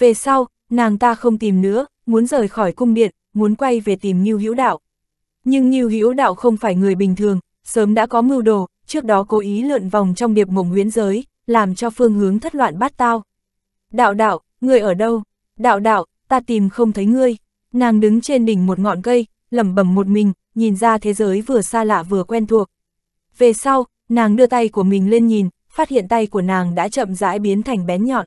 Về sau, nàng ta không tìm nữa, muốn rời khỏi cung điện, muốn quay về tìm Nhiêu Hữu Đạo. Nhưng Nhiêu Hữu Đạo không phải người bình thường, sớm đã có mưu đồ, trước đó cố ý lượn vòng trong điệp mộng huyễn giới, làm cho phương hướng thất loạn bát tao. Đạo đạo, người ở đâu? Đạo đạo, ta tìm không thấy ngươi. Nàng đứng trên đỉnh một ngọn cây, lẩm bẩm một mình, nhìn ra thế giới vừa xa lạ vừa quen thuộc. Về sau, nàng đưa tay của mình lên nhìn, phát hiện tay của nàng đã chậm rãi biến thành bén nhọn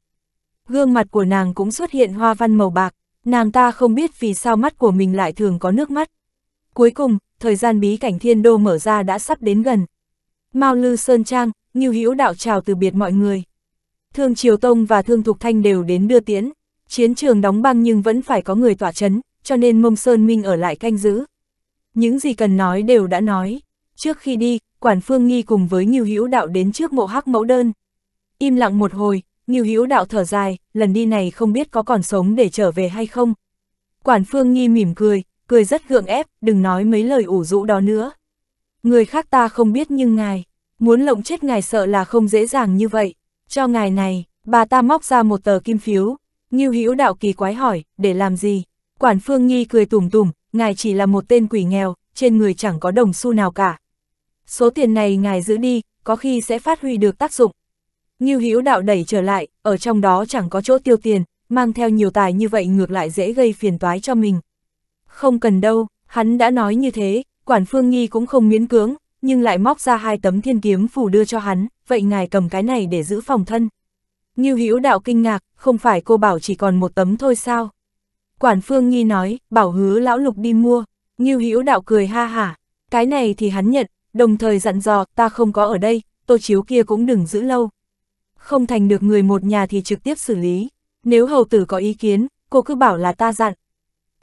gương mặt của nàng cũng xuất hiện hoa văn màu bạc, nàng ta không biết vì sao mắt của mình lại thường có nước mắt. Cuối cùng, thời gian bí cảnh thiên đô mở ra đã sắp đến gần. Mao Lư Sơn Trang, Ngưu Hữu Đạo chào từ biệt mọi người. Thương Triều Tông và Thương Thục Thanh đều đến đưa tiễn, chiến trường đóng băng nhưng vẫn phải có người tỏa chấn, cho nên Mông Sơn Minh ở lại canh giữ. Những gì cần nói đều đã nói. Trước khi đi, Quản Phương Nghi cùng với Ngưu Hữu Đạo đến trước mộ hắc mẫu đơn. Im lặng một hồi, Ngưu Hữu đạo thở dài, lần đi này không biết có còn sống để trở về hay không. Quản Phương Nghi mỉm cười, cười rất gượng ép, đừng nói mấy lời ủ rũ đó nữa. Người khác ta không biết nhưng ngài, muốn lộng chết ngài sợ là không dễ dàng như vậy. Cho ngài này, bà ta móc ra một tờ kim phiếu. Ngưu Hữu đạo kỳ quái hỏi, để làm gì? Quản Phương Nghi cười tủm tủm, ngài chỉ là một tên quỷ nghèo, trên người chẳng có đồng xu nào cả. Số tiền này ngài giữ đi, có khi sẽ phát huy được tác dụng. Ngưu Hữu đạo đẩy trở lại, ở trong đó chẳng có chỗ tiêu tiền, mang theo nhiều tài như vậy ngược lại dễ gây phiền toái cho mình. Không cần đâu, hắn đã nói như thế, quản phương nghi cũng không miễn cưỡng, nhưng lại móc ra hai tấm thiên kiếm phủ đưa cho hắn, vậy ngài cầm cái này để giữ phòng thân. Ngưu Hữu đạo kinh ngạc, không phải cô bảo chỉ còn một tấm thôi sao? Quản phương nghi nói, bảo hứa lão lục đi mua, Ngưu Hữu đạo cười ha hả, cái này thì hắn nhận, đồng thời dặn dò ta không có ở đây, tô chiếu kia cũng đừng giữ lâu, không thành được người một nhà thì trực tiếp xử lý. Nếu hầu tử có ý kiến, cô cứ bảo là ta dặn.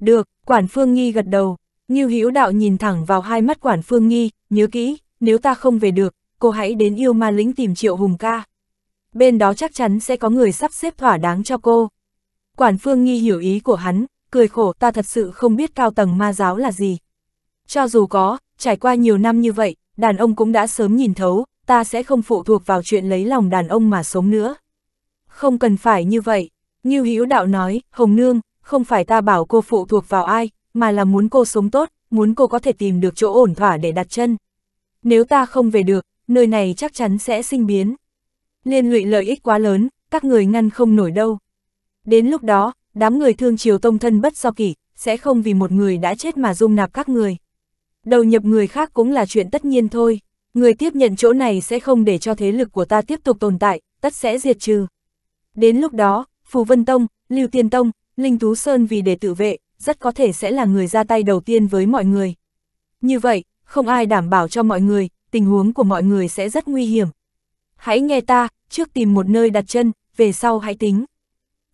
Được, quản phương nghi gật đầu, như Hữu Đạo nhìn thẳng vào hai mắt quản phương nghi, nhớ kỹ, nếu ta không về được, cô hãy đến yêu ma lĩnh tìm triệu hùng ca. Bên đó chắc chắn sẽ có người sắp xếp thỏa đáng cho cô. Quản phương nghi hiểu ý của hắn, cười khổ ta thật sự không biết cao tầng ma giáo là gì. Cho dù có, trải qua nhiều năm như vậy, đàn ông cũng đã sớm nhìn thấu, ta sẽ không phụ thuộc vào chuyện lấy lòng đàn ông mà sống nữa. Không cần phải như vậy, như Hữu đạo nói, Hồng Nương, không phải ta bảo cô phụ thuộc vào ai, mà là muốn cô sống tốt, muốn cô có thể tìm được chỗ ổn thỏa để đặt chân. Nếu ta không về được, nơi này chắc chắn sẽ sinh biến. Liên lụy lợi ích quá lớn, các người ngăn không nổi đâu. Đến lúc đó, đám người thương triều tông thân bất do kỷ, sẽ không vì một người đã chết mà dung nạp các người. Đầu nhập người khác cũng là chuyện tất nhiên thôi. Người tiếp nhận chỗ này sẽ không để cho thế lực của ta tiếp tục tồn tại, tất sẽ diệt trừ. Đến lúc đó, Phù Vân Tông, Lưu Tiên Tông, Linh Tú Sơn vì để tự vệ, rất có thể sẽ là người ra tay đầu tiên với mọi người. Như vậy, không ai đảm bảo cho mọi người, tình huống của mọi người sẽ rất nguy hiểm. Hãy nghe ta, trước tìm một nơi đặt chân, về sau hãy tính.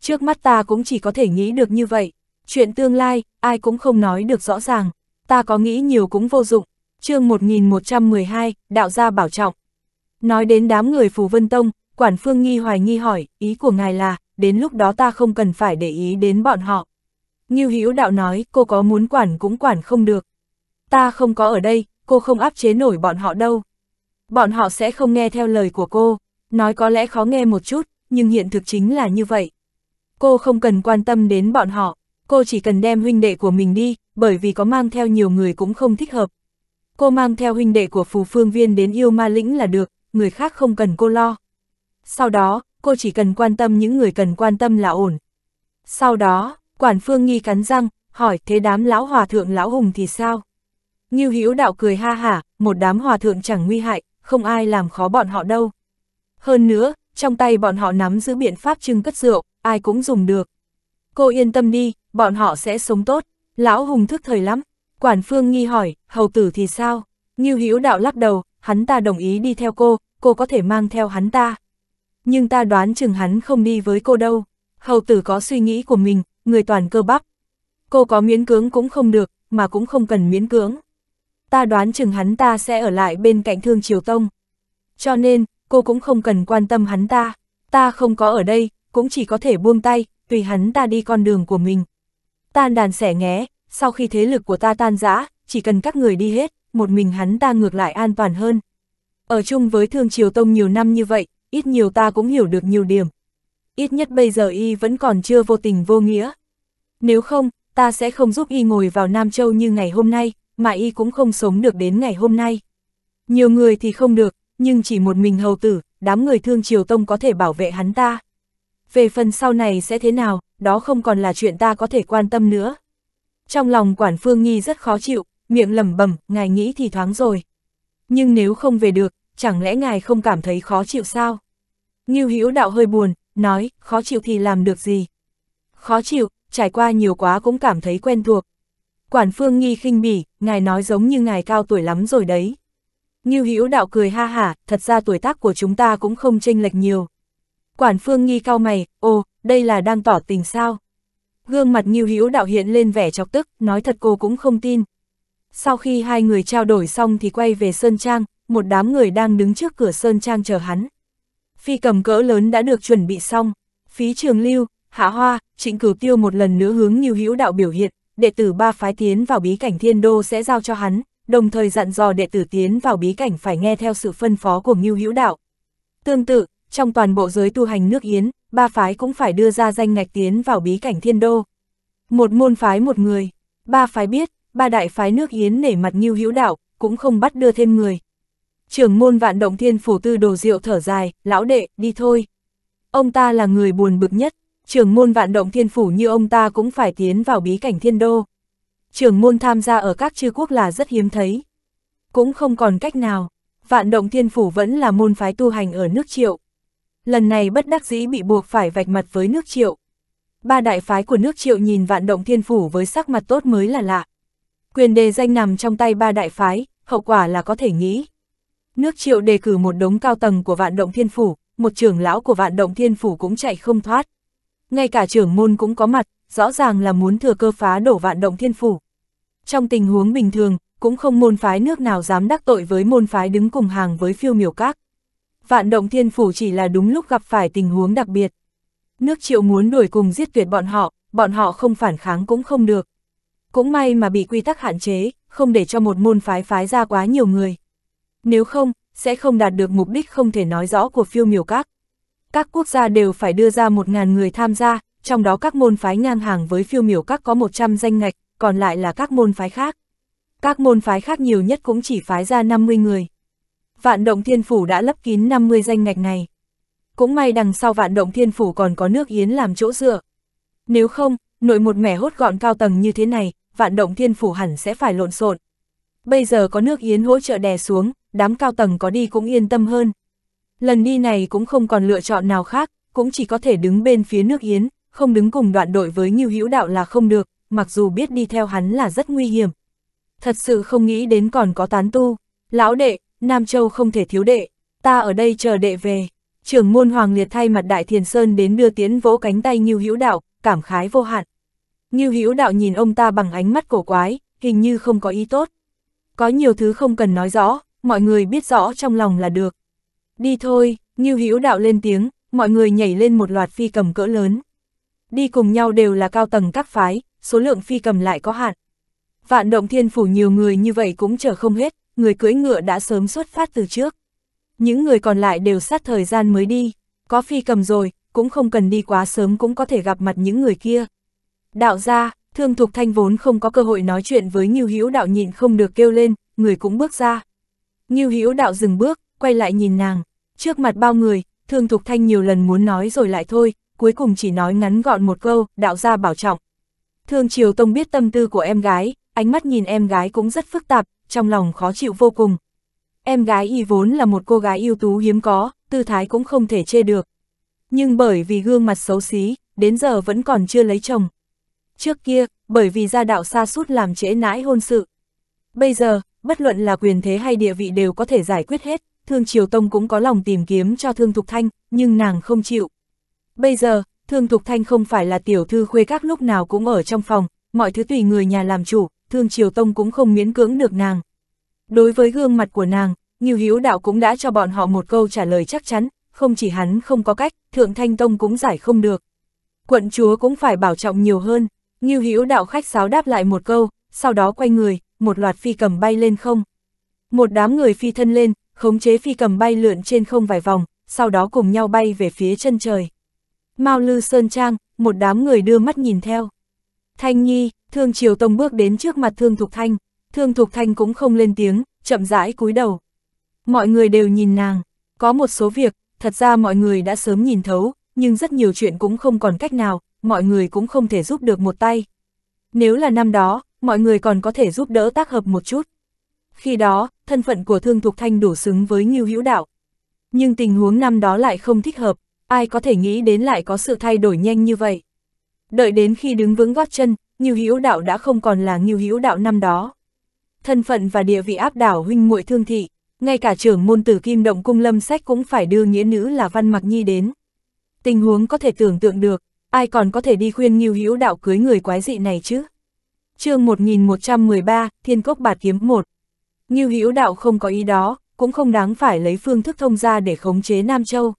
Trước mắt ta cũng chỉ có thể nghĩ được như vậy. Chuyện tương lai, ai cũng không nói được rõ ràng. Ta có nghĩ nhiều cũng vô dụng, chương 1112, đạo gia bảo trọng. Nói đến đám người Phù Vân Tông, Quản Phương Nghi hoài nghi hỏi, ý của ngài là, đến lúc đó ta không cần phải để ý đến bọn họ. Ngưu Hữu Đạo nói, cô có muốn quản cũng quản không được. Ta không có ở đây, cô không áp chế nổi bọn họ đâu. Bọn họ sẽ không nghe theo lời của cô, nói có lẽ khó nghe một chút, nhưng hiện thực chính là như vậy. Cô không cần quan tâm đến bọn họ, cô chỉ cần đem huynh đệ của mình đi, bởi vì có mang theo nhiều người cũng không thích hợp, Cô mang theo huynh đệ của phù phương viên đến yêu ma lĩnh là được, người khác không cần cô lo. Sau đó, cô chỉ cần quan tâm những người cần quan tâm là ổn. Sau đó, quản phương nghi cắn răng, hỏi thế đám lão hòa thượng lão hùng thì sao? như Hữu đạo cười ha hả, một đám hòa thượng chẳng nguy hại, không ai làm khó bọn họ đâu. Hơn nữa, trong tay bọn họ nắm giữ biện pháp trưng cất rượu, ai cũng dùng được. Cô yên tâm đi, bọn họ sẽ sống tốt, lão hùng thức thời lắm, Quản phương nghi hỏi, hầu tử thì sao? Như Hữu đạo lắc đầu, hắn ta đồng ý đi theo cô, cô có thể mang theo hắn ta. Nhưng ta đoán chừng hắn không đi với cô đâu. Hầu tử có suy nghĩ của mình, người toàn cơ bắp. Cô có miễn cưỡng cũng không được, mà cũng không cần miễn cưỡng. Ta đoán chừng hắn ta sẽ ở lại bên cạnh thương triều tông. Cho nên, cô cũng không cần quan tâm hắn ta. Ta không có ở đây, cũng chỉ có thể buông tay, tùy hắn ta đi con đường của mình. Tan đàn sẻ nghé, sau khi thế lực của ta tan rã, chỉ cần các người đi hết, một mình hắn ta ngược lại an toàn hơn. Ở chung với Thương Triều Tông nhiều năm như vậy, ít nhiều ta cũng hiểu được nhiều điểm. Ít nhất bây giờ y vẫn còn chưa vô tình vô nghĩa. Nếu không, ta sẽ không giúp y ngồi vào Nam Châu như ngày hôm nay, mà y cũng không sống được đến ngày hôm nay. Nhiều người thì không được, nhưng chỉ một mình hầu tử, đám người Thương Triều Tông có thể bảo vệ hắn ta. Về phần sau này sẽ thế nào, đó không còn là chuyện ta có thể quan tâm nữa. Trong lòng quản phương nghi rất khó chịu, miệng lẩm bẩm, ngài nghĩ thì thoáng rồi. Nhưng nếu không về được, chẳng lẽ ngài không cảm thấy khó chịu sao? Ngưu Hữu đạo hơi buồn, nói, khó chịu thì làm được gì? Khó chịu, trải qua nhiều quá cũng cảm thấy quen thuộc. Quản Phương Nghi khinh bỉ, ngài nói giống như ngài cao tuổi lắm rồi đấy. Ngưu Hữu đạo cười ha hả, thật ra tuổi tác của chúng ta cũng không chênh lệch nhiều. Quản Phương Nghi cao mày, ồ, đây là đang tỏ tình sao? Gương mặt Ngưu Hữu đạo hiện lên vẻ chọc tức, nói thật cô cũng không tin. Sau khi hai người trao đổi xong thì quay về Sơn Trang, một đám người đang đứng trước cửa Sơn Trang chờ hắn. Phi cầm cỡ lớn đã được chuẩn bị xong, phí trường lưu, hạ hoa, trịnh cửu tiêu một lần nữa hướng Ngưu Hữu đạo biểu hiện, đệ tử ba phái tiến vào bí cảnh thiên đô sẽ giao cho hắn, đồng thời dặn dò đệ tử tiến vào bí cảnh phải nghe theo sự phân phó của Ngưu Hữu đạo. Tương tự, trong toàn bộ giới tu hành nước Yến, ba phái cũng phải đưa ra danh ngạch tiến vào bí cảnh thiên đô. Một môn phái một người, ba phái biết, ba đại phái nước Yến nể mặt như hữu đạo, cũng không bắt đưa thêm người. Trưởng môn vạn động thiên phủ tư đồ diệu thở dài, lão đệ, đi thôi. Ông ta là người buồn bực nhất, trưởng môn vạn động thiên phủ như ông ta cũng phải tiến vào bí cảnh thiên đô. Trưởng môn tham gia ở các chư quốc là rất hiếm thấy. Cũng không còn cách nào, vạn động thiên phủ vẫn là môn phái tu hành ở nước triệu lần này bất đắc dĩ bị buộc phải vạch mặt với nước triệu. Ba đại phái của nước triệu nhìn vạn động thiên phủ với sắc mặt tốt mới là lạ. Quyền đề danh nằm trong tay ba đại phái, hậu quả là có thể nghĩ. Nước triệu đề cử một đống cao tầng của vạn động thiên phủ, một trưởng lão của vạn động thiên phủ cũng chạy không thoát. Ngay cả trưởng môn cũng có mặt, rõ ràng là muốn thừa cơ phá đổ vạn động thiên phủ. Trong tình huống bình thường, cũng không môn phái nước nào dám đắc tội với môn phái đứng cùng hàng với phiêu miểu các vạn động thiên phủ chỉ là đúng lúc gặp phải tình huống đặc biệt. Nước triệu muốn đuổi cùng giết tuyệt bọn họ, bọn họ không phản kháng cũng không được. Cũng may mà bị quy tắc hạn chế, không để cho một môn phái phái ra quá nhiều người. Nếu không, sẽ không đạt được mục đích không thể nói rõ của phiêu miểu các. Các quốc gia đều phải đưa ra một ngàn người tham gia, trong đó các môn phái ngang hàng với phiêu miểu các có 100 danh ngạch, còn lại là các môn phái khác. Các môn phái khác nhiều nhất cũng chỉ phái ra 50 người vạn động thiên phủ đã lấp kín 50 danh ngạch này. Cũng may đằng sau vạn động thiên phủ còn có nước yến làm chỗ dựa. Nếu không, nội một mẻ hốt gọn cao tầng như thế này, vạn động thiên phủ hẳn sẽ phải lộn xộn. Bây giờ có nước yến hỗ trợ đè xuống, đám cao tầng có đi cũng yên tâm hơn. Lần đi này cũng không còn lựa chọn nào khác, cũng chỉ có thể đứng bên phía nước yến, không đứng cùng đoạn đội với Nhiêu Hữu Đạo là không được, mặc dù biết đi theo hắn là rất nguy hiểm. Thật sự không nghĩ đến còn có tán tu. Lão đệ, Nam Châu không thể thiếu đệ, ta ở đây chờ đệ về. Trưởng môn Hoàng Liệt thay mặt Đại Thiền Sơn đến đưa tiến vỗ cánh tay Ngưu Hữu Đạo, cảm khái vô hạn. Ngưu Hữu Đạo nhìn ông ta bằng ánh mắt cổ quái, hình như không có ý tốt. Có nhiều thứ không cần nói rõ, mọi người biết rõ trong lòng là được. Đi thôi, Ngưu Hữu Đạo lên tiếng, mọi người nhảy lên một loạt phi cầm cỡ lớn. Đi cùng nhau đều là cao tầng các phái, số lượng phi cầm lại có hạn. Vạn động thiên phủ nhiều người như vậy cũng chờ không hết, người cưỡi ngựa đã sớm xuất phát từ trước. Những người còn lại đều sát thời gian mới đi, có phi cầm rồi, cũng không cần đi quá sớm cũng có thể gặp mặt những người kia. Đạo ra, thương thục thanh vốn không có cơ hội nói chuyện với Ngưu Hữu đạo nhịn không được kêu lên, người cũng bước ra. Ngưu Hữu đạo dừng bước, quay lại nhìn nàng, trước mặt bao người, thương thục thanh nhiều lần muốn nói rồi lại thôi, cuối cùng chỉ nói ngắn gọn một câu, đạo ra bảo trọng. Thương Triều Tông biết tâm tư của em gái, ánh mắt nhìn em gái cũng rất phức tạp, trong lòng khó chịu vô cùng. Em gái y vốn là một cô gái ưu tú hiếm có, tư thái cũng không thể chê được. Nhưng bởi vì gương mặt xấu xí, đến giờ vẫn còn chưa lấy chồng. Trước kia, bởi vì gia đạo xa sút làm trễ nãi hôn sự. Bây giờ, bất luận là quyền thế hay địa vị đều có thể giải quyết hết, Thương Triều Tông cũng có lòng tìm kiếm cho Thương Thục Thanh, nhưng nàng không chịu. Bây giờ, Thương Thục Thanh không phải là tiểu thư khuê các lúc nào cũng ở trong phòng, mọi thứ tùy người nhà làm chủ, Thương Triều Tông cũng không miễn cưỡng được nàng. Đối với gương mặt của nàng, Nghiêu Hiếu Đạo cũng đã cho bọn họ một câu trả lời chắc chắn, không chỉ hắn không có cách, Thượng Thanh Tông cũng giải không được. Quận chúa cũng phải bảo trọng nhiều hơn, Nghiêu Hiếu Đạo khách sáo đáp lại một câu, sau đó quay người, một loạt phi cầm bay lên không. Một đám người phi thân lên, khống chế phi cầm bay lượn trên không vài vòng, sau đó cùng nhau bay về phía chân trời. Mao Lư Sơn Trang, một đám người đưa mắt nhìn theo. Thanh Nhi, Thương Triều Tông bước đến trước mặt Thương Thục Thanh, Thương Thục Thanh cũng không lên tiếng, chậm rãi cúi đầu. Mọi người đều nhìn nàng, có một số việc, thật ra mọi người đã sớm nhìn thấu, nhưng rất nhiều chuyện cũng không còn cách nào, mọi người cũng không thể giúp được một tay. Nếu là năm đó, mọi người còn có thể giúp đỡ tác hợp một chút. Khi đó, thân phận của Thương Thục Thanh đủ xứng với Ngưu Hữu Đạo. Nhưng tình huống năm đó lại không thích hợp, ai có thể nghĩ đến lại có sự thay đổi nhanh như vậy. Đợi đến khi đứng vững gót chân, Ngưu Hữu Đạo đã không còn là Ngưu Hữu Đạo năm đó. Thân phận và địa vị áp đảo huynh muội thương thị, ngay cả trưởng môn tử Kim Động Cung Lâm Sách cũng phải đưa nghĩa nữ là Văn Mặc Nhi đến. Tình huống có thể tưởng tượng được, ai còn có thể đi khuyên Ngưu Hữu Đạo cưới người quái dị này chứ? Chương 1113, Thiên Cốc Bạt Kiếm 1. Ngưu Hữu Đạo không có ý đó, cũng không đáng phải lấy phương thức thông gia để khống chế Nam Châu.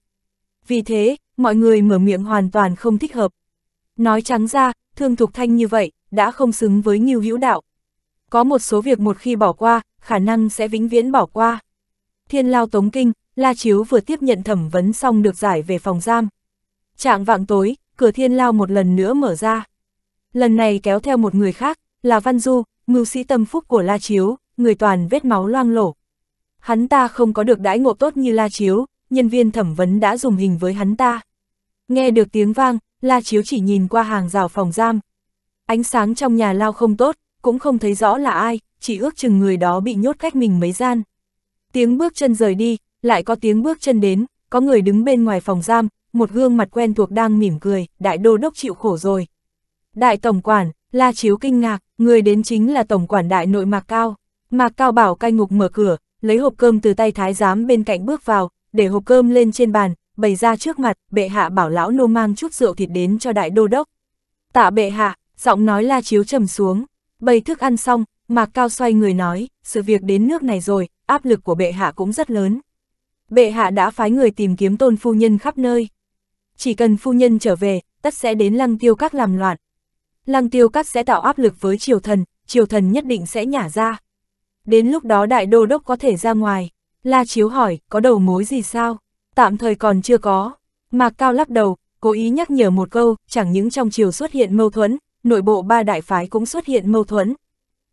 Vì thế, mọi người mở miệng hoàn toàn không thích hợp. Nói trắng ra, Thương Thục Thanh như vậy, đã không xứng với nhiêu Hữu Đạo. Có một số việc một khi bỏ qua, khả năng sẽ vĩnh viễn bỏ qua. Thiên Lao Tống Kinh, La Chiếu vừa tiếp nhận thẩm vấn xong được giải về phòng giam. Trạng vạng tối, cửa Thiên Lao một lần nữa mở ra. Lần này kéo theo một người khác, là Văn Du, mưu sĩ tâm phúc của La Chiếu, người toàn vết máu loang lổ. Hắn ta không có được đãi ngộ tốt như La Chiếu, nhân viên thẩm vấn đã dùng hình với hắn ta. Nghe được tiếng vang, La Chiếu chỉ nhìn qua hàng rào phòng giam. Ánh sáng trong nhà lao không tốt, cũng không thấy rõ là ai, chỉ ước chừng người đó bị nhốt cách mình mấy gian. Tiếng bước chân rời đi, lại có tiếng bước chân đến, có người đứng bên ngoài phòng giam, một gương mặt quen thuộc đang mỉm cười, đại đô đốc chịu khổ rồi. Đại tổng quản, La Chiếu kinh ngạc, người đến chính là tổng quản đại nội Mạc Cao. Mạc Cao bảo cai ngục mở cửa, lấy hộp cơm từ tay thái giám bên cạnh bước vào, để hộp cơm lên trên bàn, bày ra trước mặt, bệ hạ bảo lão nô mang chút rượu thịt đến cho đại đô đốc. Tạ bệ hạ, giọng nói la chiếu trầm xuống, bày thức ăn xong, Mạc Cao xoay người nói, sự việc đến nước này rồi, áp lực của bệ hạ cũng rất lớn. Bệ hạ đã phái người tìm kiếm tôn phu nhân khắp nơi. Chỉ cần phu nhân trở về, tất sẽ đến lăng tiêu các làm loạn. Lăng tiêu các sẽ tạo áp lực với triều thần, triều thần nhất định sẽ nhả ra. Đến lúc đó đại đô đốc có thể ra ngoài. La Chiếu hỏi, có đầu mối gì sao? tạm thời còn chưa có. Mạc Cao lắc đầu, cố ý nhắc nhở một câu, chẳng những trong chiều xuất hiện mâu thuẫn, nội bộ ba đại phái cũng xuất hiện mâu thuẫn.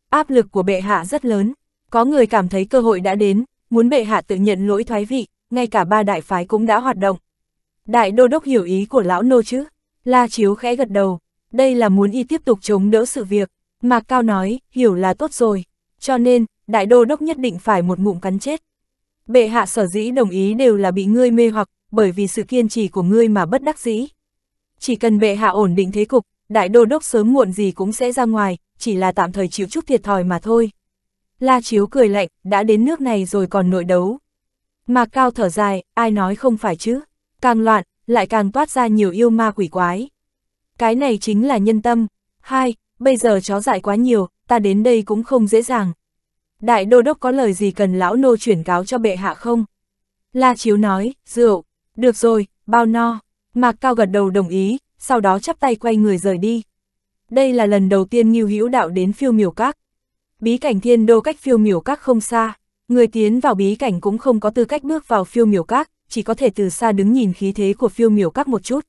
Áp lực của bệ hạ rất lớn, có người cảm thấy cơ hội đã đến, muốn bệ hạ tự nhận lỗi thoái vị, ngay cả ba đại phái cũng đã hoạt động. Đại đô đốc hiểu ý của lão nô chứ, la chiếu khẽ gật đầu, đây là muốn y tiếp tục chống đỡ sự việc, Mạc Cao nói, hiểu là tốt rồi, cho nên, đại đô đốc nhất định phải một ngụm cắn chết, Bệ hạ sở dĩ đồng ý đều là bị ngươi mê hoặc, bởi vì sự kiên trì của ngươi mà bất đắc dĩ. Chỉ cần bệ hạ ổn định thế cục, đại đô đốc sớm muộn gì cũng sẽ ra ngoài, chỉ là tạm thời chịu chút thiệt thòi mà thôi. La Chiếu cười lạnh, đã đến nước này rồi còn nội đấu. Mà cao thở dài, ai nói không phải chứ, càng loạn, lại càng toát ra nhiều yêu ma quỷ quái. Cái này chính là nhân tâm. Hai, bây giờ chó dại quá nhiều, ta đến đây cũng không dễ dàng, Đại đô đốc có lời gì cần lão nô chuyển cáo cho bệ hạ không? La Chiếu nói, rượu, được rồi, bao no. Mạc Cao gật đầu đồng ý, sau đó chắp tay quay người rời đi. Đây là lần đầu tiên Ngưu Hữu Đạo đến phiêu miểu các. Bí cảnh thiên đô cách phiêu miểu các không xa, người tiến vào bí cảnh cũng không có tư cách bước vào phiêu miểu các, chỉ có thể từ xa đứng nhìn khí thế của phiêu miểu các một chút.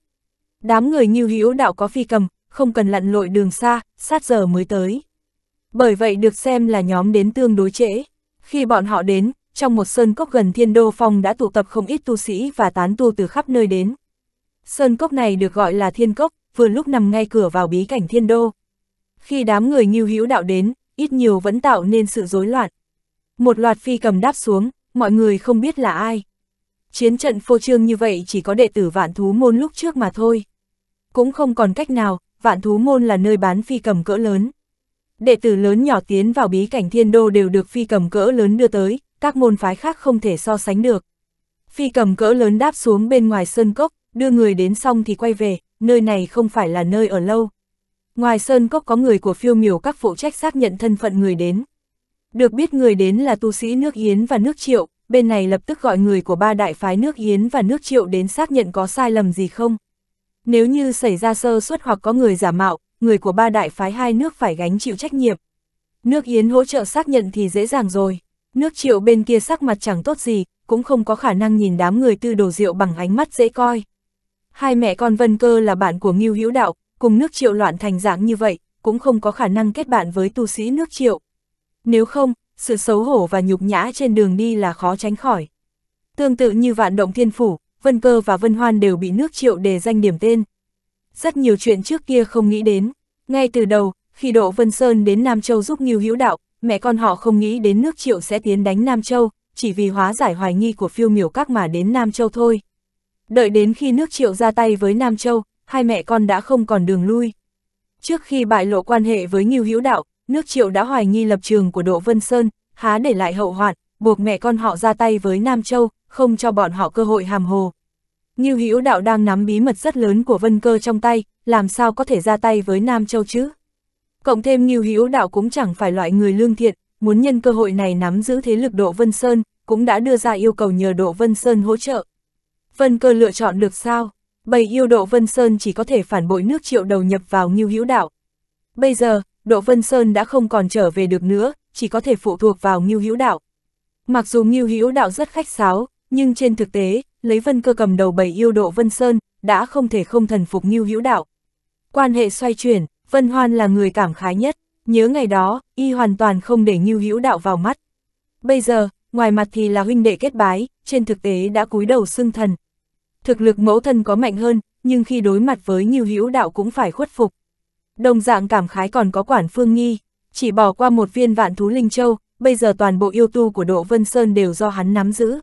Đám người Ngưu Hữu Đạo có phi cầm, không cần lặn lội đường xa, sát giờ mới tới bởi vậy được xem là nhóm đến tương đối trễ. Khi bọn họ đến, trong một sơn cốc gần Thiên Đô Phong đã tụ tập không ít tu sĩ và tán tu từ khắp nơi đến. Sơn cốc này được gọi là Thiên Cốc, vừa lúc nằm ngay cửa vào bí cảnh Thiên Đô. Khi đám người nghiêu hữu đạo đến, ít nhiều vẫn tạo nên sự rối loạn. Một loạt phi cầm đáp xuống, mọi người không biết là ai. Chiến trận phô trương như vậy chỉ có đệ tử vạn thú môn lúc trước mà thôi. Cũng không còn cách nào, vạn thú môn là nơi bán phi cầm cỡ lớn đệ tử lớn nhỏ tiến vào bí cảnh thiên đô đều được phi cầm cỡ lớn đưa tới, các môn phái khác không thể so sánh được. Phi cầm cỡ lớn đáp xuống bên ngoài sơn cốc, đưa người đến xong thì quay về, nơi này không phải là nơi ở lâu. Ngoài sơn cốc có người của phiêu miểu các phụ trách xác nhận thân phận người đến. Được biết người đến là tu sĩ nước Yến và nước Triệu, bên này lập tức gọi người của ba đại phái nước Yến và nước Triệu đến xác nhận có sai lầm gì không. Nếu như xảy ra sơ suất hoặc có người giả mạo, người của ba đại phái hai nước phải gánh chịu trách nhiệm. Nước Yến hỗ trợ xác nhận thì dễ dàng rồi, nước triệu bên kia sắc mặt chẳng tốt gì, cũng không có khả năng nhìn đám người tư đồ rượu bằng ánh mắt dễ coi. Hai mẹ con Vân Cơ là bạn của Ngưu Hữu Đạo, cùng nước triệu loạn thành dạng như vậy, cũng không có khả năng kết bạn với tu sĩ nước triệu. Nếu không, sự xấu hổ và nhục nhã trên đường đi là khó tránh khỏi. Tương tự như vạn động thiên phủ, Vân Cơ và Vân Hoan đều bị nước triệu đề danh điểm tên, rất nhiều chuyện trước kia không nghĩ đến. Ngay từ đầu, khi Độ Vân Sơn đến Nam Châu giúp Ngưu Hữu Đạo, mẹ con họ không nghĩ đến nước Triệu sẽ tiến đánh Nam Châu, chỉ vì hóa giải hoài nghi của phiêu miểu các mà đến Nam Châu thôi. Đợi đến khi nước Triệu ra tay với Nam Châu, hai mẹ con đã không còn đường lui. Trước khi bại lộ quan hệ với Ngưu Hữu Đạo, nước Triệu đã hoài nghi lập trường của Độ Vân Sơn, há để lại hậu hoạn, buộc mẹ con họ ra tay với Nam Châu, không cho bọn họ cơ hội hàm hồ, Ngưu Hữu Đạo đang nắm bí mật rất lớn của Vân Cơ trong tay, làm sao có thể ra tay với Nam Châu chứ? Cộng thêm Ngưu Hữu Đạo cũng chẳng phải loại người lương thiện, muốn nhân cơ hội này nắm giữ thế lực Độ Vân Sơn, cũng đã đưa ra yêu cầu nhờ Độ Vân Sơn hỗ trợ. Vân Cơ lựa chọn được sao? Bầy yêu Độ Vân Sơn chỉ có thể phản bội nước Triệu đầu nhập vào Ngưu Hữu Đạo. Bây giờ, Độ Vân Sơn đã không còn trở về được nữa, chỉ có thể phụ thuộc vào Ngưu Hữu Đạo. Mặc dù Ngưu Hữu Đạo rất khách sáo, nhưng trên thực tế, lấy vân cơ cầm đầu bảy yêu độ Vân Sơn, đã không thể không thần phục Ngưu Hữu Đạo. Quan hệ xoay chuyển, Vân Hoan là người cảm khái nhất, nhớ ngày đó, y hoàn toàn không để Ngưu Hữu Đạo vào mắt. Bây giờ, ngoài mặt thì là huynh đệ kết bái, trên thực tế đã cúi đầu xưng thần. Thực lực mẫu thân có mạnh hơn, nhưng khi đối mặt với Ngưu Hữu Đạo cũng phải khuất phục. Đồng dạng cảm khái còn có quản phương nghi, chỉ bỏ qua một viên vạn thú linh châu, bây giờ toàn bộ yêu tu của Độ Vân Sơn đều do hắn nắm giữ.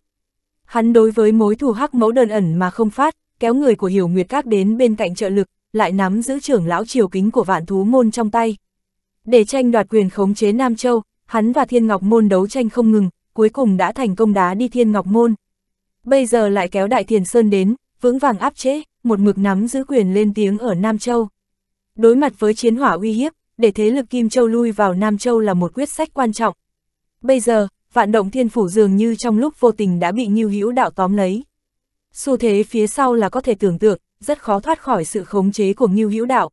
Hắn đối với mối thù hắc mẫu đơn ẩn mà không phát, kéo người của Hiểu Nguyệt Các đến bên cạnh trợ lực, lại nắm giữ trưởng lão triều kính của vạn thú môn trong tay. Để tranh đoạt quyền khống chế Nam Châu, hắn và Thiên Ngọc Môn đấu tranh không ngừng, cuối cùng đã thành công đá đi Thiên Ngọc Môn. Bây giờ lại kéo Đại Thiền Sơn đến, vững vàng áp chế, một mực nắm giữ quyền lên tiếng ở Nam Châu. Đối mặt với chiến hỏa uy hiếp, để thế lực Kim Châu lui vào Nam Châu là một quyết sách quan trọng. Bây giờ, vạn động thiên phủ dường như trong lúc vô tình đã bị Ngưu Hữu đạo tóm lấy. Xu thế phía sau là có thể tưởng tượng, rất khó thoát khỏi sự khống chế của Ngưu Hữu đạo.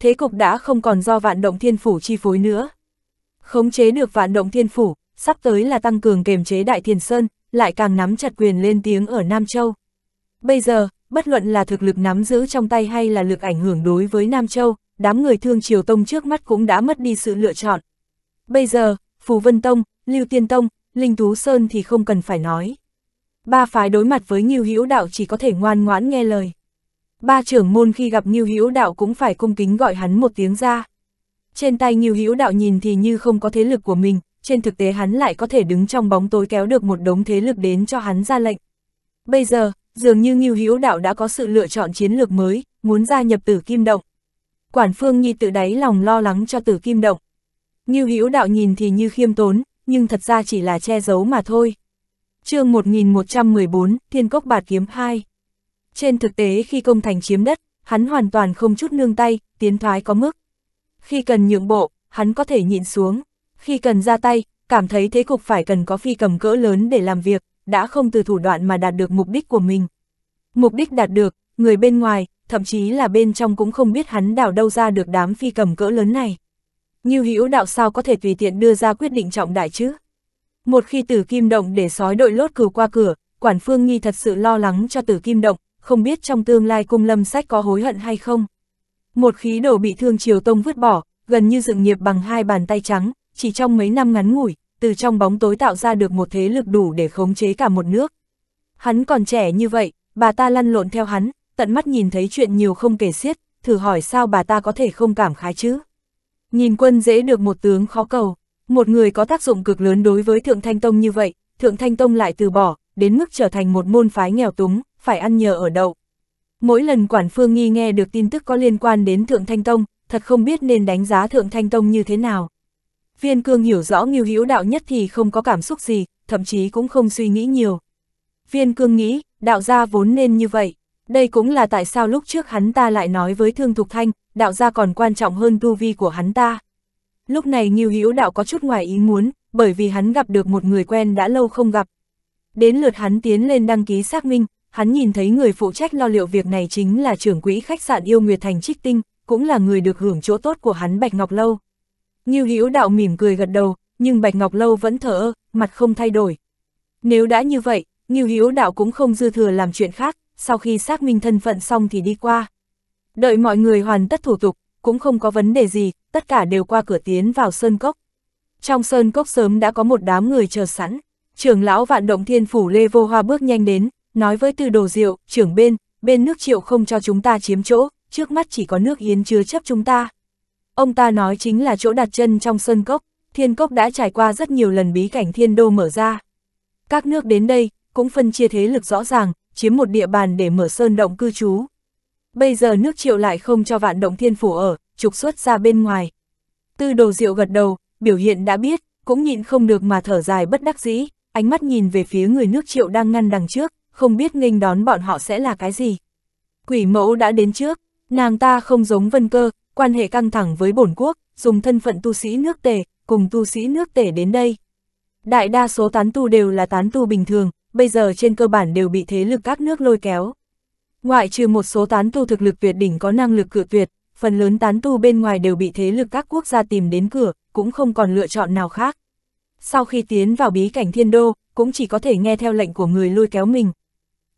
Thế cục đã không còn do vạn động thiên phủ chi phối nữa. Khống chế được vạn động thiên phủ, sắp tới là tăng cường kiềm chế Đại Thiền Sơn, lại càng nắm chặt quyền lên tiếng ở Nam Châu. Bây giờ, bất luận là thực lực nắm giữ trong tay hay là lực ảnh hưởng đối với Nam Châu, đám người thương Triều Tông trước mắt cũng đã mất đi sự lựa chọn. Bây giờ, Phù Vân Tông, Lưu Tiên Tông, Linh Tú Sơn thì không cần phải nói. Ba phái đối mặt với Ngưu Hữu Đạo chỉ có thể ngoan ngoãn nghe lời. Ba trưởng môn khi gặp Ngưu Hữu Đạo cũng phải cung kính gọi hắn một tiếng ra. Trên tay Ngưu Hữu Đạo nhìn thì như không có thế lực của mình, trên thực tế hắn lại có thể đứng trong bóng tối kéo được một đống thế lực đến cho hắn ra lệnh. Bây giờ, dường như Ngưu Hữu Đạo đã có sự lựa chọn chiến lược mới, muốn gia nhập Tử Kim Động. Quản Phương Nhi tự đáy lòng lo lắng cho Tử Kim Động. Ngưu Hữu Đạo nhìn thì như khiêm tốn, nhưng thật ra chỉ là che giấu mà thôi. chương 1114, Thiên Cốc Bạt Kiếm 2 Trên thực tế khi công thành chiếm đất, hắn hoàn toàn không chút nương tay, tiến thoái có mức. Khi cần nhượng bộ, hắn có thể nhịn xuống. Khi cần ra tay, cảm thấy thế cục phải cần có phi cầm cỡ lớn để làm việc, đã không từ thủ đoạn mà đạt được mục đích của mình. Mục đích đạt được, người bên ngoài, thậm chí là bên trong cũng không biết hắn đào đâu ra được đám phi cầm cỡ lớn này. Ngưu Hữu Đạo sao có thể tùy tiện đưa ra quyết định trọng đại chứ? Một khi Tử Kim Động để sói đội lốt cừu qua cửa, Quản Phương Nghi thật sự lo lắng cho Tử Kim Động, không biết trong tương lai cung lâm sách có hối hận hay không. Một khí đồ bị thương Triều Tông vứt bỏ, gần như dựng nghiệp bằng hai bàn tay trắng, chỉ trong mấy năm ngắn ngủi, từ trong bóng tối tạo ra được một thế lực đủ để khống chế cả một nước. Hắn còn trẻ như vậy, bà ta lăn lộn theo hắn, tận mắt nhìn thấy chuyện nhiều không kể xiết, thử hỏi sao bà ta có thể không cảm khái chứ. Nhìn quân dễ được một tướng khó cầu, một người có tác dụng cực lớn đối với Thượng Thanh Tông như vậy, Thượng Thanh Tông lại từ bỏ, đến mức trở thành một môn phái nghèo túng, phải ăn nhờ ở đậu. Mỗi lần Quản Phương Nghi nghe được tin tức có liên quan đến Thượng Thanh Tông, thật không biết nên đánh giá Thượng Thanh Tông như thế nào. Viên Cương hiểu rõ Ngưu Hữu Đạo nhất thì không có cảm xúc gì, thậm chí cũng không suy nghĩ nhiều. Viên Cương nghĩ, đạo gia vốn nên như vậy. Đây cũng là tại sao lúc trước hắn ta lại nói với Thương Thục Thanh, đạo gia còn quan trọng hơn tu vi của hắn ta. Lúc này Ngưu Hữu đạo có chút ngoài ý muốn, bởi vì hắn gặp được một người quen đã lâu không gặp. Đến lượt hắn tiến lên đăng ký xác minh, hắn nhìn thấy người phụ trách lo liệu việc này chính là trưởng quỹ khách sạn Yêu Nguyệt Thành Trích Tinh, cũng là người được hưởng chỗ tốt của hắn Bạch Ngọc Lâu. Ngưu Hữu đạo mỉm cười gật đầu, nhưng Bạch Ngọc Lâu vẫn thở ơ, mặt không thay đổi. Nếu đã như vậy, Ngưu Hữu đạo cũng không dư thừa làm chuyện khác, sau khi xác minh thân phận xong thì đi qua. Đợi mọi người hoàn tất thủ tục, cũng không có vấn đề gì, tất cả đều qua cửa tiến vào sơn cốc. Trong sơn cốc sớm đã có một đám người chờ sẵn, trưởng lão vạn động thiên phủ Lê Vô Hoa bước nhanh đến, nói với từ đồ diệu, trưởng bên, bên nước triệu không cho chúng ta chiếm chỗ, trước mắt chỉ có nước yến chứa chấp chúng ta. Ông ta nói chính là chỗ đặt chân trong sơn cốc, thiên cốc đã trải qua rất nhiều lần bí cảnh thiên đô mở ra. Các nước đến đây, cũng phân chia thế lực rõ ràng, chiếm một địa bàn để mở sơn động cư trú bây giờ nước triệu lại không cho vạn động thiên phủ ở, trục xuất ra bên ngoài. Tư đồ diệu gật đầu, biểu hiện đã biết, cũng nhịn không được mà thở dài bất đắc dĩ, ánh mắt nhìn về phía người nước triệu đang ngăn đằng trước, không biết nghênh đón bọn họ sẽ là cái gì. Quỷ mẫu đã đến trước, nàng ta không giống vân cơ, quan hệ căng thẳng với bổn quốc, dùng thân phận tu sĩ nước tề, cùng tu sĩ nước tề đến đây. Đại đa số tán tu đều là tán tu bình thường, bây giờ trên cơ bản đều bị thế lực các nước lôi kéo. Ngoại trừ một số tán tu thực lực tuyệt đỉnh có năng lực cự tuyệt, phần lớn tán tu bên ngoài đều bị thế lực các quốc gia tìm đến cửa, cũng không còn lựa chọn nào khác. Sau khi tiến vào bí cảnh thiên đô, cũng chỉ có thể nghe theo lệnh của người lôi kéo mình.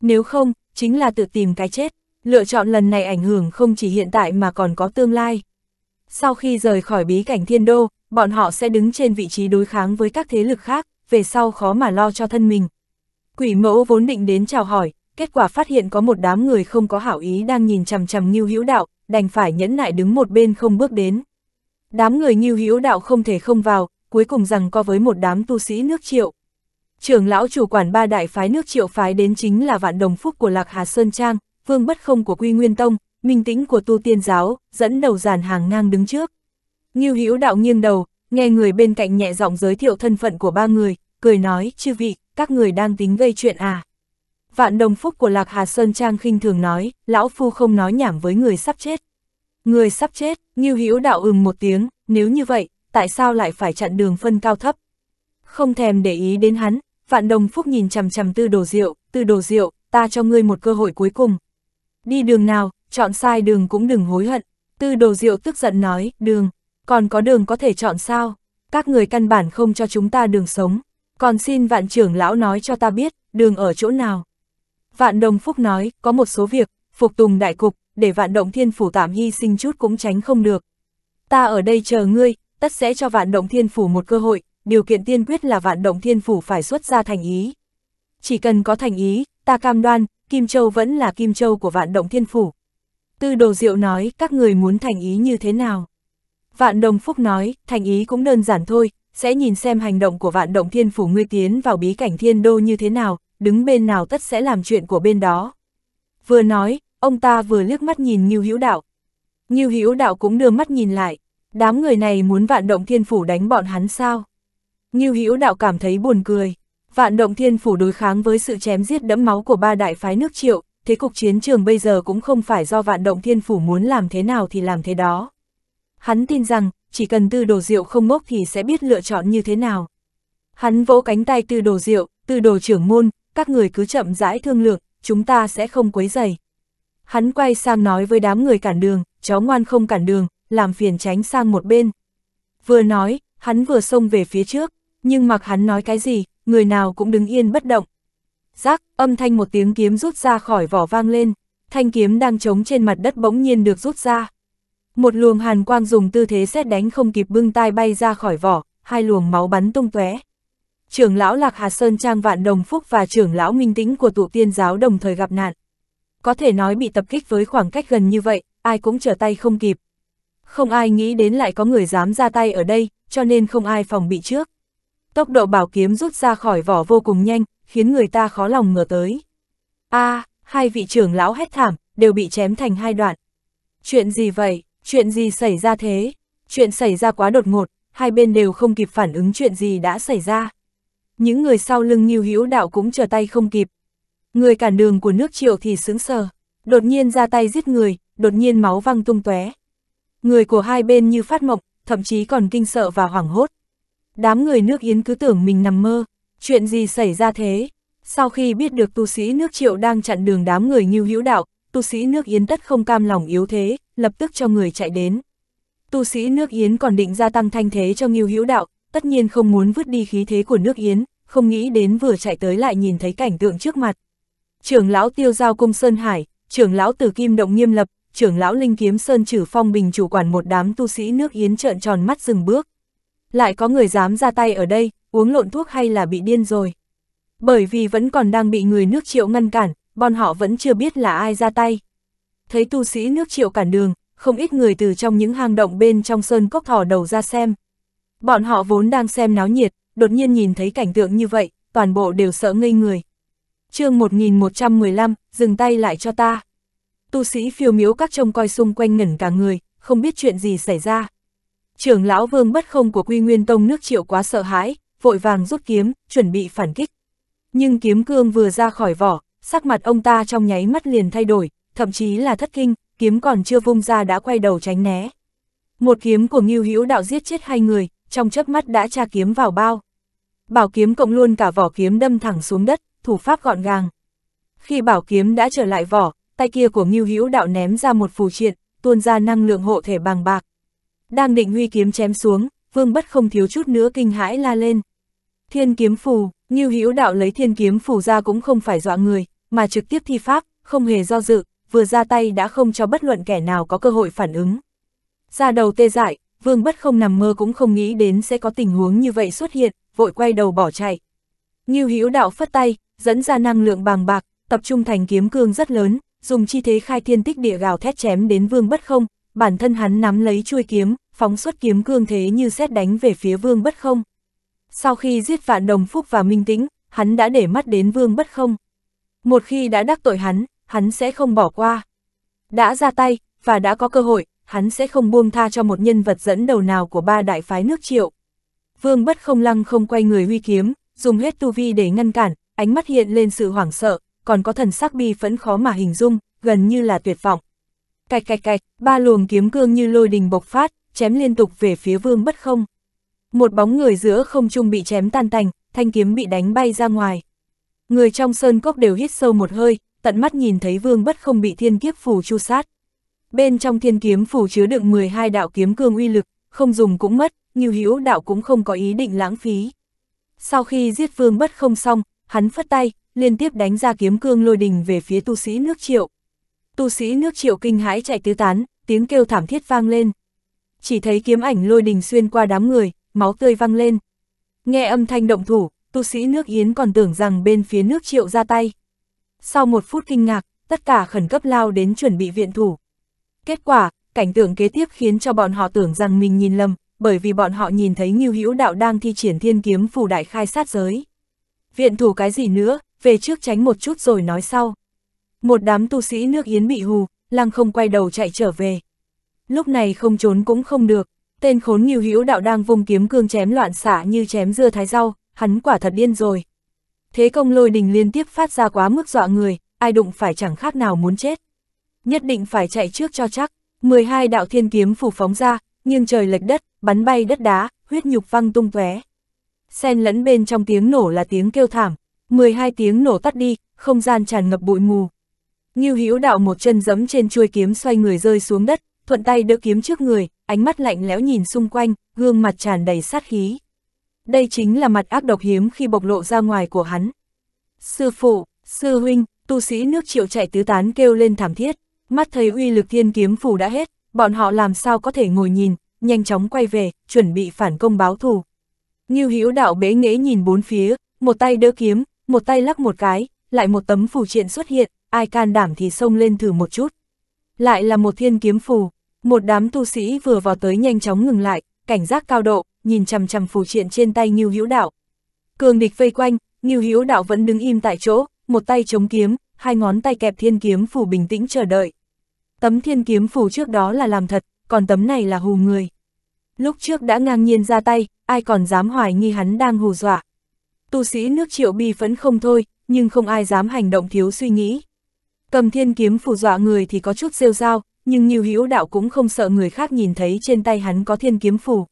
Nếu không, chính là tự tìm cái chết. Lựa chọn lần này ảnh hưởng không chỉ hiện tại mà còn có tương lai. Sau khi rời khỏi bí cảnh thiên đô, bọn họ sẽ đứng trên vị trí đối kháng với các thế lực khác, về sau khó mà lo cho thân mình. Quỷ mẫu vốn định đến chào hỏi, kết quả phát hiện có một đám người không có hảo ý đang nhìn chằm chằm Ngưu Hữu Đạo, đành phải nhẫn nại đứng một bên không bước đến. Đám người Ngưu Hữu Đạo không thể không vào, cuối cùng rằng có với một đám tu sĩ nước Triệu. Trưởng lão chủ quản ba đại phái nước Triệu phái đến chính là Vạn Đồng Phúc của Lạc Hà Sơn Trang, Vương Bất Không của Quy Nguyên Tông, Minh Tĩnh của Tu Tiên giáo, dẫn đầu dàn hàng ngang đứng trước. Ngưu Hữu Đạo nghiêng đầu, nghe người bên cạnh nhẹ giọng giới thiệu thân phận của ba người, cười nói, "Chư vị, các người đang tính gây chuyện à?" vạn đồng phúc của Lạc Hà Sơn Trang khinh thường nói, lão phu không nói nhảm với người sắp chết. Người sắp chết, Như Hữu đạo ừm một tiếng, nếu như vậy, tại sao lại phải chặn đường phân cao thấp? Không thèm để ý đến hắn, vạn đồng phúc nhìn chằm chằm tư đồ rượu, tư đồ rượu, ta cho ngươi một cơ hội cuối cùng. Đi đường nào, chọn sai đường cũng đừng hối hận. Tư đồ rượu tức giận nói, đường, còn có đường có thể chọn sao? Các người căn bản không cho chúng ta đường sống. Còn xin vạn trưởng lão nói cho ta biết, đường ở chỗ nào? Vạn Đồng Phúc nói, có một số việc, phục tùng đại cục, để vạn động thiên phủ tạm hy sinh chút cũng tránh không được. Ta ở đây chờ ngươi, tất sẽ cho vạn động thiên phủ một cơ hội, điều kiện tiên quyết là vạn động thiên phủ phải xuất ra thành ý. Chỉ cần có thành ý, ta cam đoan, Kim Châu vẫn là Kim Châu của vạn động thiên phủ. Tư đồ diệu nói, các người muốn thành ý như thế nào? Vạn đồng phúc nói, thành ý cũng đơn giản thôi, sẽ nhìn xem hành động của vạn động thiên phủ ngươi tiến vào bí cảnh thiên đô như thế nào, đứng bên nào tất sẽ làm chuyện của bên đó. Vừa nói, ông ta vừa liếc mắt nhìn Ngưu Hữu Đạo. Ngưu Hữu Đạo cũng đưa mắt nhìn lại, đám người này muốn vạn động thiên phủ đánh bọn hắn sao? Ngưu Hữu Đạo cảm thấy buồn cười. Vạn động thiên phủ đối kháng với sự chém giết đẫm máu của ba đại phái nước triệu, thế cục chiến trường bây giờ cũng không phải do vạn động thiên phủ muốn làm thế nào thì làm thế đó. Hắn tin rằng, chỉ cần tư đồ diệu không ngốc thì sẽ biết lựa chọn như thế nào. Hắn vỗ cánh tay tư đồ diệu, tư đồ trưởng môn, các người cứ chậm rãi thương lượng, chúng ta sẽ không quấy rầy. Hắn quay sang nói với đám người cản đường, cháu ngoan không cản đường, làm phiền tránh sang một bên. Vừa nói, hắn vừa xông về phía trước, nhưng mặc hắn nói cái gì, người nào cũng đứng yên bất động. Giác, âm thanh một tiếng kiếm rút ra khỏi vỏ vang lên, thanh kiếm đang trống trên mặt đất bỗng nhiên được rút ra. Một luồng hàn quang dùng tư thế xét đánh không kịp bưng tai bay ra khỏi vỏ, hai luồng máu bắn tung tóe trưởng lão Lạc Hà Sơn Trang Vạn Đồng Phúc và trưởng lão Minh Tĩnh của tụ tiên giáo đồng thời gặp nạn. Có thể nói bị tập kích với khoảng cách gần như vậy, ai cũng trở tay không kịp. Không ai nghĩ đến lại có người dám ra tay ở đây, cho nên không ai phòng bị trước. Tốc độ bảo kiếm rút ra khỏi vỏ vô cùng nhanh, khiến người ta khó lòng ngờ tới. a à, hai vị trưởng lão hét thảm, đều bị chém thành hai đoạn. Chuyện gì vậy? Chuyện gì xảy ra thế? Chuyện xảy ra quá đột ngột, hai bên đều không kịp phản ứng chuyện gì đã xảy ra những người sau lưng Nhiêu Hữu Đạo cũng trở tay không kịp. Người cản đường của nước Triệu thì sướng sờ, đột nhiên ra tay giết người, đột nhiên máu văng tung tóe. Người của hai bên như phát mộng, thậm chí còn kinh sợ và hoảng hốt. Đám người nước Yến cứ tưởng mình nằm mơ, chuyện gì xảy ra thế? Sau khi biết được tu sĩ nước Triệu đang chặn đường đám người Nhiêu Hữu Đạo, tu sĩ nước Yến tất không cam lòng yếu thế, lập tức cho người chạy đến. Tu sĩ nước Yến còn định gia tăng thanh thế cho Ngưu Hữu Đạo, tất nhiên không muốn vứt đi khí thế của nước Yến, không nghĩ đến vừa chạy tới lại nhìn thấy cảnh tượng trước mặt. Trưởng lão tiêu giao cung Sơn Hải, trưởng lão tử kim động nghiêm lập, trưởng lão linh kiếm Sơn Trử Phong Bình chủ quản một đám tu sĩ nước Yến trợn tròn mắt dừng bước. Lại có người dám ra tay ở đây, uống lộn thuốc hay là bị điên rồi. Bởi vì vẫn còn đang bị người nước triệu ngăn cản, bọn họ vẫn chưa biết là ai ra tay. Thấy tu sĩ nước triệu cản đường, không ít người từ trong những hang động bên trong sơn cốc thỏ đầu ra xem, Bọn họ vốn đang xem náo nhiệt, đột nhiên nhìn thấy cảnh tượng như vậy, toàn bộ đều sợ ngây người. chương 1115, dừng tay lại cho ta. Tu sĩ phiêu miếu các trông coi xung quanh ngẩn cả người, không biết chuyện gì xảy ra. Trưởng lão vương bất không của quy nguyên tông nước triệu quá sợ hãi, vội vàng rút kiếm, chuẩn bị phản kích. Nhưng kiếm cương vừa ra khỏi vỏ, sắc mặt ông ta trong nháy mắt liền thay đổi, thậm chí là thất kinh, kiếm còn chưa vung ra đã quay đầu tránh né. Một kiếm của Ngưu Hữu Đạo giết chết hai người, trong chớp mắt đã tra kiếm vào bao. Bảo kiếm cộng luôn cả vỏ kiếm đâm thẳng xuống đất, thủ pháp gọn gàng. Khi bảo kiếm đã trở lại vỏ, tay kia của Ngưu Hữu Đạo ném ra một phù triện, tuôn ra năng lượng hộ thể bằng bạc. Đang định huy kiếm chém xuống, Vương Bất không thiếu chút nữa kinh hãi la lên. Thiên kiếm phù, Ngưu Hữu Đạo lấy thiên kiếm phù ra cũng không phải dọa người, mà trực tiếp thi pháp, không hề do dự, vừa ra tay đã không cho bất luận kẻ nào có cơ hội phản ứng. Ra đầu tê dại, vương bất không nằm mơ cũng không nghĩ đến sẽ có tình huống như vậy xuất hiện, vội quay đầu bỏ chạy. Ngưu Hữu đạo phất tay, dẫn ra năng lượng bàng bạc, tập trung thành kiếm cương rất lớn, dùng chi thế khai thiên tích địa gào thét chém đến vương bất không, bản thân hắn nắm lấy chuôi kiếm, phóng xuất kiếm cương thế như xét đánh về phía vương bất không. Sau khi giết vạn đồng phúc và minh tĩnh, hắn đã để mắt đến vương bất không. Một khi đã đắc tội hắn, hắn sẽ không bỏ qua. Đã ra tay, và đã có cơ hội, hắn sẽ không buông tha cho một nhân vật dẫn đầu nào của ba đại phái nước triệu. Vương bất không lăng không quay người huy kiếm, dùng hết tu vi để ngăn cản, ánh mắt hiện lên sự hoảng sợ, còn có thần sắc bi phẫn khó mà hình dung, gần như là tuyệt vọng. Cạch cạch cạch, ba luồng kiếm cương như lôi đình bộc phát, chém liên tục về phía vương bất không. Một bóng người giữa không trung bị chém tan tành, thanh kiếm bị đánh bay ra ngoài. Người trong sơn cốc đều hít sâu một hơi, tận mắt nhìn thấy vương bất không bị thiên kiếp phù chu sát. Bên trong thiên kiếm phủ chứa đựng 12 đạo kiếm cương uy lực, không dùng cũng mất, như Hữu đạo cũng không có ý định lãng phí. Sau khi giết vương Bất không xong, hắn phất tay, liên tiếp đánh ra kiếm cương lôi đình về phía tu sĩ nước Triệu. Tu sĩ nước Triệu kinh hãi chạy tứ tán, tiếng kêu thảm thiết vang lên. Chỉ thấy kiếm ảnh lôi đình xuyên qua đám người, máu tươi văng lên. Nghe âm thanh động thủ, tu sĩ nước Yến còn tưởng rằng bên phía nước Triệu ra tay. Sau một phút kinh ngạc, tất cả khẩn cấp lao đến chuẩn bị viện thủ, Kết quả, cảnh tượng kế tiếp khiến cho bọn họ tưởng rằng mình nhìn lầm, bởi vì bọn họ nhìn thấy Ngưu Hữu Đạo đang thi triển thiên kiếm phù đại khai sát giới. Viện thủ cái gì nữa, về trước tránh một chút rồi nói sau. Một đám tu sĩ nước Yến bị hù, lăng không quay đầu chạy trở về. Lúc này không trốn cũng không được, tên khốn Ngưu Hữu Đạo đang vùng kiếm cương chém loạn xạ như chém dưa thái rau, hắn quả thật điên rồi. Thế công lôi đình liên tiếp phát ra quá mức dọa người, ai đụng phải chẳng khác nào muốn chết nhất định phải chạy trước cho chắc. 12 đạo thiên kiếm phủ phóng ra, nghiêng trời lệch đất, bắn bay đất đá, huyết nhục văng tung tóe. Xen lẫn bên trong tiếng nổ là tiếng kêu thảm, 12 tiếng nổ tắt đi, không gian tràn ngập bụi mù. Ngưu Hữu đạo một chân giẫm trên chuôi kiếm xoay người rơi xuống đất, thuận tay đỡ kiếm trước người, ánh mắt lạnh lẽo nhìn xung quanh, gương mặt tràn đầy sát khí. Đây chính là mặt ác độc hiếm khi bộc lộ ra ngoài của hắn. Sư phụ, sư huynh, tu sĩ nước Triệu chạy tứ tán kêu lên thảm thiết mắt thấy uy lực thiên kiếm phù đã hết, bọn họ làm sao có thể ngồi nhìn, nhanh chóng quay về, chuẩn bị phản công báo thù. Ngưu Hữu Đạo bế nghễ nhìn bốn phía, một tay đỡ kiếm, một tay lắc một cái, lại một tấm phù triện xuất hiện, ai can đảm thì xông lên thử một chút. Lại là một thiên kiếm phù, một đám tu sĩ vừa vào tới nhanh chóng ngừng lại, cảnh giác cao độ, nhìn chằm chằm phù triện trên tay Ngưu Hữu Đạo. Cường địch vây quanh, Ngưu Hữu Đạo vẫn đứng im tại chỗ, một tay chống kiếm, hai ngón tay kẹp thiên kiếm phù bình tĩnh chờ đợi. Tấm thiên kiếm phù trước đó là làm thật, còn tấm này là hù người. Lúc trước đã ngang nhiên ra tay, ai còn dám hoài nghi hắn đang hù dọa. Tu sĩ nước triệu bi phẫn không thôi, nhưng không ai dám hành động thiếu suy nghĩ. Cầm thiên kiếm phù dọa người thì có chút rêu rao, nhưng nhiều hữu đạo cũng không sợ người khác nhìn thấy trên tay hắn có thiên kiếm phù.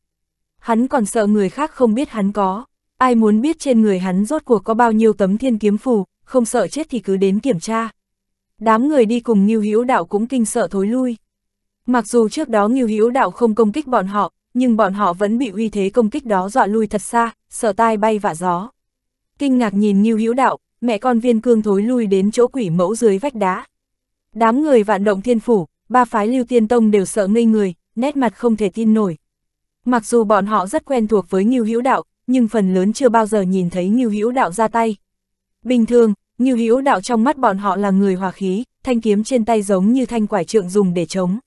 Hắn còn sợ người khác không biết hắn có. Ai muốn biết trên người hắn rốt cuộc có bao nhiêu tấm thiên kiếm phù, không sợ chết thì cứ đến kiểm tra. Đám người đi cùng Ngưu Hữu Đạo cũng kinh sợ thối lui. Mặc dù trước đó Ngưu Hữu Đạo không công kích bọn họ, nhưng bọn họ vẫn bị uy thế công kích đó dọa lui thật xa, sợ tai bay vạ gió. Kinh ngạc nhìn Ngưu Hữu Đạo, mẹ con Viên Cương thối lui đến chỗ quỷ mẫu dưới vách đá. Đám người vạn động thiên phủ, ba phái Lưu Tiên Tông đều sợ ngây người, nét mặt không thể tin nổi. Mặc dù bọn họ rất quen thuộc với Ngưu Hữu Đạo, nhưng phần lớn chưa bao giờ nhìn thấy Ngưu Hữu Đạo ra tay. Bình thường, như hữu đạo trong mắt bọn họ là người hòa khí, thanh kiếm trên tay giống như thanh quải trượng dùng để chống.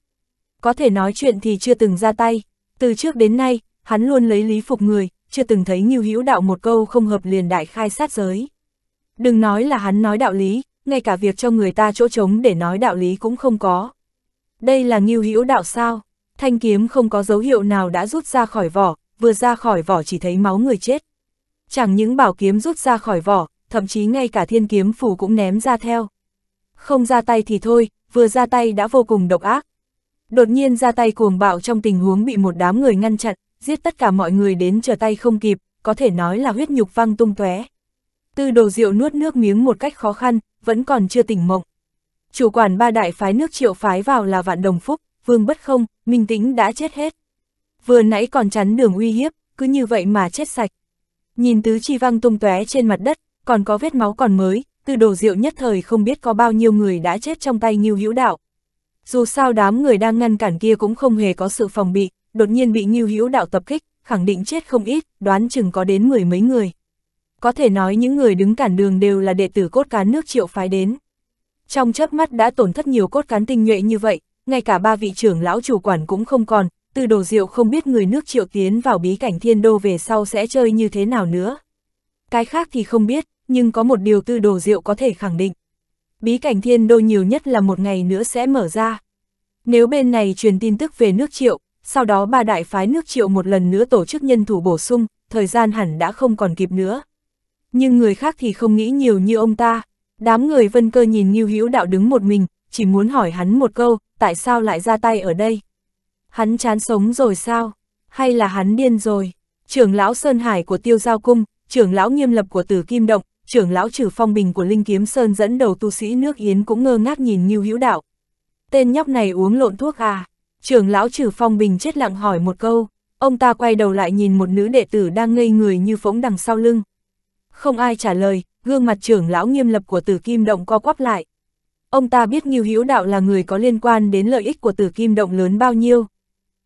Có thể nói chuyện thì chưa từng ra tay, từ trước đến nay, hắn luôn lấy lý phục người, chưa từng thấy như hữu đạo một câu không hợp liền đại khai sát giới. Đừng nói là hắn nói đạo lý, ngay cả việc cho người ta chỗ trống để nói đạo lý cũng không có. Đây là nghiêu hữu đạo sao? Thanh kiếm không có dấu hiệu nào đã rút ra khỏi vỏ, vừa ra khỏi vỏ chỉ thấy máu người chết. Chẳng những bảo kiếm rút ra khỏi vỏ, thậm chí ngay cả thiên kiếm phủ cũng ném ra theo. Không ra tay thì thôi, vừa ra tay đã vô cùng độc ác. Đột nhiên ra tay cuồng bạo trong tình huống bị một đám người ngăn chặn, giết tất cả mọi người đến trở tay không kịp, có thể nói là huyết nhục văng tung tóe. Tư đồ rượu nuốt nước miếng một cách khó khăn, vẫn còn chưa tỉnh mộng. Chủ quản ba đại phái nước triệu phái vào là vạn đồng phúc, vương bất không, minh tĩnh đã chết hết. Vừa nãy còn chắn đường uy hiếp, cứ như vậy mà chết sạch. Nhìn tứ chi văng tung tóe trên mặt đất, còn có vết máu còn mới, từ đồ rượu nhất thời không biết có bao nhiêu người đã chết trong tay Ngưu Hữu Đạo. Dù sao đám người đang ngăn cản kia cũng không hề có sự phòng bị, đột nhiên bị Ngưu Hữu Đạo tập kích, khẳng định chết không ít, đoán chừng có đến mười mấy người. Có thể nói những người đứng cản đường đều là đệ tử cốt cán nước triệu phái đến. Trong chớp mắt đã tổn thất nhiều cốt cán tinh nhuệ như vậy, ngay cả ba vị trưởng lão chủ quản cũng không còn, từ đồ rượu không biết người nước triệu tiến vào bí cảnh thiên đô về sau sẽ chơi như thế nào nữa. Cái khác thì không biết, nhưng có một điều tư đồ diệu có thể khẳng định. Bí cảnh thiên đô nhiều nhất là một ngày nữa sẽ mở ra. Nếu bên này truyền tin tức về nước triệu, sau đó ba đại phái nước triệu một lần nữa tổ chức nhân thủ bổ sung, thời gian hẳn đã không còn kịp nữa. Nhưng người khác thì không nghĩ nhiều như ông ta. Đám người vân cơ nhìn Ngưu Hữu Đạo đứng một mình, chỉ muốn hỏi hắn một câu, tại sao lại ra tay ở đây? Hắn chán sống rồi sao? Hay là hắn điên rồi? Trưởng lão Sơn Hải của Tiêu Giao Cung, trưởng lão nghiêm lập của Tử Kim Động, trưởng lão trừ phong bình của Linh Kiếm Sơn dẫn đầu tu sĩ nước Yến cũng ngơ ngác nhìn Ngưu Hữu Đạo. Tên nhóc này uống lộn thuốc à? Trưởng lão trừ phong bình chết lặng hỏi một câu, ông ta quay đầu lại nhìn một nữ đệ tử đang ngây người như phỗng đằng sau lưng. Không ai trả lời, gương mặt trưởng lão nghiêm lập của tử kim động co quắp lại. Ông ta biết Ngưu Hữu Đạo là người có liên quan đến lợi ích của tử kim động lớn bao nhiêu.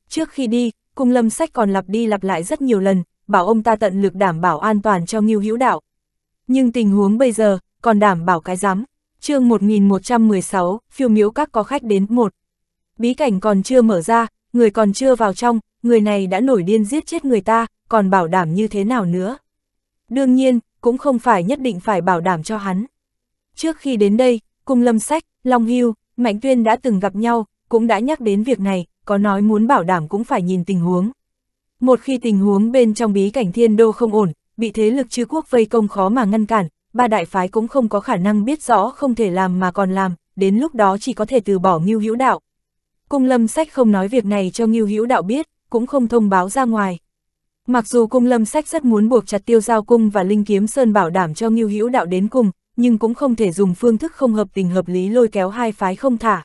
Trước khi đi, cung lâm sách còn lặp đi lặp lại rất nhiều lần, bảo ông ta tận lực đảm bảo an toàn cho Ngưu Hữu Đạo. Nhưng tình huống bây giờ, còn đảm bảo cái rắm chương 1116, phiêu miếu các có khách đến một. Bí cảnh còn chưa mở ra, người còn chưa vào trong, người này đã nổi điên giết chết người ta, còn bảo đảm như thế nào nữa. Đương nhiên, cũng không phải nhất định phải bảo đảm cho hắn. Trước khi đến đây, cùng Lâm Sách, Long Hưu, Mạnh Tuyên đã từng gặp nhau, cũng đã nhắc đến việc này, có nói muốn bảo đảm cũng phải nhìn tình huống. Một khi tình huống bên trong bí cảnh thiên đô không ổn, bị thế lực chư quốc vây công khó mà ngăn cản, ba đại phái cũng không có khả năng biết rõ không thể làm mà còn làm, đến lúc đó chỉ có thể từ bỏ Ngưu Hữu Đạo. Cung Lâm Sách không nói việc này cho Ngưu Hữu Đạo biết, cũng không thông báo ra ngoài. Mặc dù Cung Lâm Sách rất muốn buộc chặt Tiêu Giao Cung và Linh Kiếm Sơn bảo đảm cho Ngưu Hữu Đạo đến cùng, nhưng cũng không thể dùng phương thức không hợp tình hợp lý lôi kéo hai phái không thả.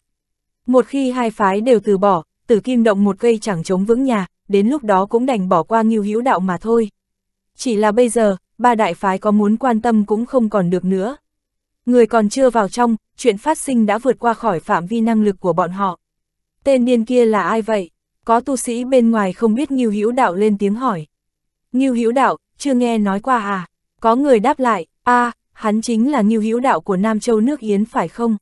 Một khi hai phái đều từ bỏ, Tử Kim động một cây chẳng chống vững nhà, đến lúc đó cũng đành bỏ qua Ngưu Hữu Đạo mà thôi chỉ là bây giờ, ba đại phái có muốn quan tâm cũng không còn được nữa. Người còn chưa vào trong, chuyện phát sinh đã vượt qua khỏi phạm vi năng lực của bọn họ. Tên niên kia là ai vậy? Có tu sĩ bên ngoài không biết Ngưu Hữu Đạo lên tiếng hỏi. Ngưu Hữu Đạo, chưa nghe nói qua à? Có người đáp lại, a, à, hắn chính là Ngưu Hữu Đạo của Nam Châu nước Yến phải không?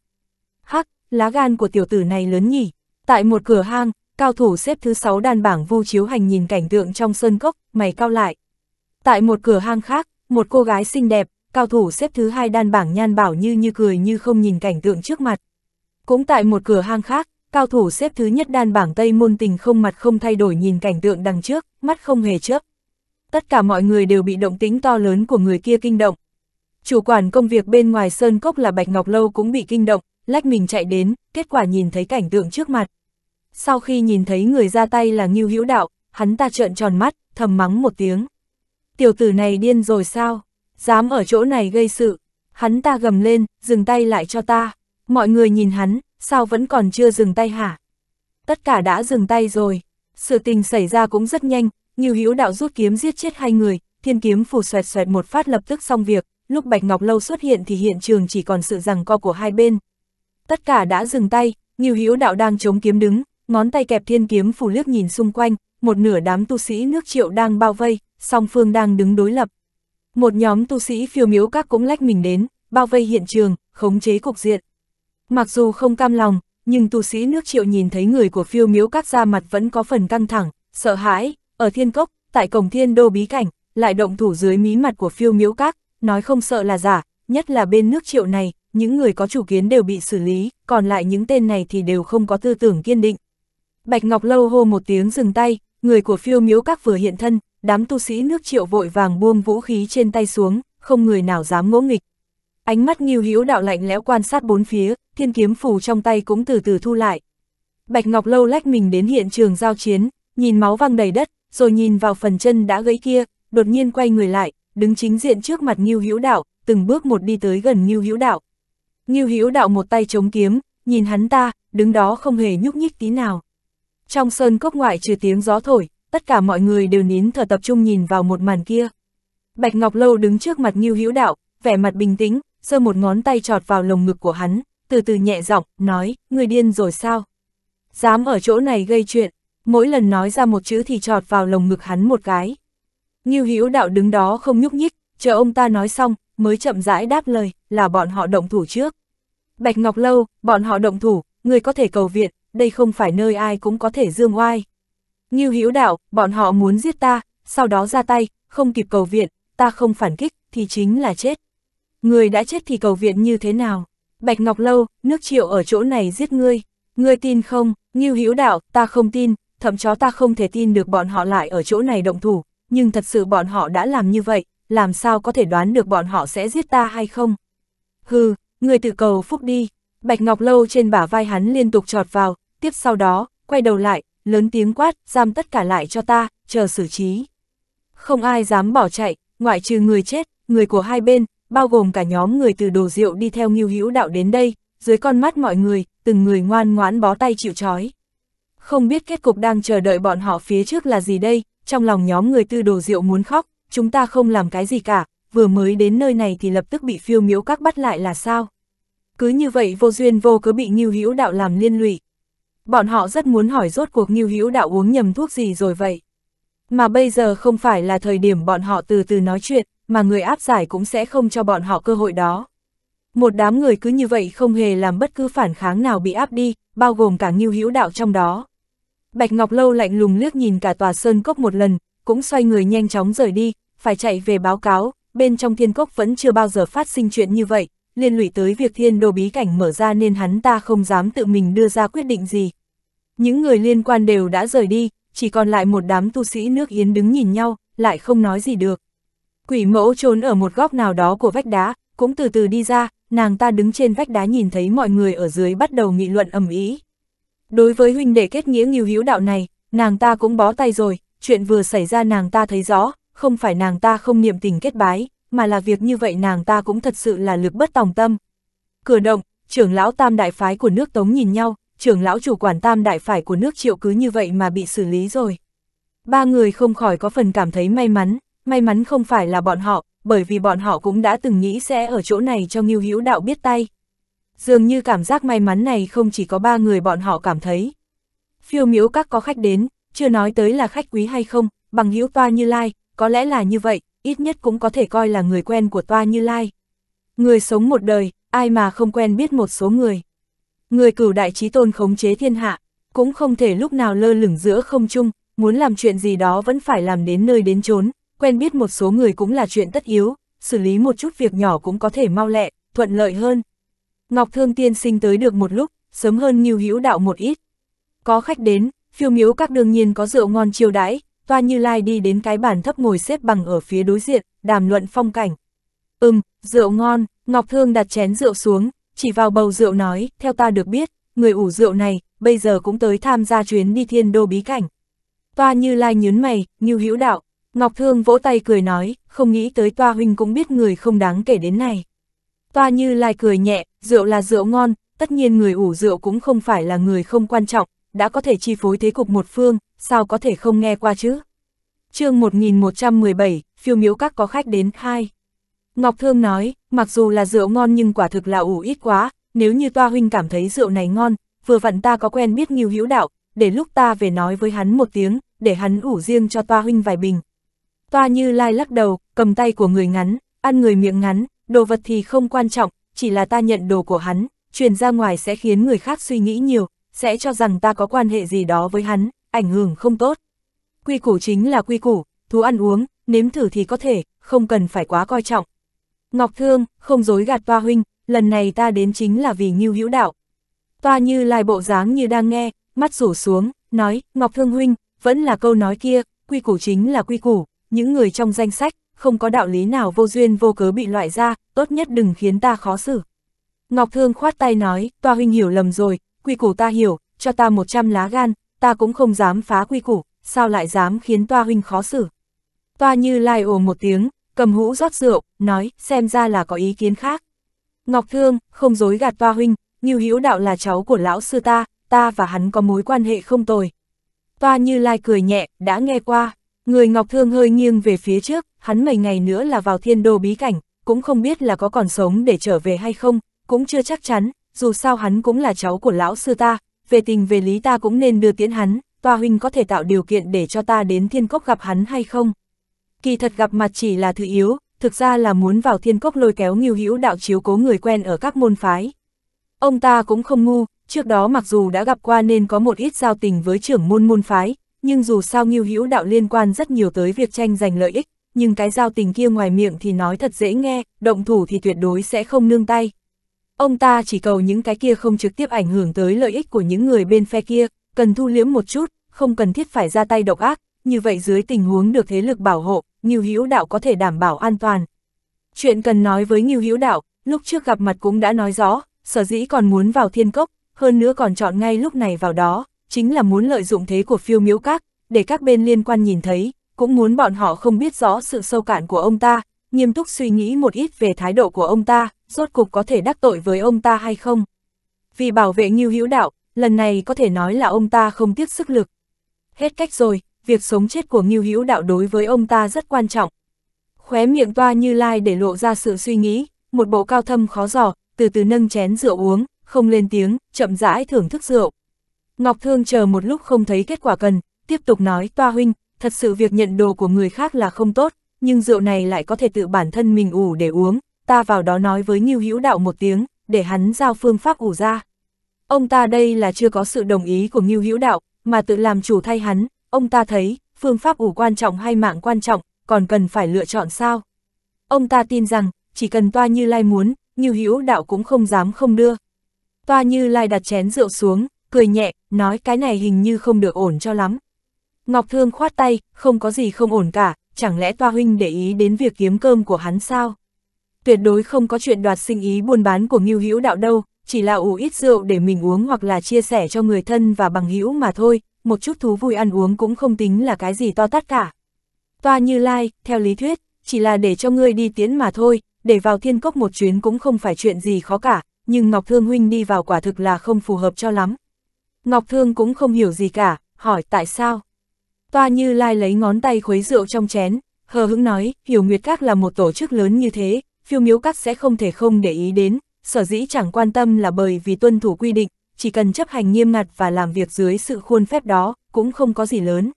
Hắc, lá gan của tiểu tử này lớn nhỉ. Tại một cửa hang, cao thủ xếp thứ sáu đàn bảng vu chiếu hành nhìn cảnh tượng trong sơn cốc, mày cao lại. Tại một cửa hang khác, một cô gái xinh đẹp, cao thủ xếp thứ hai đan bảng nhan bảo như như cười như không nhìn cảnh tượng trước mặt. Cũng tại một cửa hang khác, cao thủ xếp thứ nhất đan bảng Tây Môn Tình không mặt không thay đổi nhìn cảnh tượng đằng trước, mắt không hề chớp. Tất cả mọi người đều bị động tính to lớn của người kia kinh động. Chủ quản công việc bên ngoài sơn cốc là Bạch Ngọc Lâu cũng bị kinh động, lách mình chạy đến, kết quả nhìn thấy cảnh tượng trước mặt. Sau khi nhìn thấy người ra tay là Ngưu Hữu Đạo, hắn ta trợn tròn mắt, thầm mắng một tiếng tiểu tử này điên rồi sao, dám ở chỗ này gây sự, hắn ta gầm lên, dừng tay lại cho ta, mọi người nhìn hắn, sao vẫn còn chưa dừng tay hả? Tất cả đã dừng tay rồi, sự tình xảy ra cũng rất nhanh, như hữu đạo rút kiếm giết chết hai người, thiên kiếm phủ xoẹt xoẹt một phát lập tức xong việc, lúc Bạch Ngọc Lâu xuất hiện thì hiện trường chỉ còn sự rằng co của hai bên. Tất cả đã dừng tay, như hữu đạo đang chống kiếm đứng, ngón tay kẹp thiên kiếm phủ liếc nhìn xung quanh, một nửa đám tu sĩ nước triệu đang bao vây, song phương đang đứng đối lập. Một nhóm tu sĩ phiêu miếu các cũng lách mình đến, bao vây hiện trường, khống chế cục diện. Mặc dù không cam lòng, nhưng tu sĩ nước triệu nhìn thấy người của phiêu miếu các ra mặt vẫn có phần căng thẳng, sợ hãi, ở thiên cốc, tại cổng thiên đô bí cảnh, lại động thủ dưới mí mặt của phiêu miếu các, nói không sợ là giả, nhất là bên nước triệu này, những người có chủ kiến đều bị xử lý, còn lại những tên này thì đều không có tư tưởng kiên định. Bạch Ngọc Lâu hô một tiếng dừng tay, người của phiêu miếu các vừa hiện thân, đám tu sĩ nước triệu vội vàng buông vũ khí trên tay xuống, không người nào dám ngỗ nghịch. Ánh mắt nghiêu hữu đạo lạnh lẽo quan sát bốn phía, thiên kiếm phù trong tay cũng từ từ thu lại. Bạch Ngọc Lâu lách mình đến hiện trường giao chiến, nhìn máu văng đầy đất, rồi nhìn vào phần chân đã gãy kia, đột nhiên quay người lại, đứng chính diện trước mặt nghiêu hữu đạo, từng bước một đi tới gần nghiêu hữu đạo. Nghiêu hữu đạo một tay chống kiếm, nhìn hắn ta, đứng đó không hề nhúc nhích tí nào. Trong sơn cốc ngoại trừ tiếng gió thổi, tất cả mọi người đều nín thở tập trung nhìn vào một màn kia. Bạch Ngọc Lâu đứng trước mặt Ngưu Hữu Đạo, vẻ mặt bình tĩnh, giơ một ngón tay trọt vào lồng ngực của hắn, từ từ nhẹ giọng nói, người điên rồi sao? Dám ở chỗ này gây chuyện, mỗi lần nói ra một chữ thì trọt vào lồng ngực hắn một cái. Ngưu Hữu Đạo đứng đó không nhúc nhích, chờ ông ta nói xong, mới chậm rãi đáp lời, là bọn họ động thủ trước. Bạch Ngọc Lâu, bọn họ động thủ, người có thể cầu viện, đây không phải nơi ai cũng có thể dương oai. Ngưu Hữu Đạo, bọn họ muốn giết ta, sau đó ra tay, không kịp cầu viện, ta không phản kích, thì chính là chết. Người đã chết thì cầu viện như thế nào? Bạch Ngọc Lâu, nước triệu ở chỗ này giết ngươi. Ngươi tin không? Ngưu Hữu Đạo, ta không tin, thậm chó ta không thể tin được bọn họ lại ở chỗ này động thủ, nhưng thật sự bọn họ đã làm như vậy, làm sao có thể đoán được bọn họ sẽ giết ta hay không? Hừ, người tự cầu phúc đi. Bạch Ngọc Lâu trên bả vai hắn liên tục trọt vào, tiếp sau đó, quay đầu lại, lớn tiếng quát, giam tất cả lại cho ta, chờ xử trí. Không ai dám bỏ chạy, ngoại trừ người chết, người của hai bên, bao gồm cả nhóm người từ đồ rượu đi theo nghiêu hữu đạo đến đây, dưới con mắt mọi người, từng người ngoan ngoãn bó tay chịu trói. Không biết kết cục đang chờ đợi bọn họ phía trước là gì đây, trong lòng nhóm người tư đồ rượu muốn khóc, chúng ta không làm cái gì cả, vừa mới đến nơi này thì lập tức bị phiêu miễu các bắt lại là sao? Cứ như vậy vô duyên vô cớ bị nghiêu hữu đạo làm liên lụy, Bọn họ rất muốn hỏi rốt cuộc Ngưu Hữu Đạo uống nhầm thuốc gì rồi vậy. Mà bây giờ không phải là thời điểm bọn họ từ từ nói chuyện, mà người áp giải cũng sẽ không cho bọn họ cơ hội đó. Một đám người cứ như vậy không hề làm bất cứ phản kháng nào bị áp đi, bao gồm cả Ngưu Hữu Đạo trong đó. Bạch Ngọc Lâu lạnh lùng liếc nhìn cả tòa sơn cốc một lần, cũng xoay người nhanh chóng rời đi, phải chạy về báo cáo, bên trong thiên cốc vẫn chưa bao giờ phát sinh chuyện như vậy, liên lụy tới việc thiên đồ bí cảnh mở ra nên hắn ta không dám tự mình đưa ra quyết định gì. Những người liên quan đều đã rời đi, chỉ còn lại một đám tu sĩ nước Yến đứng nhìn nhau, lại không nói gì được. Quỷ mẫu trốn ở một góc nào đó của vách đá, cũng từ từ đi ra, nàng ta đứng trên vách đá nhìn thấy mọi người ở dưới bắt đầu nghị luận ầm ý. Đối với huynh đệ kết nghĩa nghiêu hữu đạo này, nàng ta cũng bó tay rồi, chuyện vừa xảy ra nàng ta thấy rõ, không phải nàng ta không niệm tình kết bái, mà là việc như vậy nàng ta cũng thật sự là lực bất tòng tâm. Cửa động, trưởng lão tam đại phái của nước Tống nhìn nhau, trưởng lão chủ quản tam đại phái của nước triệu cứ như vậy mà bị xử lý rồi. Ba người không khỏi có phần cảm thấy may mắn, may mắn không phải là bọn họ, bởi vì bọn họ cũng đã từng nghĩ sẽ ở chỗ này cho ngưu hữu đạo biết tay. Dường như cảm giác may mắn này không chỉ có ba người bọn họ cảm thấy. Phiêu miếu các có khách đến, chưa nói tới là khách quý hay không, bằng hữu toa như lai, có lẽ là như vậy, ít nhất cũng có thể coi là người quen của Toa Như Lai. Người sống một đời, ai mà không quen biết một số người. Người cửu đại trí tôn khống chế thiên hạ, cũng không thể lúc nào lơ lửng giữa không chung, muốn làm chuyện gì đó vẫn phải làm đến nơi đến chốn, quen biết một số người cũng là chuyện tất yếu, xử lý một chút việc nhỏ cũng có thể mau lẹ, thuận lợi hơn. Ngọc Thương Tiên sinh tới được một lúc, sớm hơn Ngưu Hữu Đạo một ít. Có khách đến, phiêu miếu các đương nhiên có rượu ngon chiêu đãi, Toa Như Lai đi đến cái bàn thấp ngồi xếp bằng ở phía đối diện, đàm luận phong cảnh. Ừm, rượu ngon, Ngọc Thương đặt chén rượu xuống, chỉ vào bầu rượu nói, theo ta được biết, người ủ rượu này, bây giờ cũng tới tham gia chuyến đi thiên đô bí cảnh. Toa Như Lai nhớn mày, như hữu đạo, Ngọc Thương vỗ tay cười nói, không nghĩ tới Toa Huynh cũng biết người không đáng kể đến này. Toa Như Lai cười nhẹ, rượu là rượu ngon, tất nhiên người ủ rượu cũng không phải là người không quan trọng, đã có thể chi phối thế cục một phương, sao có thể không nghe qua chứ? chương 1117, phiêu miếu các có khách đến khai. Ngọc Thương nói, mặc dù là rượu ngon nhưng quả thực là ủ ít quá, nếu như toa huynh cảm thấy rượu này ngon, vừa vặn ta có quen biết nghiêu hữu đạo, để lúc ta về nói với hắn một tiếng, để hắn ủ riêng cho toa huynh vài bình. Toa như lai lắc đầu, cầm tay của người ngắn, ăn người miệng ngắn, đồ vật thì không quan trọng, chỉ là ta nhận đồ của hắn, truyền ra ngoài sẽ khiến người khác suy nghĩ nhiều, sẽ cho rằng ta có quan hệ gì đó với hắn, ảnh hưởng không tốt. Quy củ chính là quy củ, thú ăn uống, nếm thử thì có thể, không cần phải quá coi trọng. Ngọc Thương, không dối gạt Toa Huynh, lần này ta đến chính là vì Ngưu Hữu Đạo. Toa Như lai bộ dáng như đang nghe, mắt rủ xuống, nói, Ngọc Thương Huynh, vẫn là câu nói kia, quy củ chính là quy củ, những người trong danh sách, không có đạo lý nào vô duyên vô cớ bị loại ra, tốt nhất đừng khiến ta khó xử. Ngọc Thương khoát tay nói, Toa Huynh hiểu lầm rồi, quy củ ta hiểu, cho ta 100 lá gan, ta cũng không dám phá quy củ, sao lại dám khiến toa huynh khó xử. Toa như lai ồ một tiếng, cầm hũ rót rượu, nói, xem ra là có ý kiến khác. Ngọc Thương, không dối gạt toa huynh, Như Hữu Đạo là cháu của lão sư ta, ta và hắn có mối quan hệ không tồi. Toa Như Lai cười nhẹ, đã nghe qua, người Ngọc Thương hơi nghiêng về phía trước, hắn mấy ngày nữa là vào thiên đồ bí cảnh, cũng không biết là có còn sống để trở về hay không, cũng chưa chắc chắn, dù sao hắn cũng là cháu của lão sư ta, về tình về lý ta cũng nên đưa tiễn hắn, tòa huynh có thể tạo điều kiện để cho ta đến thiên cốc gặp hắn hay không? Kỳ thật gặp mặt chỉ là thứ yếu, thực ra là muốn vào thiên cốc lôi kéo nghiêu hữu đạo chiếu cố người quen ở các môn phái. Ông ta cũng không ngu, trước đó mặc dù đã gặp qua nên có một ít giao tình với trưởng môn môn phái, nhưng dù sao nghiêu hữu đạo liên quan rất nhiều tới việc tranh giành lợi ích, nhưng cái giao tình kia ngoài miệng thì nói thật dễ nghe, động thủ thì tuyệt đối sẽ không nương tay, Ông ta chỉ cầu những cái kia không trực tiếp ảnh hưởng tới lợi ích của những người bên phe kia, cần thu liếm một chút, không cần thiết phải ra tay độc ác, như vậy dưới tình huống được thế lực bảo hộ, Ngưu Hữu Đạo có thể đảm bảo an toàn. Chuyện cần nói với Ngưu Hữu Đạo, lúc trước gặp mặt cũng đã nói rõ, sở dĩ còn muốn vào thiên cốc, hơn nữa còn chọn ngay lúc này vào đó, chính là muốn lợi dụng thế của phiêu miếu các, để các bên liên quan nhìn thấy, cũng muốn bọn họ không biết rõ sự sâu cạn của ông ta, nghiêm túc suy nghĩ một ít về thái độ của ông ta, rốt cục có thể đắc tội với ông ta hay không. Vì bảo vệ Ngưu Hữu Đạo, lần này có thể nói là ông ta không tiếc sức lực. Hết cách rồi, việc sống chết của Ngưu Hữu Đạo đối với ông ta rất quan trọng. Khóe miệng toa Như Lai để lộ ra sự suy nghĩ, một bộ cao thâm khó giỏ, từ từ nâng chén rượu uống, không lên tiếng, chậm rãi thưởng thức rượu. Ngọc Thương chờ một lúc không thấy kết quả cần, tiếp tục nói toa huynh, thật sự việc nhận đồ của người khác là không tốt, nhưng rượu này lại có thể tự bản thân mình ủ để uống, ta vào đó nói với Ngưu Hữu Đạo một tiếng, để hắn giao phương pháp ủ ra. Ông ta đây là chưa có sự đồng ý của Ngưu Hữu Đạo, mà tự làm chủ thay hắn, ông ta thấy, phương pháp ủ quan trọng hay mạng quan trọng, còn cần phải lựa chọn sao. Ông ta tin rằng, chỉ cần toa như lai muốn, Ngưu Hữu Đạo cũng không dám không đưa. Toa như lai đặt chén rượu xuống, cười nhẹ, nói cái này hình như không được ổn cho lắm. Ngọc Thương khoát tay, không có gì không ổn cả, chẳng lẽ toa huynh để ý đến việc kiếm cơm của hắn sao? Tuyệt đối không có chuyện đoạt sinh ý buôn bán của Ngưu Hữu Đạo đâu, chỉ là ủ ít rượu để mình uống hoặc là chia sẻ cho người thân và bằng hữu mà thôi, một chút thú vui ăn uống cũng không tính là cái gì to tát cả. Toa Như Lai, theo lý thuyết, chỉ là để cho ngươi đi tiến mà thôi, để vào thiên cốc một chuyến cũng không phải chuyện gì khó cả, nhưng Ngọc Thương Huynh đi vào quả thực là không phù hợp cho lắm. Ngọc Thương cũng không hiểu gì cả, hỏi tại sao? Toa Như Lai lấy ngón tay khuấy rượu trong chén, hờ hững nói, Hiểu Nguyệt Các là một tổ chức lớn như thế, phiêu miếu các sẽ không thể không để ý đến, sở dĩ chẳng quan tâm là bởi vì tuân thủ quy định, chỉ cần chấp hành nghiêm ngặt và làm việc dưới sự khuôn phép đó, cũng không có gì lớn.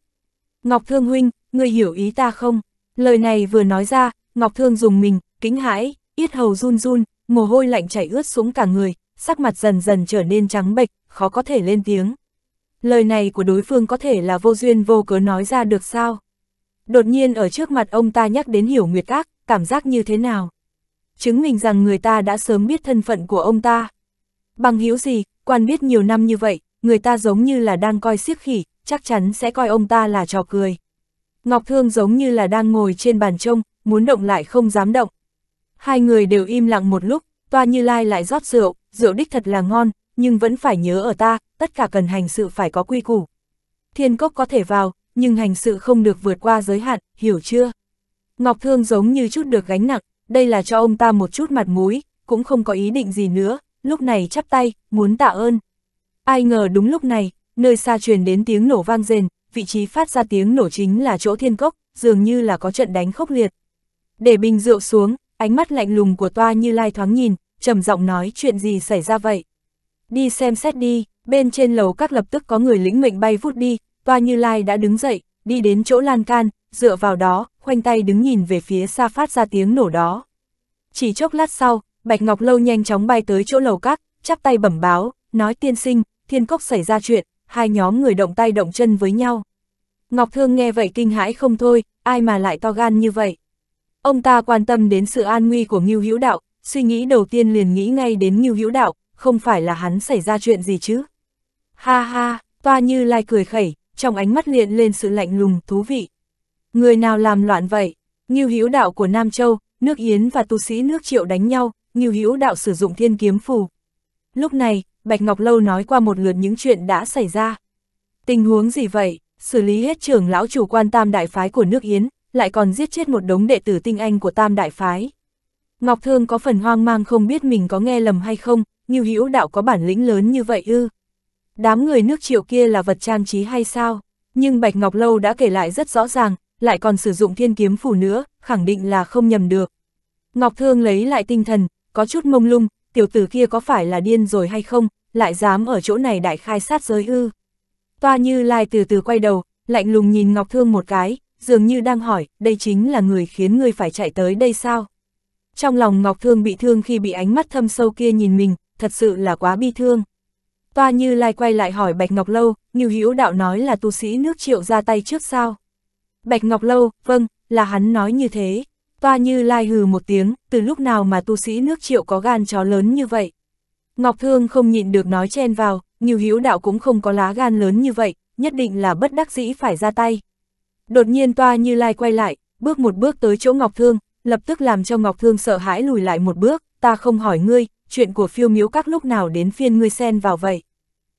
Ngọc Thương Huynh, người hiểu ý ta không? Lời này vừa nói ra, Ngọc Thương dùng mình, kính hãi, yết hầu run run, mồ hôi lạnh chảy ướt xuống cả người, sắc mặt dần dần trở nên trắng bệch, khó có thể lên tiếng. Lời này của đối phương có thể là vô duyên vô cớ nói ra được sao? Đột nhiên ở trước mặt ông ta nhắc đến hiểu nguyệt ác, cảm giác như thế nào? Chứng minh rằng người ta đã sớm biết thân phận của ông ta. Bằng hiểu gì, quan biết nhiều năm như vậy, người ta giống như là đang coi siếc khỉ, chắc chắn sẽ coi ông ta là trò cười. Ngọc Thương giống như là đang ngồi trên bàn trông, muốn động lại không dám động. Hai người đều im lặng một lúc, toa như lai lại rót rượu, rượu đích thật là ngon, nhưng vẫn phải nhớ ở ta, tất cả cần hành sự phải có quy củ. Thiên cốc có thể vào, nhưng hành sự không được vượt qua giới hạn, hiểu chưa? Ngọc Thương giống như chút được gánh nặng, đây là cho ông ta một chút mặt mũi, cũng không có ý định gì nữa, lúc này chắp tay, muốn tạ ơn. Ai ngờ đúng lúc này, nơi xa truyền đến tiếng nổ vang rền, vị trí phát ra tiếng nổ chính là chỗ thiên cốc, dường như là có trận đánh khốc liệt. Để bình rượu xuống, ánh mắt lạnh lùng của toa như lai thoáng nhìn, trầm giọng nói chuyện gì xảy ra vậy đi xem xét đi, bên trên lầu các lập tức có người lĩnh mệnh bay vút đi, toa như lai đã đứng dậy, đi đến chỗ lan can, dựa vào đó, khoanh tay đứng nhìn về phía xa phát ra tiếng nổ đó. Chỉ chốc lát sau, Bạch Ngọc Lâu nhanh chóng bay tới chỗ lầu các, chắp tay bẩm báo, nói tiên sinh, thiên cốc xảy ra chuyện, hai nhóm người động tay động chân với nhau. Ngọc Thương nghe vậy kinh hãi không thôi, ai mà lại to gan như vậy. Ông ta quan tâm đến sự an nguy của Ngưu Hữu Đạo, suy nghĩ đầu tiên liền nghĩ ngay đến Ngưu Hữu Đạo, không phải là hắn xảy ra chuyện gì chứ? Ha ha, toa như lai cười khẩy, trong ánh mắt liền lên sự lạnh lùng, thú vị. Người nào làm loạn vậy? Ngưu hữu đạo của Nam Châu, nước Yến và tu sĩ nước Triệu đánh nhau, Ngưu hữu đạo sử dụng thiên kiếm phù. Lúc này, Bạch Ngọc Lâu nói qua một lượt những chuyện đã xảy ra. Tình huống gì vậy? Xử lý hết trưởng lão chủ quan tam đại phái của nước Yến, lại còn giết chết một đống đệ tử tinh anh của tam đại phái. Ngọc Thương có phần hoang mang không biết mình có nghe lầm hay không, Ngưu Hữu Đạo có bản lĩnh lớn như vậy ư? Đám người nước triệu kia là vật trang trí hay sao? Nhưng Bạch Ngọc Lâu đã kể lại rất rõ ràng, lại còn sử dụng thiên kiếm phủ nữa, khẳng định là không nhầm được. Ngọc Thương lấy lại tinh thần, có chút mông lung, tiểu tử kia có phải là điên rồi hay không, lại dám ở chỗ này đại khai sát giới ư? Toa Như Lai từ từ quay đầu, lạnh lùng nhìn Ngọc Thương một cái, dường như đang hỏi, đây chính là người khiến người phải chạy tới đây sao? Trong lòng Ngọc Thương bị thương khi bị ánh mắt thâm sâu kia nhìn mình, thật sự là quá bi thương. Toa Như Lai quay lại hỏi Bạch Ngọc Lâu, Ngưu Hữu Đạo nói là tu sĩ nước triệu ra tay trước sao? Bạch Ngọc Lâu, vâng, là hắn nói như thế. Toa Như Lai hừ một tiếng, từ lúc nào mà tu sĩ nước triệu có gan chó lớn như vậy? Ngọc Thương không nhịn được nói chen vào, Ngưu Hữu Đạo cũng không có lá gan lớn như vậy, nhất định là bất đắc dĩ phải ra tay. Đột nhiên Toa Như Lai quay lại, bước một bước tới chỗ Ngọc Thương, lập tức làm cho Ngọc Thương sợ hãi lùi lại một bước, ta không hỏi ngươi, chuyện của phiêu miếu các lúc nào đến phiên ngươi xen vào vậy.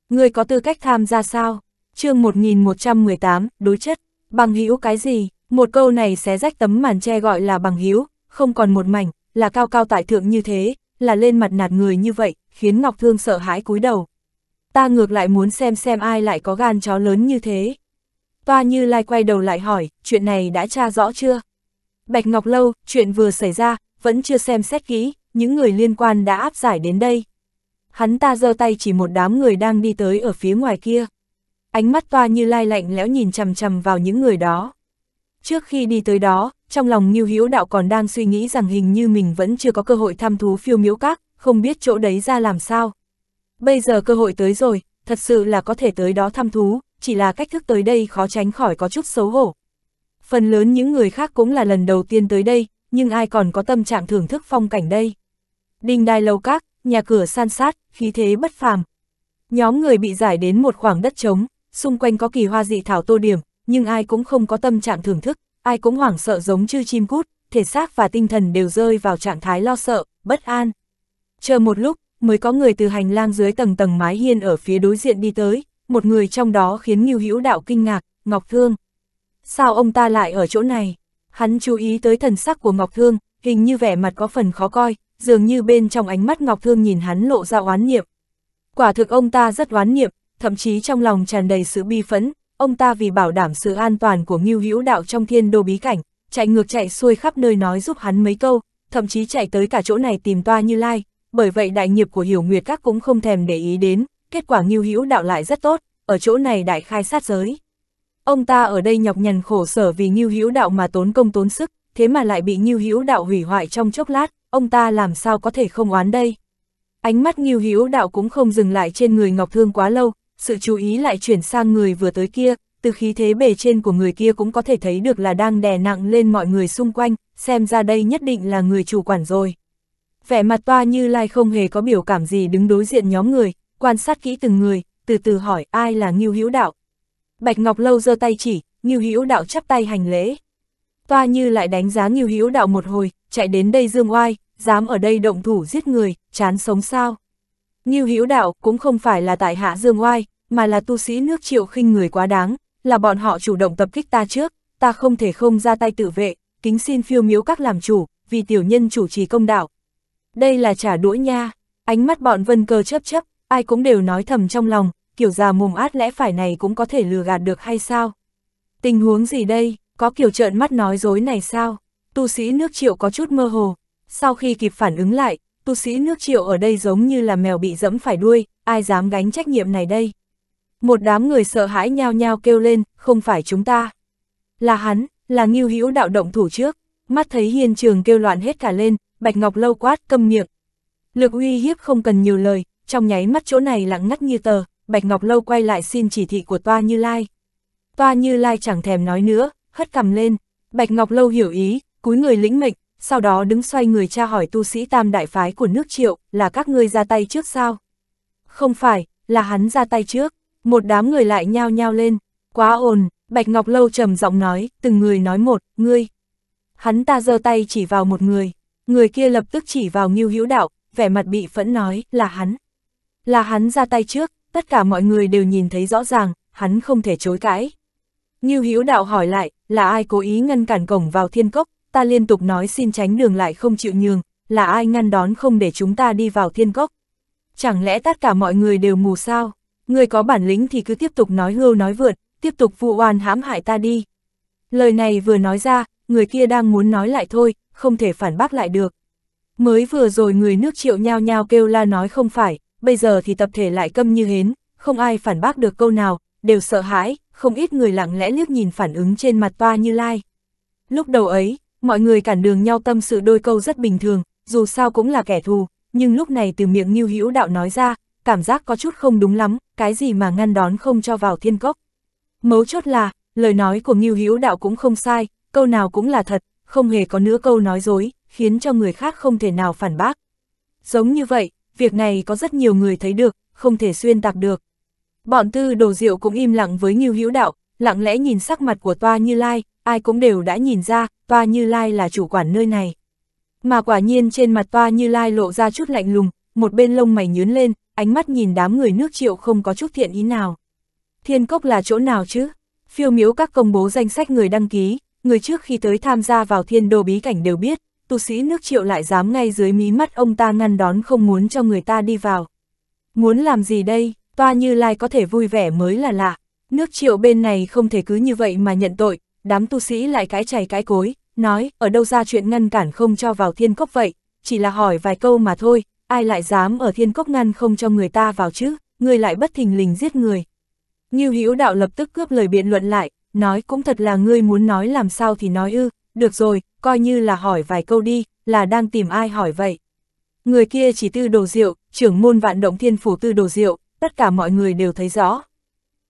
Ngươi có tư cách tham gia sao? chương 1118, đối chất, bằng hữu cái gì? Một câu này xé rách tấm màn che gọi là bằng hữu không còn một mảnh, là cao cao tại thượng như thế, là lên mặt nạt người như vậy, khiến Ngọc Thương sợ hãi cúi đầu. Ta ngược lại muốn xem xem ai lại có gan chó lớn như thế. Toa như lai quay đầu lại hỏi, chuyện này đã tra rõ chưa? Bạch Ngọc Lâu, chuyện vừa xảy ra, vẫn chưa xem xét kỹ, những người liên quan đã áp giải đến đây. Hắn ta giơ tay chỉ một đám người đang đi tới ở phía ngoài kia. Ánh mắt toa như lai lạnh lẽo nhìn chằm chằm vào những người đó. Trước khi đi tới đó, trong lòng Ngưu Hiếu Đạo còn đang suy nghĩ rằng hình như mình vẫn chưa có cơ hội thăm thú phiêu miếu các, không biết chỗ đấy ra làm sao. Bây giờ cơ hội tới rồi, thật sự là có thể tới đó thăm thú, chỉ là cách thức tới đây khó tránh khỏi có chút xấu hổ, Phần lớn những người khác cũng là lần đầu tiên tới đây, nhưng ai còn có tâm trạng thưởng thức phong cảnh đây. Đình đài lầu các, nhà cửa san sát, khí thế bất phàm. Nhóm người bị giải đến một khoảng đất trống, xung quanh có kỳ hoa dị thảo tô điểm, nhưng ai cũng không có tâm trạng thưởng thức, ai cũng hoảng sợ giống như chim cút, thể xác và tinh thần đều rơi vào trạng thái lo sợ, bất an. Chờ một lúc, mới có người từ hành lang dưới tầng tầng mái hiên ở phía đối diện đi tới, một người trong đó khiến Ngưu Hữu Đạo kinh ngạc, Ngọc Thương. Sao ông ta lại ở chỗ này? Hắn chú ý tới thần sắc của Ngọc Thương, hình như vẻ mặt có phần khó coi, dường như bên trong ánh mắt Ngọc Thương nhìn hắn lộ ra oán niệm. Quả thực ông ta rất oán niệm, thậm chí trong lòng tràn đầy sự bi phẫn, ông ta vì bảo đảm sự an toàn của Ngưu Hữu Đạo trong thiên đô bí cảnh, chạy ngược chạy xuôi khắp nơi nói giúp hắn mấy câu, thậm chí chạy tới cả chỗ này tìm toa Như Lai, bởi vậy đại nghiệp của Hiểu Nguyệt các cũng không thèm để ý đến, kết quả Ngưu Hữu Đạo lại rất tốt, ở chỗ này đại khai sát giới. Ông ta ở đây nhọc nhằn khổ sở vì Ngưu Hữu Đạo mà tốn công tốn sức, thế mà lại bị Ngưu Hữu Đạo hủy hoại trong chốc lát, ông ta làm sao có thể không oán đây? Ánh mắt Ngưu Hữu Đạo cũng không dừng lại trên người Ngọc Thương quá lâu, sự chú ý lại chuyển sang người vừa tới kia, từ khí thế bề trên của người kia cũng có thể thấy được là đang đè nặng lên mọi người xung quanh, xem ra đây nhất định là người chủ quản rồi. Vẻ mặt toa như lai không hề có biểu cảm gì đứng đối diện nhóm người, quan sát kỹ từng người, từ từ hỏi ai là Ngưu Hữu Đạo, Bạch Ngọc Lâu giơ tay chỉ, Ngưu Hữu Đạo chắp tay hành lễ. Toa Như lại đánh giá Ngưu Hữu Đạo một hồi, chạy đến đây dương oai, dám ở đây động thủ giết người, chán sống sao? Ngưu Hữu Đạo cũng không phải là tại hạ dương oai, mà là tu sĩ nước Triệu khinh người quá đáng, là bọn họ chủ động tập kích ta trước, ta không thể không ra tay tự vệ, kính xin phiêu miếu các làm chủ, vì tiểu nhân chủ trì công đạo. Đây là trả đũa nha, ánh mắt bọn vân cơ chớp chớp, ai cũng đều nói thầm trong lòng, kiểu già mồm át lẽ phải này cũng có thể lừa gạt được hay sao? Tình huống gì đây, có kiểu trợn mắt nói dối này sao? Tu sĩ nước triệu có chút mơ hồ, sau khi kịp phản ứng lại, tu sĩ nước triệu ở đây giống như là mèo bị dẫm phải đuôi, ai dám gánh trách nhiệm này đây? Một đám người sợ hãi nhao nhao kêu lên, không phải chúng ta. Là hắn, là nghiêu hữu đạo động thủ trước, mắt thấy hiên trường kêu loạn hết cả lên, Bạch Ngọc lâu quát câm miệng. Lực uy hiếp không cần nhiều lời, trong nháy mắt chỗ này lặng ngắt như tờ, Bạch Ngọc Lâu quay lại xin chỉ thị của Toa Như Lai. Toa Như Lai chẳng thèm nói nữa, hất cầm lên. Bạch Ngọc Lâu hiểu ý, cúi người lĩnh mệnh, sau đó đứng xoay người tra hỏi tu sĩ tam đại phái của nước triệu, là các ngươi ra tay trước sao? Không phải, là hắn ra tay trước. Một đám người lại nhao nhao lên. Quá ồn, Bạch Ngọc Lâu trầm giọng nói, từng người nói một, ngươi. Hắn ta giơ tay chỉ vào một người, người kia lập tức chỉ vào Ngưu Hữu Đạo, vẻ mặt bị phẫn nói, là hắn. Là hắn ra tay trước, tất cả mọi người đều nhìn thấy rõ ràng, hắn không thể chối cãi. Như Hữu đạo hỏi lại, là ai cố ý ngăn cản cổng vào thiên cốc, ta liên tục nói xin tránh đường lại không chịu nhường, là ai ngăn đón không để chúng ta đi vào thiên cốc. Chẳng lẽ tất cả mọi người đều mù sao? Người có bản lĩnh thì cứ tiếp tục nói hưu nói vượt, tiếp tục vụ oan hãm hại ta đi. Lời này vừa nói ra, người kia đang muốn nói lại thôi, không thể phản bác lại được. Mới vừa rồi người nước triệu nhao nhao kêu la nói không phải, bây giờ thì tập thể lại câm như hến, không ai phản bác được câu nào, đều sợ hãi, không ít người lặng lẽ liếc nhìn phản ứng trên mặt toa như lai. Lúc đầu ấy, mọi người cản đường nhau tâm sự đôi câu rất bình thường, dù sao cũng là kẻ thù, nhưng lúc này từ miệng Ngưu Hữu Đạo nói ra, cảm giác có chút không đúng lắm, cái gì mà ngăn đón không cho vào thiên cốc. Mấu chốt là, lời nói của Ngưu Hữu Đạo cũng không sai, câu nào cũng là thật, không hề có nữa câu nói dối, khiến cho người khác không thể nào phản bác. Giống như vậy, việc này có rất nhiều người thấy được, không thể xuyên tạc được. Bọn tư đồ diệu cũng im lặng với Ngưu Hữu Đạo, lặng lẽ nhìn sắc mặt của Toa Như Lai, ai cũng đều đã nhìn ra, Toa Như Lai là chủ quản nơi này. Mà quả nhiên trên mặt Toa Như Lai lộ ra chút lạnh lùng, một bên lông mày nhướn lên, ánh mắt nhìn đám người nước triệu không có chút thiện ý nào. Thiên cốc là chỗ nào chứ? Phiêu miếu các công bố danh sách người đăng ký, người trước khi tới tham gia vào thiên đồ bí cảnh đều biết, tu sĩ nước triệu lại dám ngay dưới mí mắt ông ta ngăn đón không muốn cho người ta đi vào. Muốn làm gì đây, toa như lai có thể vui vẻ mới là lạ, nước triệu bên này không thể cứ như vậy mà nhận tội, đám tu sĩ lại cái chày cái cối, nói, ở đâu ra chuyện ngăn cản không cho vào thiên cốc vậy, chỉ là hỏi vài câu mà thôi, ai lại dám ở thiên cốc ngăn không cho người ta vào chứ, người lại bất thình lình giết người. Như Hữu Đạo lập tức cướp lời biện luận lại, nói cũng thật là ngươi muốn nói làm sao thì nói ư, được rồi, coi như là hỏi vài câu đi, là đang tìm ai hỏi vậy. Người kia chỉ tư đồ diệu, trưởng môn vạn động thiên phủ tư đồ diệu, tất cả mọi người đều thấy rõ.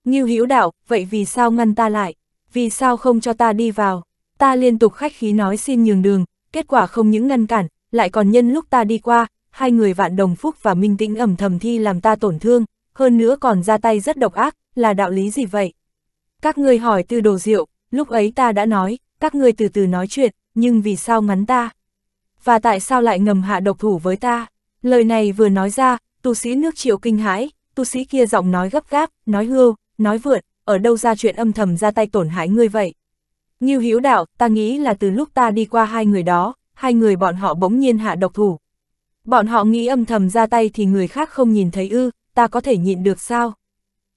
Ngưu Hữu đạo, vậy vì sao ngăn ta lại? Vì sao không cho ta đi vào? Ta liên tục khách khí nói xin nhường đường, kết quả không những ngăn cản, lại còn nhân lúc ta đi qua, hai người vạn đồng phúc và minh tĩnh ẩm thầm thi làm ta tổn thương, hơn nữa còn ra tay rất độc ác, là đạo lý gì vậy? Các ngươi hỏi tư đồ diệu, lúc ấy ta đã nói, các ngươi từ từ nói chuyện, nhưng vì sao ngắn ta? Và tại sao lại ngầm hạ độc thủ với ta? Lời này vừa nói ra, tu sĩ nước triệu kinh hãi, tu sĩ kia giọng nói gấp gáp, nói hưu, nói vượt, ở đâu ra chuyện âm thầm ra tay tổn hại ngươi vậy? như Hiếu đạo, ta nghĩ là từ lúc ta đi qua hai người đó, hai người bọn họ bỗng nhiên hạ độc thủ. Bọn họ nghĩ âm thầm ra tay thì người khác không nhìn thấy ư, ta có thể nhịn được sao?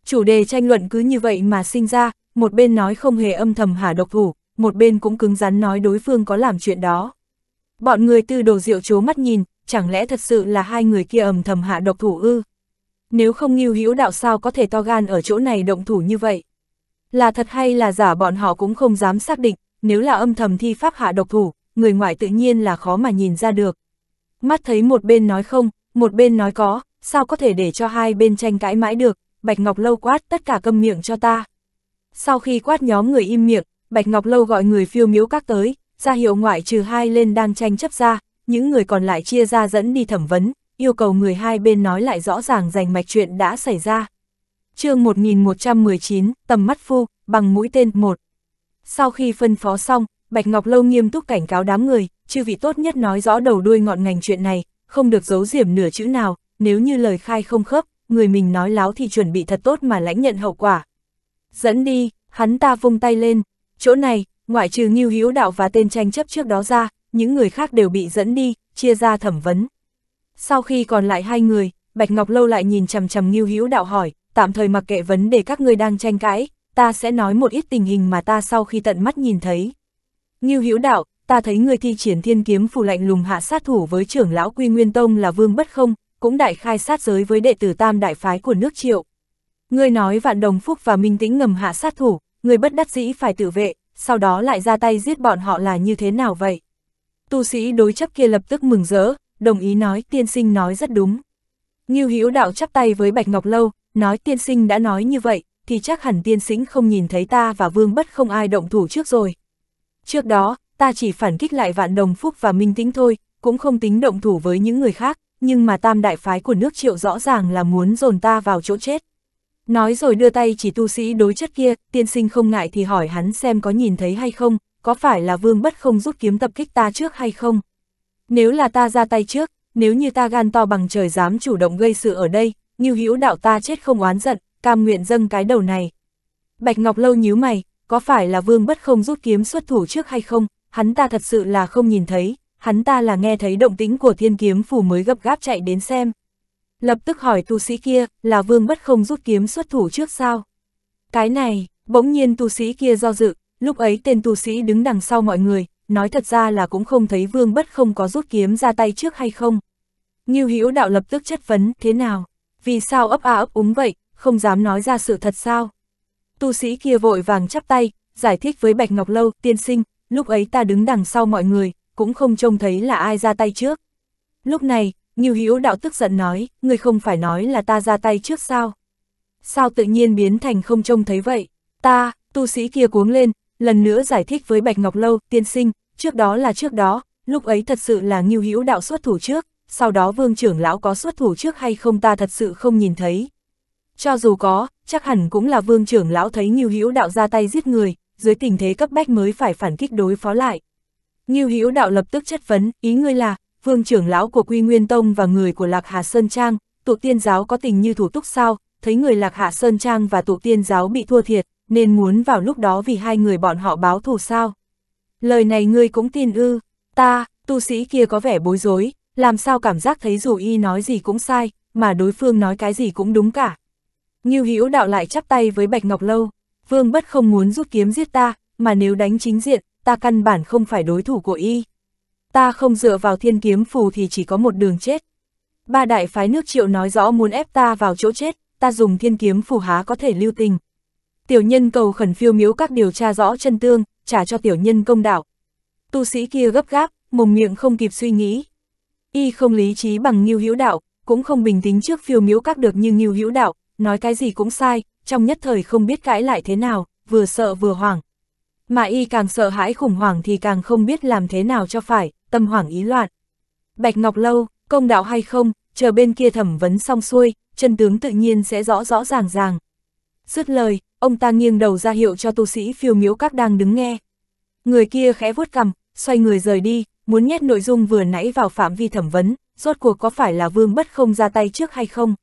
Chủ đề tranh luận cứ như vậy mà sinh ra, một bên nói không hề âm thầm hạ độc thủ, một bên cũng cứng rắn nói đối phương có làm chuyện đó. Bọn người tư đồ rượu chố mắt nhìn, chẳng lẽ thật sự là hai người kia ầm thầm hạ độc thủ ư? Nếu không nghiêu hữu đạo sao có thể to gan ở chỗ này động thủ như vậy? Là thật hay là giả bọn họ cũng không dám xác định, nếu là âm thầm thi pháp hạ độc thủ, người ngoại tự nhiên là khó mà nhìn ra được. Mắt thấy một bên nói không, một bên nói có, sao có thể để cho hai bên tranh cãi mãi được, Bạch Ngọc Lâu quát tất cả câm miệng cho ta. Sau khi quát nhóm người im miệng, Bạch Ngọc Lâu gọi người phiêu miếu các tới, ra hiệu ngoại trừ hai lên đang tranh chấp ra, những người còn lại chia ra dẫn đi thẩm vấn, yêu cầu người hai bên nói lại rõ ràng rành mạch chuyện đã xảy ra. chương 1119, tầm mắt phu, bằng mũi tên 1. Sau khi phân phó xong, Bạch Ngọc Lâu nghiêm túc cảnh cáo đám người, chư vị tốt nhất nói rõ đầu đuôi ngọn ngành chuyện này, không được giấu diểm nửa chữ nào, nếu như lời khai không khớp, người mình nói láo thì chuẩn bị thật tốt mà lãnh nhận hậu quả. Dẫn đi, hắn ta vung tay lên, chỗ này, ngoại trừ Ngưu Hữu Đạo và tên tranh chấp trước đó ra, những người khác đều bị dẫn đi, chia ra thẩm vấn. Sau khi còn lại hai người, Bạch Ngọc Lâu lại nhìn chằm chằm Ngưu Hữu Đạo hỏi, tạm thời mặc kệ vấn đề các ngươi đang tranh cãi, ta sẽ nói một ít tình hình mà ta sau khi tận mắt nhìn thấy. Ngưu Hữu Đạo, ta thấy người thi triển thiên kiếm phù lạnh lùng hạ sát thủ với trưởng lão Quy Nguyên Tông là Vương Bất Không, cũng đại khai sát giới với đệ tử Tam Đại Phái của nước Triệu. Ngươi nói Vạn Đồng Phúc và Minh Tĩnh ngầm hạ sát thủ, người bất đắc dĩ phải tự vệ, sau đó lại ra tay giết bọn họ là như thế nào vậy? Tu sĩ đối chấp kia lập tức mừng rỡ, đồng ý nói tiên sinh nói rất đúng. Ngưu Hữu đạo chắp tay với Bạch Ngọc Lâu, nói tiên sinh đã nói như vậy, thì chắc hẳn tiên sinh không nhìn thấy ta và vương bất không ai động thủ trước rồi. Trước đó, ta chỉ phản kích lại vạn đồng phúc và minh tĩnh thôi, cũng không tính động thủ với những người khác, nhưng mà tam đại phái của nước triệu rõ ràng là muốn dồn ta vào chỗ chết. Nói rồi đưa tay chỉ tu sĩ đối chất kia, tiên sinh không ngại thì hỏi hắn xem có nhìn thấy hay không, có phải là vương bất không rút kiếm tập kích ta trước hay không? Nếu là ta ra tay trước, nếu như ta gan to bằng trời dám chủ động gây sự ở đây, như hữu đạo ta chết không oán giận, cam nguyện dâng cái đầu này. Bạch Ngọc Lâu nhíu mày, có phải là vương bất không rút kiếm xuất thủ trước hay không, hắn ta thật sự là không nhìn thấy, hắn ta là nghe thấy động tĩnh của thiên kiếm phủ mới gấp gáp chạy đến xem. Lập tức hỏi tu sĩ kia, là vương bất không rút kiếm xuất thủ trước sao? Cái này, bỗng nhiên tu sĩ kia do dự, lúc ấy tên tu sĩ đứng đằng sau mọi người, nói thật ra là cũng không thấy vương bất không có rút kiếm ra tay trước hay không. Nghiêu Hữu đạo lập tức chất vấn, thế nào? Vì sao ấp a ấp úng vậy, không dám nói ra sự thật sao? Tu sĩ kia vội vàng chắp tay, giải thích với Bạch Ngọc Lâu, tiên sinh, lúc ấy ta đứng đằng sau mọi người, cũng không trông thấy là ai ra tay trước. Lúc này, Ngưu Hữu đạo tức giận nói, Ngươi không phải nói là ta ra tay trước sao? Sao tự nhiên biến thành không trông thấy vậy? Ta, tu sĩ kia cuống lên, lần nữa giải thích với Bạch Ngọc Lâu, tiên sinh, trước đó là trước đó, lúc ấy thật sự là Ngưu Hữu đạo xuất thủ trước, sau đó vương trưởng lão có xuất thủ trước hay không ta thật sự không nhìn thấy. Cho dù có, chắc hẳn cũng là vương trưởng lão thấy Ngưu Hữu đạo ra tay giết người, dưới tình thế cấp bách mới phải phản kích đối phó lại. Ngưu Hữu đạo lập tức chất vấn, ý ngươi là, vương trưởng lão của Quy Nguyên Tông và người của Lạc Hà Sơn Trang, tuộc tiên giáo có tình như thủ túc sao, thấy người Lạc hà Sơn Trang và tuộc tiên giáo bị thua thiệt, nên muốn vào lúc đó vì hai người bọn họ báo thù sao. Lời này ngươi cũng tin ư, ta, tu sĩ kia có vẻ bối rối, làm sao cảm giác thấy dù y nói gì cũng sai, mà đối phương nói cái gì cũng đúng cả. Nghiêu Hữu đạo lại chắp tay với Bạch Ngọc Lâu, vương bất không muốn rút kiếm giết ta, mà nếu đánh chính diện, ta căn bản không phải đối thủ của y ta không dựa vào thiên kiếm phù thì chỉ có một đường chết. Ba đại phái nước triệu nói rõ muốn ép ta vào chỗ chết, ta dùng thiên kiếm phù há có thể lưu tình. Tiểu nhân cầu khẩn phiêu miếu các điều tra rõ chân tương, trả cho tiểu nhân công đạo. Tu sĩ kia gấp gáp, mồm miệng không kịp suy nghĩ. Y không lý trí bằng nghiêu hữu đạo, cũng không bình tĩnh trước phiêu miếu các được như nghiêu hữu đạo, nói cái gì cũng sai, trong nhất thời không biết cãi lại thế nào, vừa sợ vừa hoảng. Mà y càng sợ hãi khủng hoảng thì càng không biết làm thế nào cho phải, tâm hoảng ý loạn. Bạch Ngọc Lâu, công đạo hay không, chờ bên kia thẩm vấn xong xuôi, chân tướng tự nhiên sẽ rõ rõ ràng ràng. Dứt lời, ông ta nghiêng đầu ra hiệu cho tu sĩ phiêu miếu các đang đứng nghe. Người kia khẽ vuốt cằm, xoay người rời đi, muốn nhét nội dung vừa nãy vào phạm vi thẩm vấn, rốt cuộc có phải là vương bất không ra tay trước hay không?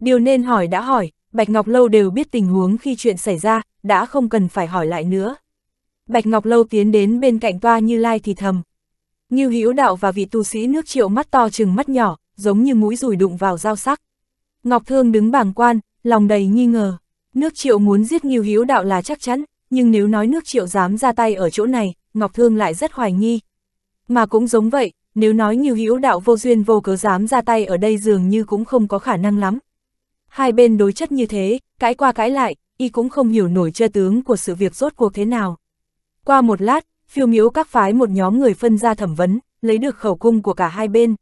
Điều nên hỏi đã hỏi, Bạch Ngọc Lâu đều biết tình huống khi chuyện xảy ra, đã không cần phải hỏi lại nữa. Bạch Ngọc Lâu tiến đến bên cạnh toa như lai thì thầm. Ngưu Hữu Đạo và vị tu sĩ nước Triệu mắt to chừng mắt nhỏ, giống như mũi rùi đụng vào dao sắc. Ngọc Thương đứng bàng quan, lòng đầy nghi ngờ. Nước Triệu muốn giết Ngưu Hữu Đạo là chắc chắn, nhưng nếu nói nước Triệu dám ra tay ở chỗ này, Ngọc Thương lại rất hoài nghi. Mà cũng giống vậy, nếu nói Ngưu Hữu Đạo vô duyên vô cớ dám ra tay ở đây dường như cũng không có khả năng lắm. Hai bên đối chất như thế, cãi qua cãi lại, y cũng không hiểu nổi chơ tướng của sự việc rốt cuộc thế nào. Qua một lát, phiêu miếu các phái một nhóm người phân ra thẩm vấn, lấy được khẩu cung của cả hai bên.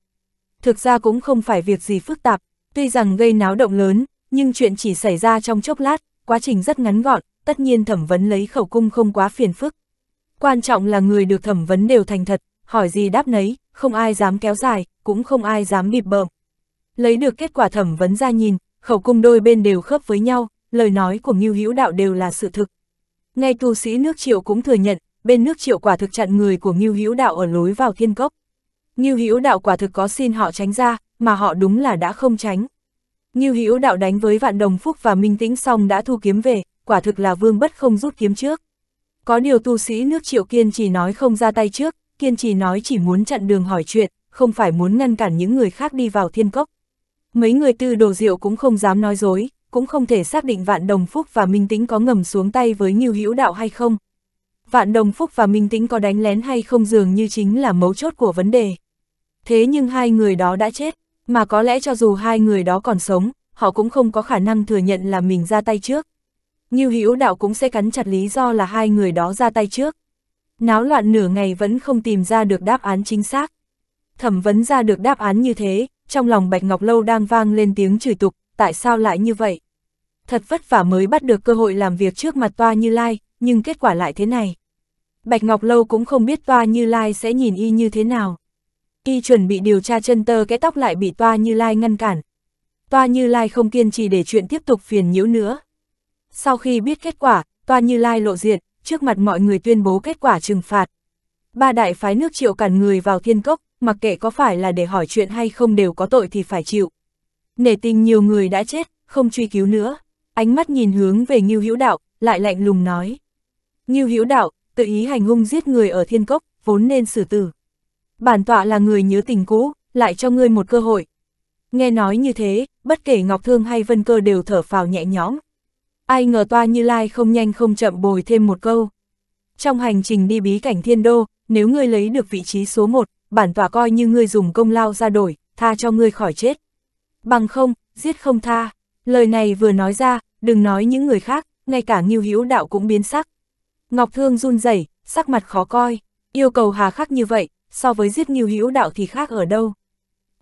Thực ra cũng không phải việc gì phức tạp, tuy rằng gây náo động lớn, nhưng chuyện chỉ xảy ra trong chốc lát, quá trình rất ngắn gọn, tất nhiên thẩm vấn lấy khẩu cung không quá phiền phức. Quan trọng là người được thẩm vấn đều thành thật, hỏi gì đáp nấy, không ai dám kéo dài, cũng không ai dám bịp bợm. Lấy được kết quả thẩm vấn ra nhìn, khẩu cung đôi bên đều khớp với nhau, lời nói của Ngưu Hữu Đạo đều là sự thực. Ngay tu sĩ nước Triệu cũng thừa nhận, bên nước triệu quả thực chặn người của Ngưu Hữu Đạo ở lối vào thiên cốc. Ngưu Hữu Đạo quả thực có xin họ tránh ra, mà họ đúng là đã không tránh. Ngưu Hữu Đạo đánh với Vạn Đồng Phúc và Minh Tĩnh xong đã thu kiếm về, quả thực là Vương Bất không rút kiếm trước. Có điều tu sĩ nước Triệu kiên trì nói không ra tay trước, kiên trì nói chỉ muốn chặn đường hỏi chuyện, không phải muốn ngăn cản những người khác đi vào thiên cốc. Mấy người tư đồ diệu cũng không dám nói dối, cũng không thể xác định Vạn Đồng Phúc và Minh Tĩnh có ngầm xuống tay với Ngưu Hữu Đạo hay không, Vạn Đồng Phúc và Minh Tĩnh có đánh lén hay không dường như chính là mấu chốt của vấn đề. Thế nhưng hai người đó đã chết, mà có lẽ cho dù hai người đó còn sống, họ cũng không có khả năng thừa nhận là mình ra tay trước. Như Hữu Đạo cũng sẽ cắn chặt lý do là hai người đó ra tay trước. Náo loạn nửa ngày vẫn không tìm ra được đáp án chính xác. Thẩm vấn ra được đáp án như thế, trong lòng Bạch Ngọc Lâu đang vang lên tiếng chửi tục, tại sao lại như vậy? Thật vất vả mới bắt được cơ hội làm việc trước mặt toa như Lai, nhưng kết quả lại thế này. Bạch Ngọc Lâu cũng không biết Toa Như Lai sẽ nhìn y như thế nào. Y chuẩn bị điều tra chân tơ cái tóc lại bị Toa Như Lai ngăn cản. Toa Như Lai không kiên trì để chuyện tiếp tục phiền nhiễu nữa. Sau khi biết kết quả, Toa Như Lai lộ diện, trước mặt mọi người tuyên bố kết quả trừng phạt. Ba đại phái nước triệu cản người vào thiên cốc, mặc kệ có phải là để hỏi chuyện hay không đều có tội thì phải chịu. Nể tình nhiều người đã chết, không truy cứu nữa. Ánh mắt nhìn hướng về Ngưu Hữu Đạo, lại lạnh lùng nói. Ngưu Hữu Đạo, tự ý hành hung giết người ở thiên cốc, vốn nên xử tử. Bản tọa là người nhớ tình cũ, lại cho ngươi một cơ hội. Nghe nói như thế, bất kể Ngọc Thương hay Vân Cơ đều thở phào nhẹ nhõm. Ai ngờ toa như lai không nhanh không chậm bồi thêm một câu. Trong hành trình đi bí cảnh thiên đô, nếu ngươi lấy được vị trí số 1, bản tọa coi như ngươi dùng công lao ra đổi, tha cho ngươi khỏi chết. Bằng không, giết không tha. Lời này vừa nói ra, đừng nói những người khác, ngay cả Ngưu Hữu Đạo cũng biến sắc, Ngọc Thương run rẩy, sắc mặt khó coi, yêu cầu hà khắc như vậy, so với giết nghiêu hữu đạo thì khác ở đâu.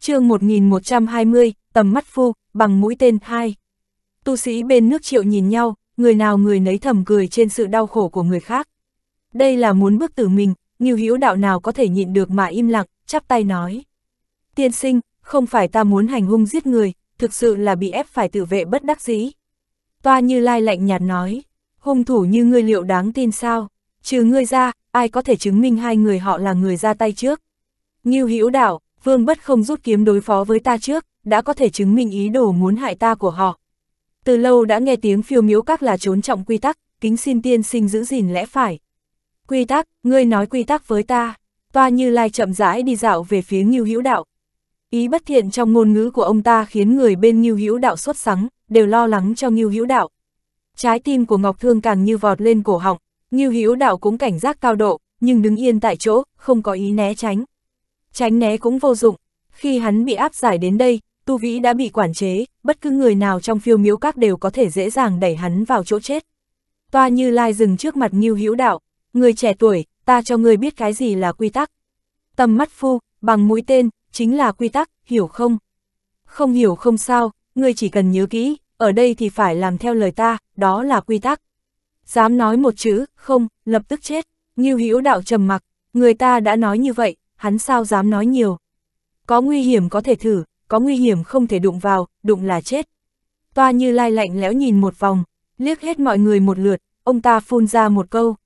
chương 1120, tầm mắt phu, bằng mũi tên hai. Tu sĩ bên nước triệu nhìn nhau, người nào người nấy thầm cười trên sự đau khổ của người khác. Đây là muốn bước tử mình, nghiêu hữu đạo nào có thể nhịn được mà im lặng, chắp tay nói. Tiên sinh, không phải ta muốn hành hung giết người, thực sự là bị ép phải tự vệ bất đắc dĩ. Toa như lai lạnh nhạt nói, hung thủ như ngươi liệu đáng tin sao? Trừ ngươi ra, ai có thể chứng minh hai người họ là người ra tay trước? Ngưu Hữu Đảo, Vương Bất không rút kiếm đối phó với ta trước, đã có thể chứng minh ý đồ muốn hại ta của họ. Từ lâu đã nghe tiếng phiêu miếu các là trốn trọng quy tắc, kính xin tiên sinh giữ gìn lẽ phải. Quy tắc, ngươi nói quy tắc với ta. Toa Như Lai chậm rãi đi dạo về phía Ngưu Hữu Đạo. Ý bất thiện trong ngôn ngữ của ông ta khiến người bên Ngưu Hữu Đạo xuất sắng, đều lo lắng cho Ngưu Hữu Đạo. Trái tim của Ngọc Thương càng như vọt lên cổ họng, Ngưu Hữu Đạo cũng cảnh giác cao độ, nhưng đứng yên tại chỗ, không có ý né tránh. Tránh né cũng vô dụng, khi hắn bị áp giải đến đây, tu vĩ đã bị quản chế, bất cứ người nào trong phiêu miếu các đều có thể dễ dàng đẩy hắn vào chỗ chết. Toa Như Lai dừng trước mặt Ngưu Hữu Đạo, người trẻ tuổi, ta cho người biết cái gì là quy tắc. Tầm mắt phu, bằng mũi tên, chính là quy tắc, hiểu không? Không hiểu không sao, người chỉ cần nhớ kỹ, ở đây thì phải làm theo lời ta, đó là quy tắc. Dám nói một chữ, không, lập tức chết, Ngưu Hữu Đạo trầm mặc, người ta đã nói như vậy, hắn sao dám nói nhiều. Có nguy hiểm có thể thử, có nguy hiểm không thể đụng vào, đụng là chết. Toa Như Lai lạnh lẽo nhìn một vòng, liếc hết mọi người một lượt, ông ta phun ra một câu.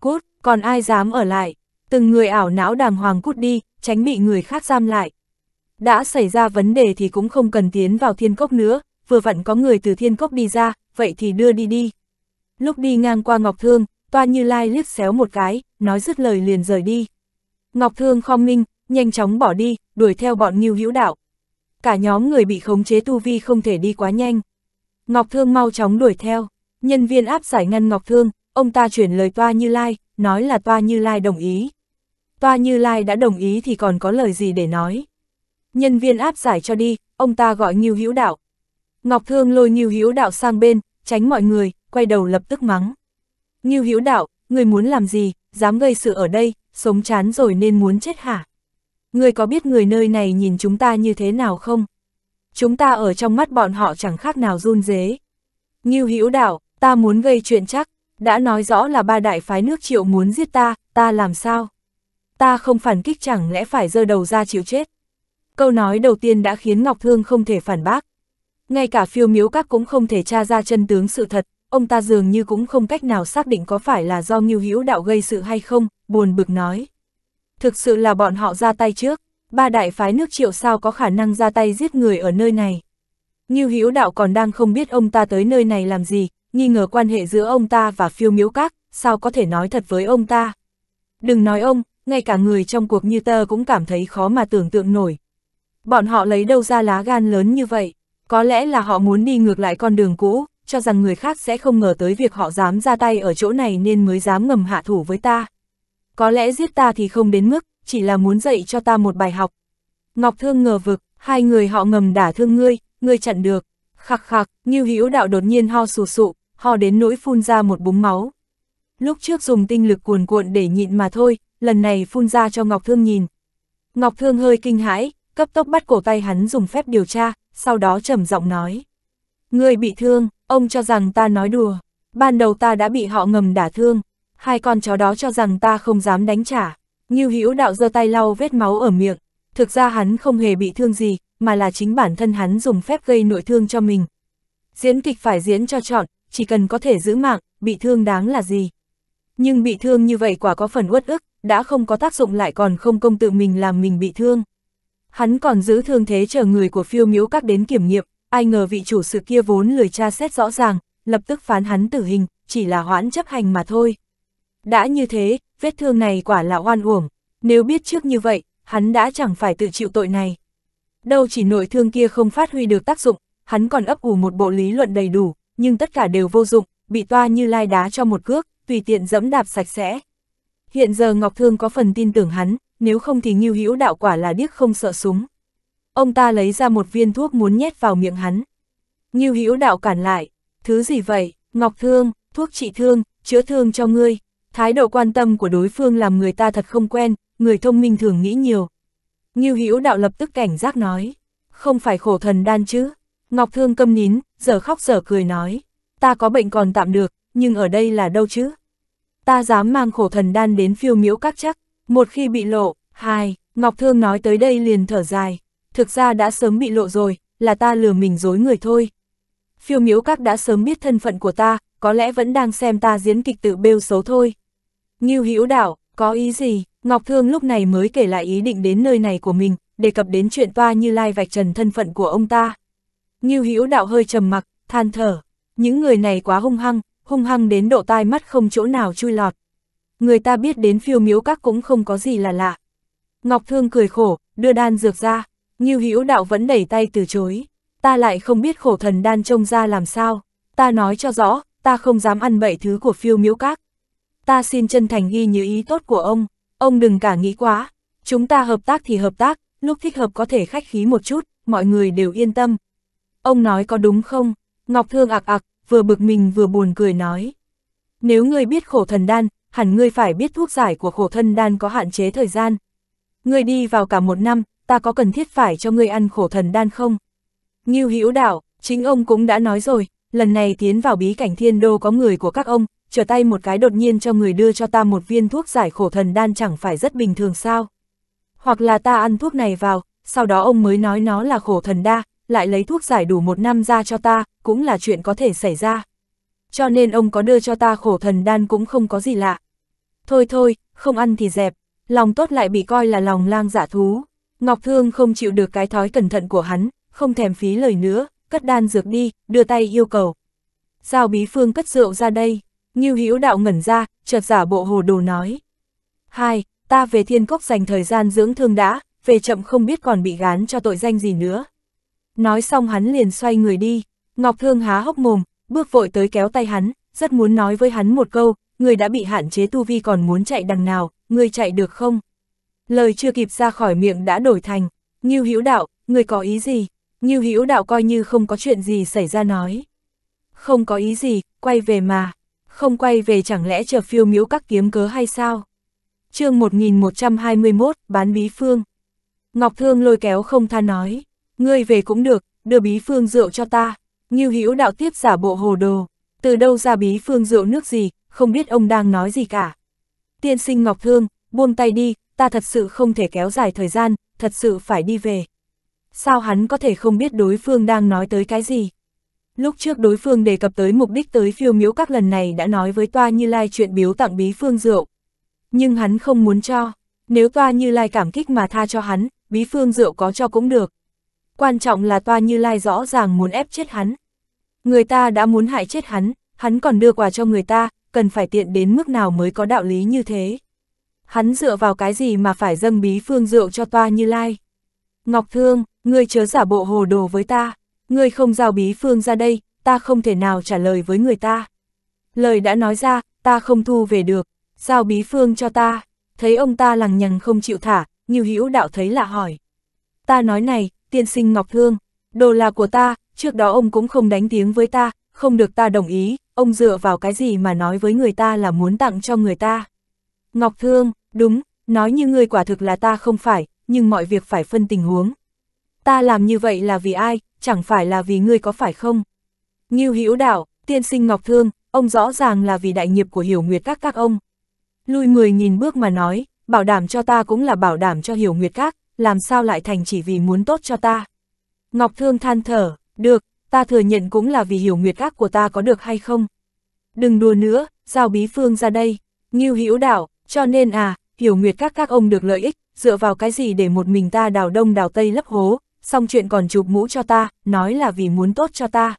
Cút, còn ai dám ở lại, từng người ảo não đàng hoàng cút đi, tránh bị người khác giam lại. Đã xảy ra vấn đề thì cũng không cần tiến vào thiên cốc nữa, vừa vặn có người từ thiên cốc đi ra, vậy thì đưa đi đi. Lúc đi ngang qua Ngọc Thương, toa như lai liếc xéo một cái, nói dứt lời liền rời đi. Ngọc Thương không minh, nhanh chóng bỏ đi, đuổi theo bọn Ngưu Hữu Đạo. Cả nhóm người bị khống chế tu vi không thể đi quá nhanh. Ngọc Thương mau chóng đuổi theo, nhân viên áp giải ngăn Ngọc Thương, ông ta chuyển lời Toa Như Lai, nói là Toa Như Lai đồng ý. Toa Như Lai đã đồng ý thì còn có lời gì để nói. Nhân viên áp giải cho đi, ông ta gọi Ngưu Hữu Đạo, Ngọc Thương lôi Ngưu Hiếu Đạo sang bên, tránh mọi người, quay đầu lập tức mắng. Ngưu Hiếu Đạo, người muốn làm gì, dám gây sự ở đây, sống chán rồi nên muốn chết hả? Người có biết người nơi này nhìn chúng ta như thế nào không? Chúng ta ở trong mắt bọn họ chẳng khác nào run dế. Ngưu Hiếu Đạo, ta muốn gây chuyện chắc, đã nói rõ là ba đại phái nước triệu muốn giết ta, ta làm sao? Ta không phản kích chẳng lẽ phải dơ đầu ra chịu chết? Câu nói đầu tiên đã khiến Ngọc Thương không thể phản bác ngay cả phiêu miếu các cũng không thể tra ra chân tướng sự thật, ông ta dường như cũng không cách nào xác định có phải là do Ngưu Hữu Đạo gây sự hay không, buồn bực nói. Thực sự là bọn họ ra tay trước, ba đại phái nước triệu sao có khả năng ra tay giết người ở nơi này. Ngưu Hữu Đạo còn đang không biết ông ta tới nơi này làm gì, nghi ngờ quan hệ giữa ông ta và phiêu miếu các, sao có thể nói thật với ông ta. Đừng nói ông, ngay cả người trong cuộc như tơ cũng cảm thấy khó mà tưởng tượng nổi. Bọn họ lấy đâu ra lá gan lớn như vậy. Có lẽ là họ muốn đi ngược lại con đường cũ, cho rằng người khác sẽ không ngờ tới việc họ dám ra tay ở chỗ này nên mới dám ngầm hạ thủ với ta. Có lẽ giết ta thì không đến mức, chỉ là muốn dạy cho ta một bài học. Ngọc Thương ngờ vực, hai người họ ngầm đả thương ngươi, ngươi chặn được. Khạc khạc, Ngưu Hữu Đạo đột nhiên ho sù sụ, ho đến nỗi phun ra một búng máu. Lúc trước dùng tinh lực cuồn cuộn để nhịn mà thôi, lần này phun ra cho Ngọc Thương nhìn. Ngọc Thương hơi kinh hãi, cấp tốc bắt cổ tay hắn dùng phép điều tra, sau đó trầm giọng nói. Người bị thương, ông cho rằng ta nói đùa, ban đầu ta đã bị họ ngầm đả thương, hai con chó đó cho rằng ta không dám đánh trả. Ngưu Hữu Đạo giơ tay lau vết máu ở miệng, thực ra hắn không hề bị thương gì, mà là chính bản thân hắn dùng phép gây nội thương cho mình. Diễn kịch phải diễn cho chọn, chỉ cần có thể giữ mạng, bị thương đáng là gì. Nhưng bị thương như vậy quả có phần uất ức, đã không có tác dụng lại còn không công tự mình làm mình bị thương. Hắn còn giữ thương thế chờ người của phiêu miếu các đến kiểm nghiệm, ai ngờ vị chủ sự kia vốn lười tra xét rõ ràng, lập tức phán hắn tử hình, chỉ là hoãn chấp hành mà thôi. Đã như thế, vết thương này quả là oan uổng, nếu biết trước như vậy, hắn đã chẳng phải tự chịu tội này. Đâu chỉ nội thương kia không phát huy được tác dụng, hắn còn ấp ủ một bộ lý luận đầy đủ, nhưng tất cả đều vô dụng, bị toa như lai đá cho một cước, tùy tiện dẫm đạp sạch sẽ. Hiện giờ Ngọc Thương có phần tin tưởng hắn, nếu không thì Ngưu Hữu đạo quả là điếc không sợ súng. Ông ta lấy ra một viên thuốc muốn nhét vào miệng hắn. Ngưu Hữu đạo cản lại, thứ gì vậy, ngọc thương, thuốc trị thương, chữa thương cho ngươi. Thái độ quan tâm của đối phương làm người ta thật không quen, người thông minh thường nghĩ nhiều. Ngưu Hữu đạo lập tức cảnh giác nói, không phải khổ thần đan chứ. Ngọc Thương câm nín, giờ khóc giờ cười nói, ta có bệnh còn tạm được, nhưng ở đây là đâu chứ? Ta dám mang khổ thần đan đến phiêu miễu các chắc. Một khi bị lộ, hai, Ngọc Thương nói tới đây liền thở dài. Thực ra đã sớm bị lộ rồi, là ta lừa mình dối người thôi. Phiêu miếu các đã sớm biết thân phận của ta, có lẽ vẫn đang xem ta diễn kịch tự bêu xấu thôi. Nghiêu hữu Đạo, có ý gì? Ngọc Thương lúc này mới kể lại ý định đến nơi này của mình, đề cập đến chuyện toa như lai vạch trần thân phận của ông ta. Nghiêu hữu đạo hơi trầm mặc, than thở. Những người này quá hung hăng, hung hăng đến độ tai mắt không chỗ nào chui lọt người ta biết đến phiêu miếu các cũng không có gì là lạ. Ngọc Thương cười khổ, đưa đan dược ra, Ngưu Hữu Đạo vẫn đẩy tay từ chối, ta lại không biết khổ thần đan trông ra làm sao, ta nói cho rõ, ta không dám ăn bậy thứ của phiêu miếu các. Ta xin chân thành ghi như ý tốt của ông, ông đừng cả nghĩ quá, chúng ta hợp tác thì hợp tác, lúc thích hợp có thể khách khí một chút, mọi người đều yên tâm. Ông nói có đúng không? Ngọc Thương ạc ạc, vừa bực mình vừa buồn cười nói. Nếu ngươi biết khổ thần đan, hẳn ngươi phải biết thuốc giải của khổ thân đan có hạn chế thời gian. Ngươi đi vào cả một năm, ta có cần thiết phải cho ngươi ăn khổ thần đan không? Ngưu Hữu Đạo, chính ông cũng đã nói rồi, lần này tiến vào bí cảnh thiên đô có người của các ông, trở tay một cái đột nhiên cho người đưa cho ta một viên thuốc giải khổ thần đan chẳng phải rất bình thường sao? Hoặc là ta ăn thuốc này vào, sau đó ông mới nói nó là khổ thần đa, lại lấy thuốc giải đủ một năm ra cho ta, cũng là chuyện có thể xảy ra cho nên ông có đưa cho ta khổ thần đan cũng không có gì lạ. Thôi thôi, không ăn thì dẹp, lòng tốt lại bị coi là lòng lang giả dạ thú. Ngọc Thương không chịu được cái thói cẩn thận của hắn, không thèm phí lời nữa, cất đan dược đi, đưa tay yêu cầu. Giao bí phương cất rượu ra đây, Như Hữu đạo ngẩn ra, chợt giả bộ hồ đồ nói. Hai, ta về thiên cốc dành thời gian dưỡng thương đã, về chậm không biết còn bị gán cho tội danh gì nữa. Nói xong hắn liền xoay người đi, Ngọc Thương há hốc mồm, bước vội tới kéo tay hắn, rất muốn nói với hắn một câu, người đã bị hạn chế tu vi còn muốn chạy đằng nào, người chạy được không? Lời chưa kịp ra khỏi miệng đã đổi thành, Ngưu Hữu Đạo, người có ý gì? Ngưu Hữu Đạo coi như không có chuyện gì xảy ra nói. Không có ý gì, quay về mà, không quay về chẳng lẽ chờ phiêu miếu các kiếm cớ hay sao? chương 1121, bán bí phương. Ngọc Thương lôi kéo không tha nói, ngươi về cũng được, đưa bí phương rượu cho ta. Ngưu Hữu đạo tiếp giả bộ hồ đồ, từ đâu ra bí phương rượu nước gì, không biết ông đang nói gì cả. Tiên sinh Ngọc Thương, buông tay đi, ta thật sự không thể kéo dài thời gian, thật sự phải đi về. Sao hắn có thể không biết đối phương đang nói tới cái gì? Lúc trước đối phương đề cập tới mục đích tới phiêu miếu các lần này đã nói với Toa Như Lai chuyện biếu tặng bí phương rượu. Nhưng hắn không muốn cho, nếu Toa Như Lai cảm kích mà tha cho hắn, bí phương rượu có cho cũng được. Quan trọng là Toa Như Lai rõ ràng muốn ép chết hắn. Người ta đã muốn hại chết hắn, hắn còn đưa quà cho người ta, cần phải tiện đến mức nào mới có đạo lý như thế. Hắn dựa vào cái gì mà phải dâng bí phương rượu cho toa như lai. Ngọc Thương, ngươi chớ giả bộ hồ đồ với ta, ngươi không giao bí phương ra đây, ta không thể nào trả lời với người ta. Lời đã nói ra, ta không thu về được, giao bí phương cho ta, thấy ông ta lằng nhằng không chịu thả, như hữu đạo thấy lạ hỏi. Ta nói này, tiên sinh Ngọc Thương, đồ là của ta, trước đó ông cũng không đánh tiếng với ta, không được ta đồng ý, ông dựa vào cái gì mà nói với người ta là muốn tặng cho người ta. Ngọc Thương, đúng, nói như ngươi quả thực là ta không phải, nhưng mọi việc phải phân tình huống. Ta làm như vậy là vì ai, chẳng phải là vì ngươi có phải không? Ngưu Hữu Đạo, tiên sinh Ngọc Thương, ông rõ ràng là vì đại nghiệp của Hiểu Nguyệt Các các ông. Lui 10.000 bước mà nói, bảo đảm cho ta cũng là bảo đảm cho Hiểu Nguyệt Các, làm sao lại thành chỉ vì muốn tốt cho ta. Ngọc Thương than thở, được, ta thừa nhận cũng là vì hiểu nguyệt ác của ta có được hay không. Đừng đùa nữa, giao bí phương ra đây, Ngưu hữu đảo, cho nên à, hiểu nguyệt các các ông được lợi ích, dựa vào cái gì để một mình ta đào đông đào tây lấp hố, xong chuyện còn chụp mũ cho ta, nói là vì muốn tốt cho ta.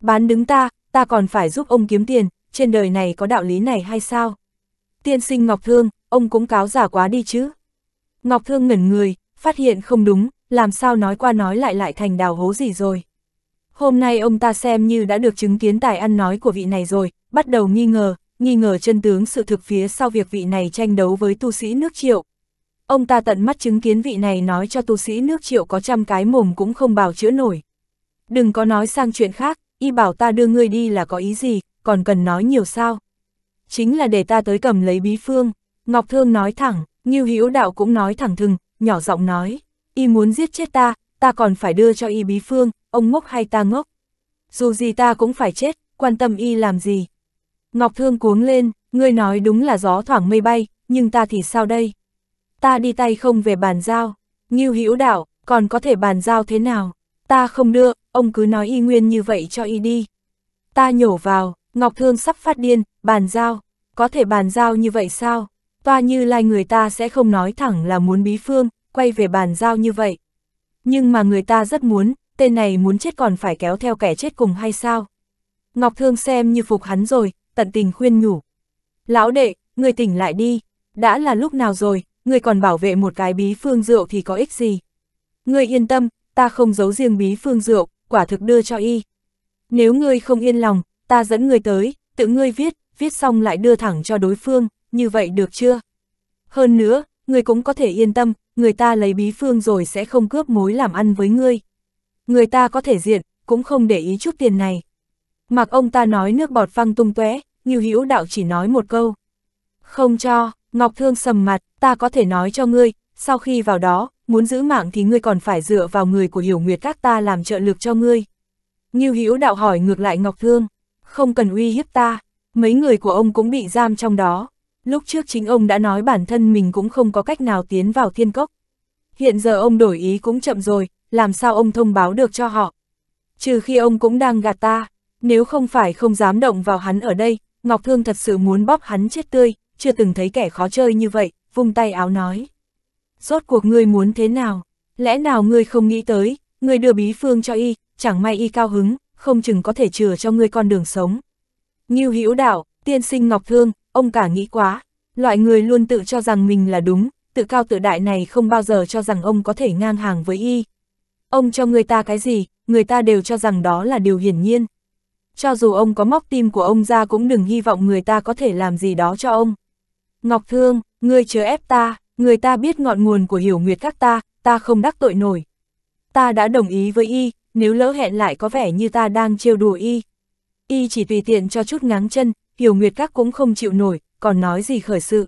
Bán đứng ta, ta còn phải giúp ông kiếm tiền, trên đời này có đạo lý này hay sao? Tiên sinh Ngọc Thương, ông cũng cáo giả quá đi chứ. Ngọc Thương ngẩn người, phát hiện không đúng, làm sao nói qua nói lại lại thành đào hố gì rồi. Hôm nay ông ta xem như đã được chứng kiến tài ăn nói của vị này rồi, bắt đầu nghi ngờ, nghi ngờ chân tướng sự thực phía sau việc vị này tranh đấu với tu sĩ nước triệu. Ông ta tận mắt chứng kiến vị này nói cho tu sĩ nước triệu có trăm cái mồm cũng không bào chữa nổi. Đừng có nói sang chuyện khác, y bảo ta đưa ngươi đi là có ý gì, còn cần nói nhiều sao. Chính là để ta tới cầm lấy bí phương, Ngọc Thương nói thẳng, Ngưu Hữu Đạo cũng nói thẳng thừng, nhỏ giọng nói, y muốn giết chết ta, ta còn phải đưa cho y bí phương, ông ngốc hay ta ngốc? Dù gì ta cũng phải chết, quan tâm y làm gì? Ngọc Thương cuống lên, ngươi nói đúng là gió thoảng mây bay, nhưng ta thì sao đây? Ta đi tay không về bàn giao, Ngưu hữu đạo, còn có thể bàn giao thế nào? Ta không đưa, ông cứ nói y nguyên như vậy cho y đi. Ta nhổ vào, Ngọc Thương sắp phát điên, bàn giao, có thể bàn giao như vậy sao? Toa như lai người ta sẽ không nói thẳng là muốn bí phương, quay về bàn giao như vậy. Nhưng mà người ta rất muốn, tên này muốn chết còn phải kéo theo kẻ chết cùng hay sao? Ngọc Thương xem như phục hắn rồi, tận tình khuyên nhủ. Lão đệ, người tỉnh lại đi, đã là lúc nào rồi, người còn bảo vệ một cái bí phương rượu thì có ích gì? Người yên tâm, ta không giấu riêng bí phương rượu, quả thực đưa cho y. Nếu ngươi không yên lòng, ta dẫn ngươi tới, tự ngươi viết, viết xong lại đưa thẳng cho đối phương, như vậy được chưa? Hơn nữa, ngươi cũng có thể yên tâm, người ta lấy bí phương rồi sẽ không cướp mối làm ăn với ngươi người ta có thể diện, cũng không để ý chút tiền này. Mặc ông ta nói nước bọt văng tung tóe, Ngưu Hữu Đạo chỉ nói một câu. Không cho, Ngọc Thương sầm mặt, ta có thể nói cho ngươi, sau khi vào đó, muốn giữ mạng thì ngươi còn phải dựa vào người của Hiểu Nguyệt các ta làm trợ lực cho ngươi. Ngưu Hữu Đạo hỏi ngược lại Ngọc Thương, không cần uy hiếp ta, mấy người của ông cũng bị giam trong đó. Lúc trước chính ông đã nói bản thân mình cũng không có cách nào tiến vào thiên cốc. Hiện giờ ông đổi ý cũng chậm rồi, làm sao ông thông báo được cho họ? Trừ khi ông cũng đang gạt ta, nếu không phải không dám động vào hắn ở đây, Ngọc Thương thật sự muốn bóp hắn chết tươi, chưa từng thấy kẻ khó chơi như vậy, vung tay áo nói. Rốt cuộc ngươi muốn thế nào? Lẽ nào ngươi không nghĩ tới, ngươi đưa bí phương cho y, chẳng may y cao hứng, không chừng có thể chừa cho ngươi con đường sống. Nghiêu hữu đạo, tiên sinh Ngọc Thương, ông cả nghĩ quá, loại người luôn tự cho rằng mình là đúng, tự cao tự đại này không bao giờ cho rằng ông có thể ngang hàng với y, ông cho người ta cái gì, người ta đều cho rằng đó là điều hiển nhiên. Cho dù ông có móc tim của ông ra cũng đừng hy vọng người ta có thể làm gì đó cho ông. Ngọc Thương, ngươi chớ ép ta, người ta biết ngọn nguồn của hiểu nguyệt các ta, ta không đắc tội nổi. Ta đã đồng ý với y, nếu lỡ hẹn lại có vẻ như ta đang trêu đùa y. Y chỉ tùy tiện cho chút ngáng chân, hiểu nguyệt các cũng không chịu nổi, còn nói gì khởi sự.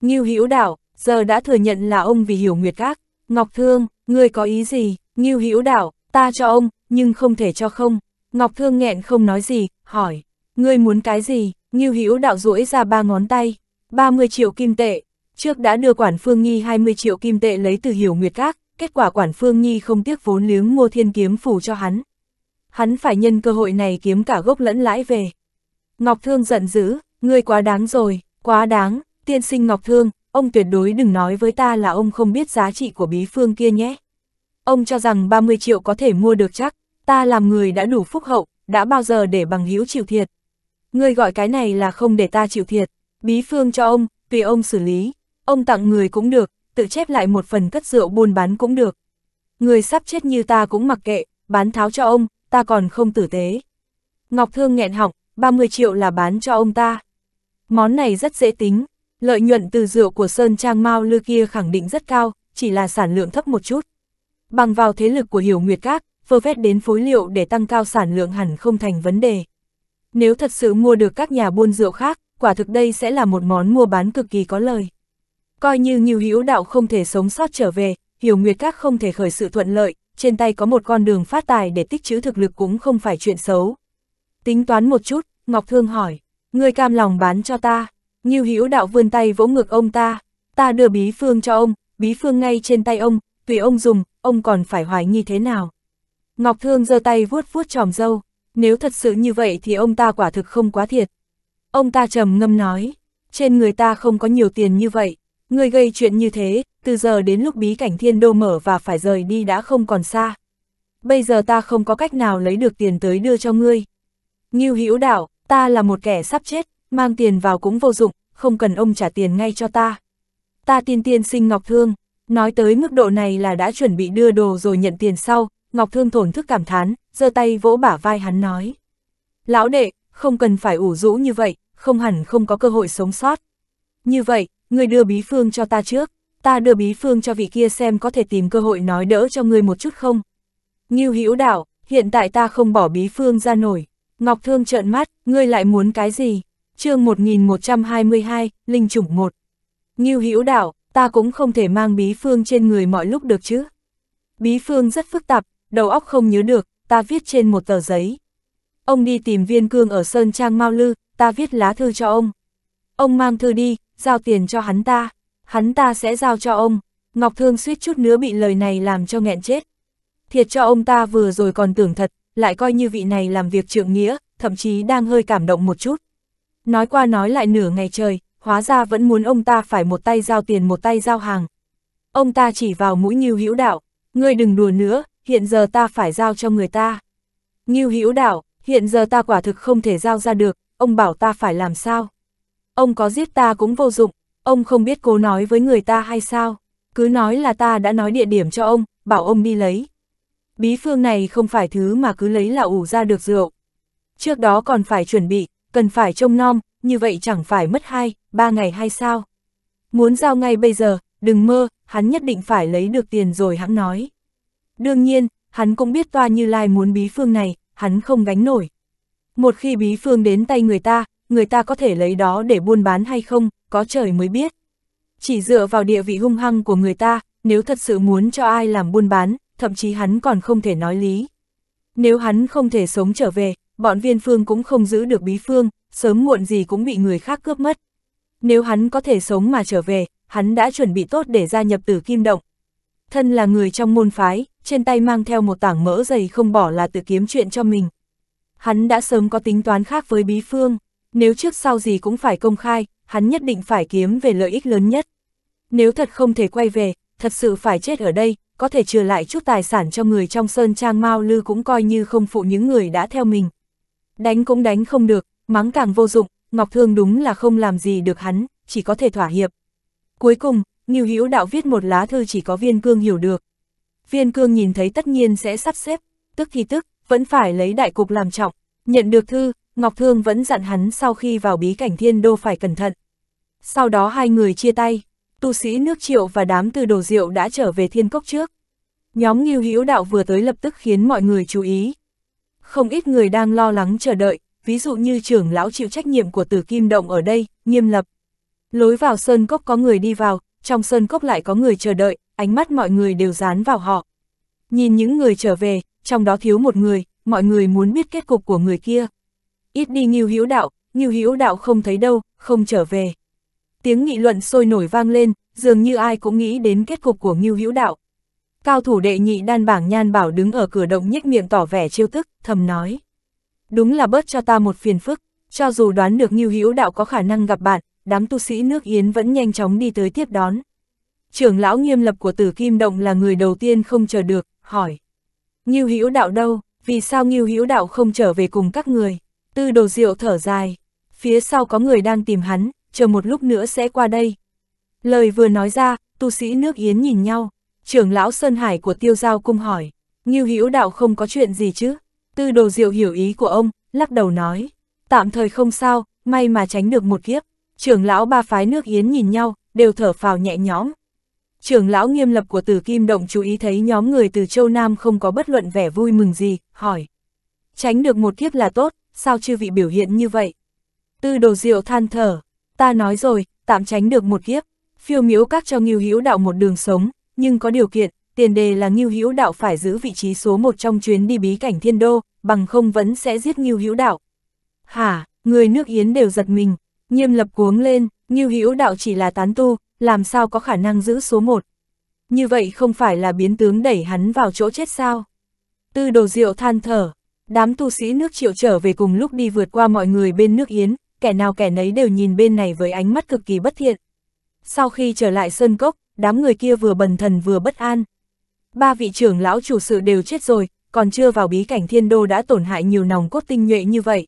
Ngưu Hữu Đạo, giờ đã thừa nhận là ông vì hiểu nguyệt các. Ngọc Thương, ngươi có ý gì? Ngưu Hữu Đạo, ta cho ông, nhưng không thể cho không. Ngọc Thương nghẹn không nói gì, hỏi, ngươi muốn cái gì? Ngưu Hữu Đạo duỗi ra ba ngón tay, 30 triệu kim tệ. Trước đã đưa Quản Phương Nhi 20 triệu kim tệ lấy từ Hiểu Nguyệt Các, kết quả Quản Phương Nhi không tiếc vốn liếng mua thiên kiếm phủ cho hắn. Hắn phải nhân cơ hội này kiếm cả gốc lẫn lãi về. Ngọc Thương giận dữ, ngươi quá đáng rồi, quá đáng, tiên sinh Ngọc Thương, ông tuyệt đối đừng nói với ta là ông không biết giá trị của bí phương kia nhé ông cho rằng 30 triệu có thể mua được chắc, ta làm người đã đủ phúc hậu, đã bao giờ để bằng hữu chịu thiệt. người gọi cái này là không để ta chịu thiệt, bí phương cho ông, tùy ông xử lý, ông tặng người cũng được, tự chép lại một phần cất rượu buôn bán cũng được. Người sắp chết như ta cũng mặc kệ, bán tháo cho ông, ta còn không tử tế. Ngọc Thương nghẹn họng, 30 triệu là bán cho ông ta. Món này rất dễ tính, lợi nhuận từ rượu của Sơn Trang Mao Lư kia khẳng định rất cao, chỉ là sản lượng thấp một chút. Bằng vào thế lực của Hiểu Nguyệt Các, vơ vét đến phối liệu để tăng cao sản lượng hẳn không thành vấn đề. Nếu thật sự mua được các nhà buôn rượu khác, quả thực đây sẽ là một món mua bán cực kỳ có lời. Coi như nhiều Hữu Đạo không thể sống sót trở về, Hiểu Nguyệt Các không thể khởi sự thuận lợi, trên tay có một con đường phát tài để tích trữ thực lực cũng không phải chuyện xấu. Tính toán một chút, Ngọc Thương hỏi, người cam lòng bán cho ta, nhiều Hữu Đạo vươn tay vỗ ngực ông ta, ta đưa bí phương cho ông, bí phương ngay trên tay ông, tùy ông dùng, ông còn phải hoài nghi thế nào. Ngọc Thương giơ tay vuốt vuốt tròm dâu, nếu thật sự như vậy thì ông ta quả thực không quá thiệt. Ông ta trầm ngâm nói, trên người ta không có nhiều tiền như vậy, người gây chuyện như thế, từ giờ đến lúc bí cảnh thiên đô mở và phải rời đi đã không còn xa. Bây giờ ta không có cách nào lấy được tiền tới đưa cho ngươi. Ngưu Hữu Đạo, ta là một kẻ sắp chết, mang tiền vào cũng vô dụng, không cần ông trả tiền ngay cho ta. Ta tiên tiên sinh Ngọc Thương, Nói tới mức độ này là đã chuẩn bị đưa đồ rồi nhận tiền sau, Ngọc Thương thổn thức cảm thán, giơ tay vỗ bả vai hắn nói. Lão đệ, không cần phải ủ rũ như vậy, không hẳn không có cơ hội sống sót. Như vậy, người đưa bí phương cho ta trước, ta đưa bí phương cho vị kia xem có thể tìm cơ hội nói đỡ cho người một chút không. Nghiêu hữu đạo, hiện tại ta không bỏ bí phương ra nổi. Ngọc Thương trợn mắt, ngươi lại muốn cái gì? chương 1122, Linh Chủng 1. Nghiêu hữu đạo, ta cũng không thể mang bí phương trên người mọi lúc được chứ. Bí phương rất phức tạp, đầu óc không nhớ được, ta viết trên một tờ giấy. Ông đi tìm viên cương ở Sơn Trang Mao Lư, ta viết lá thư cho ông. Ông mang thư đi, giao tiền cho hắn ta, hắn ta sẽ giao cho ông. Ngọc Thương suýt chút nữa bị lời này làm cho nghẹn chết. Thiệt cho ông ta vừa rồi còn tưởng thật, lại coi như vị này làm việc trượng nghĩa, thậm chí đang hơi cảm động một chút. Nói qua nói lại nửa ngày trời, hóa ra vẫn muốn ông ta phải một tay giao tiền một tay giao hàng. Ông ta chỉ vào mũi Ngưu Hữu Đạo, ngươi đừng đùa nữa, hiện giờ ta phải giao cho người ta. Ngưu Hữu Đạo, hiện giờ ta quả thực không thể giao ra được, ông bảo ta phải làm sao? Ông có giết ta cũng vô dụng, ông không biết cố nói với người ta hay sao? Cứ nói là ta đã nói địa điểm cho ông, bảo ông đi lấy. Bí phương này không phải thứ mà cứ lấy là ủ ra được rượu. Trước đó còn phải chuẩn bị, cần phải trông nom, như vậy chẳng phải mất hai, ba ngày hay sao? Muốn giao ngay bây giờ, đừng mơ, hắn nhất định phải lấy được tiền rồi hắn nói. Đương nhiên, hắn cũng biết toa như lai muốn bí phương này, hắn không gánh nổi. Một khi bí phương đến tay người ta, người ta có thể lấy đó để buôn bán hay không, có trời mới biết. Chỉ dựa vào địa vị hung hăng của người ta, nếu thật sự muốn cho ai làm buôn bán, thậm chí hắn còn không thể nói lý. Nếu hắn không thể sống trở về, bọn viên phương cũng không giữ được bí phương, sớm muộn gì cũng bị người khác cướp mất. Nếu hắn có thể sống mà trở về, hắn đã chuẩn bị tốt để gia nhập tử kim động. Thân là người trong môn phái, trên tay mang theo một tảng mỡ dày không bỏ là tự kiếm chuyện cho mình. Hắn đã sớm có tính toán khác với bí phương, nếu trước sau gì cũng phải công khai, hắn nhất định phải kiếm về lợi ích lớn nhất. Nếu thật không thể quay về, thật sự phải chết ở đây, có thể trừ lại chút tài sản cho người trong sơn trang Mao Lư cũng coi như không phụ những người đã theo mình. Đánh cũng đánh không được, Mắng càng vô dụng, Ngọc Thương đúng là không làm gì được hắn, chỉ có thể thỏa hiệp. Cuối cùng, Nghiêu Hữu Đạo viết một lá thư chỉ có Viên Cương hiểu được. Viên Cương nhìn thấy tất nhiên sẽ sắp xếp, tức thì tức, vẫn phải lấy đại cục làm trọng. Nhận được thư, Ngọc Thương vẫn dặn hắn sau khi vào bí cảnh thiên đô phải cẩn thận. Sau đó hai người chia tay, tu sĩ nước triệu và đám từ đồ rượu đã trở về thiên cốc trước. Nhóm Nghiêu Hữu Đạo vừa tới lập tức khiến mọi người chú ý. Không ít người đang lo lắng chờ đợi, ví dụ như trưởng lão chịu trách nhiệm của tử kim động ở đây, nghiêm lập. Lối vào sơn cốc có người đi vào, trong sơn cốc lại có người chờ đợi, ánh mắt mọi người đều dán vào họ. Nhìn những người trở về, trong đó thiếu một người, mọi người muốn biết kết cục của người kia. Ít đi nghiêu hữu đạo, nghiêu hữu đạo không thấy đâu, không trở về. Tiếng nghị luận sôi nổi vang lên, dường như ai cũng nghĩ đến kết cục của nghiêu hữu đạo. Cao thủ đệ nhị đan bảng nhan bảo đứng ở cửa động nhếch miệng tỏ vẻ chiêu tức, thầm nói đúng là bớt cho ta một phiền phức, cho dù đoán được Ngưu Hữu Đạo có khả năng gặp bạn, đám tu sĩ nước Yến vẫn nhanh chóng đi tới tiếp đón. Trưởng lão nghiêm lập của Tử Kim Động là người đầu tiên không chờ được, hỏi: "Ngưu Hữu Đạo đâu, vì sao Ngưu Hữu Đạo không trở về cùng các người?" Tư Đồ Diệu thở dài, phía sau có người đang tìm hắn, chờ một lúc nữa sẽ qua đây. Lời vừa nói ra, tu sĩ nước Yến nhìn nhau, trưởng lão Sơn Hải của Tiêu Giao cung hỏi: "Ngưu Hữu Đạo không có chuyện gì chứ?" Tư đồ diệu hiểu ý của ông, lắc đầu nói, tạm thời không sao, may mà tránh được một kiếp. Trưởng lão ba phái nước Yến nhìn nhau, đều thở phào nhẹ nhõm. Trưởng lão nghiêm lập của Tử Kim Động chú ý thấy nhóm người từ châu Nam không có bất luận vẻ vui mừng gì, hỏi. Tránh được một kiếp là tốt, sao chưa vị biểu hiện như vậy? Tư đồ diệu than thở, ta nói rồi, tạm tránh được một kiếp. Phiêu miếu các cho nghiêu hữu đạo một đường sống, nhưng có điều kiện, tiền đề là Ngưu Hữu Đạo phải giữ vị trí số một trong chuyến đi bí cảnh thiên đô, bằng không vẫn sẽ giết Ngưu Hữu Đạo. Hả, người nước Yến đều giật mình, nghiêm lập cuống lên, Ngưu Hữu Đạo chỉ là tán tu, làm sao có khả năng giữ số một. Như vậy không phải là biến tướng đẩy hắn vào chỗ chết sao? Tư đồ diệu than thở, đám tu sĩ nước triệu trở về cùng lúc đi vượt qua mọi người bên nước Yến, kẻ nào kẻ nấy đều nhìn bên này với ánh mắt cực kỳ bất thiện. Sau khi trở lại Sơn Cốc, đám người kia vừa bần thần vừa bất an, ba vị trưởng lão chủ sự đều chết rồi, còn chưa vào bí cảnh thiên đô đã tổn hại nhiều nòng cốt tinh nhuệ như vậy.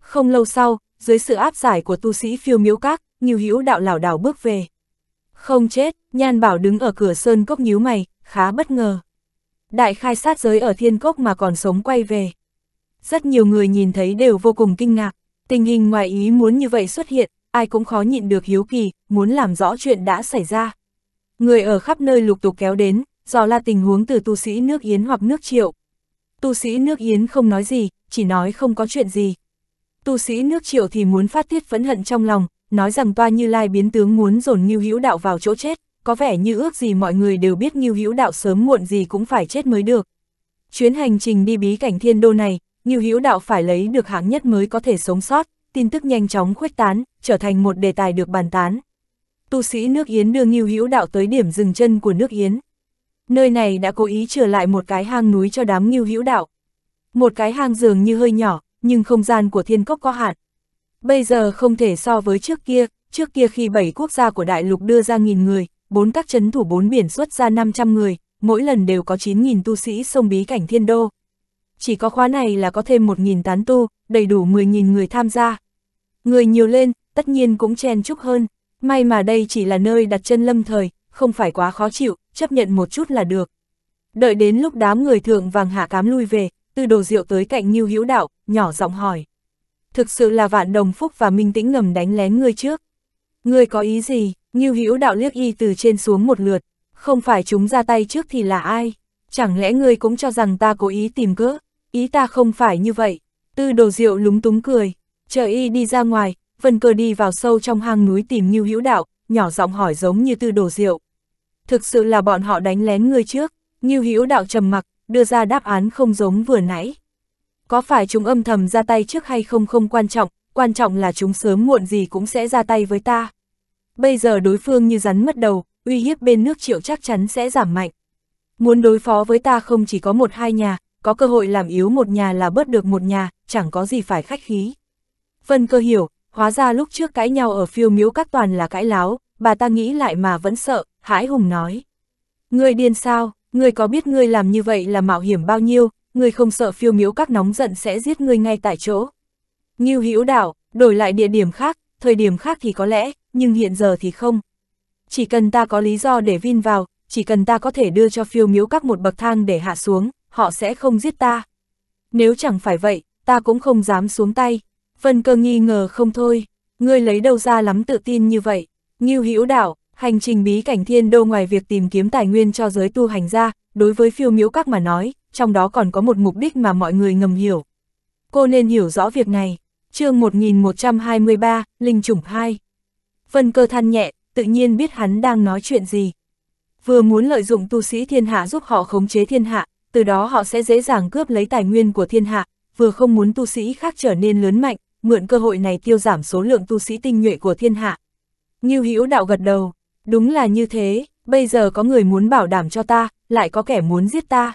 Không lâu sau, dưới sự áp giải của tu sĩ phiêu miếu các, nhiều hữu đạo lảo đảo bước về. Không chết, nhan bảo đứng ở cửa sơn cốc nhíu mày, khá bất ngờ. Đại khai sát giới ở thiên cốc mà còn sống quay về. Rất nhiều người nhìn thấy đều vô cùng kinh ngạc, tình hình ngoài ý muốn như vậy xuất hiện, ai cũng khó nhịn được hiếu kỳ, muốn làm rõ chuyện đã xảy ra. Người ở khắp nơi lục tục kéo đến, dò la tình huống từ tu sĩ nước Yến hoặc nước Triệu. Tu sĩ nước Yến không nói gì, chỉ nói không có chuyện gì. Tu sĩ nước Triệu thì muốn phát tiết phẫn hận trong lòng, nói rằng toa Như Lai biến tướng muốn dồn Ngưu Hữu Đạo vào chỗ chết, có vẻ như ước gì mọi người đều biết Ngưu Hữu Đạo sớm muộn gì cũng phải chết mới được. Chuyến hành trình đi bí cảnh thiên đô này, Ngưu Hữu Đạo phải lấy được hạng nhất mới có thể sống sót, tin tức nhanh chóng khuếch tán, trở thành một đề tài được bàn tán. Tu sĩ nước Yến đưa Ngưu Hữu Đạo tới điểm dừng chân của nước Yến. Nơi này đã cố ý trở lại một cái hang núi cho đám nghiêu hữu đạo. Một cái hang dường như hơi nhỏ, nhưng không gian của thiên cốc có hạn. Bây giờ không thể so với trước kia, trước kia khi bảy quốc gia của đại lục đưa ra nghìn người, bốn các chấn thủ bốn biển xuất ra 500 người, mỗi lần đều có 9.000 tu sĩ sông bí cảnh thiên đô. Chỉ có khóa này là có thêm 1.000 tán tu, đầy đủ 10.000 người tham gia. Người nhiều lên, tất nhiên cũng chen chúc hơn, may mà đây chỉ là nơi đặt chân lâm thời, không phải quá khó chịu, chấp nhận một chút là được. Đợi đến lúc đám người thượng vàng hạ cám lui về, tư đồ diệu tới cạnh Nhiêu Hữu Đạo, nhỏ giọng hỏi. Thực sự là vạn đồng phúc và minh tĩnh ngầm đánh lén ngươi trước. Ngươi có ý gì? Nhiêu Hữu Đạo liếc y từ trên xuống một lượt, không phải chúng ra tay trước thì là ai? Chẳng lẽ ngươi cũng cho rằng ta cố ý tìm cớ? Ý ta không phải như vậy. Tư đồ diệu lúng túng cười, chờ y đi ra ngoài, vân cơ đi vào sâu trong hang núi tìm Nhiêu Hữu Đạo, nhỏ giọng hỏi giống như tư đồ diệu thực sự là bọn họ đánh lén ngươi trước, Ngưu Hữu Đạo trầm mặc, đưa ra đáp án không giống vừa nãy. Có phải chúng âm thầm ra tay trước hay không không quan trọng, quan trọng là chúng sớm muộn gì cũng sẽ ra tay với ta. Bây giờ đối phương như rắn mất đầu, uy hiếp bên nước triệu chắc chắn sẽ giảm mạnh. Muốn đối phó với ta không chỉ có một hai nhà, có cơ hội làm yếu một nhà là bớt được một nhà, chẳng có gì phải khách khí. Vân cơ hiểu, hóa ra lúc trước cãi nhau ở phiêu miếu các toàn là cãi láo, bà ta nghĩ lại mà vẫn sợ, hãi hùng nói. Ngươi điên sao, ngươi có biết ngươi làm như vậy là mạo hiểm bao nhiêu, ngươi không sợ phiêu miếu các nóng giận sẽ giết ngươi ngay tại chỗ. Ngưu Hữu đảo, đổi lại địa điểm khác, thời điểm khác thì có lẽ, nhưng hiện giờ thì không. Chỉ cần ta có lý do để vin vào, chỉ cần ta có thể đưa cho phiêu miếu các một bậc thang để hạ xuống, họ sẽ không giết ta. Nếu chẳng phải vậy, ta cũng không dám xuống tay. Vân cơ nghi ngờ không thôi, ngươi lấy đâu ra lắm tự tin như vậy. Ngưu Hữu đảo, Hành trình bí cảnh thiên đô ngoài việc tìm kiếm tài nguyên cho giới tu hành ra, đối với phiêu miếu các mà nói, trong đó còn có một mục đích mà mọi người ngầm hiểu. Cô nên hiểu rõ việc này. chương 1123, Linh chủng 2. Vân cơ than nhẹ, tự nhiên biết hắn đang nói chuyện gì. Vừa muốn lợi dụng tu sĩ thiên hạ giúp họ khống chế thiên hạ, từ đó họ sẽ dễ dàng cướp lấy tài nguyên của thiên hạ, vừa không muốn tu sĩ khác trở nên lớn mạnh, mượn cơ hội này tiêu giảm số lượng tu sĩ tinh nhuệ của thiên hạ. như Hữu đạo gật đầu, Đúng là như thế, bây giờ có người muốn bảo đảm cho ta, lại có kẻ muốn giết ta.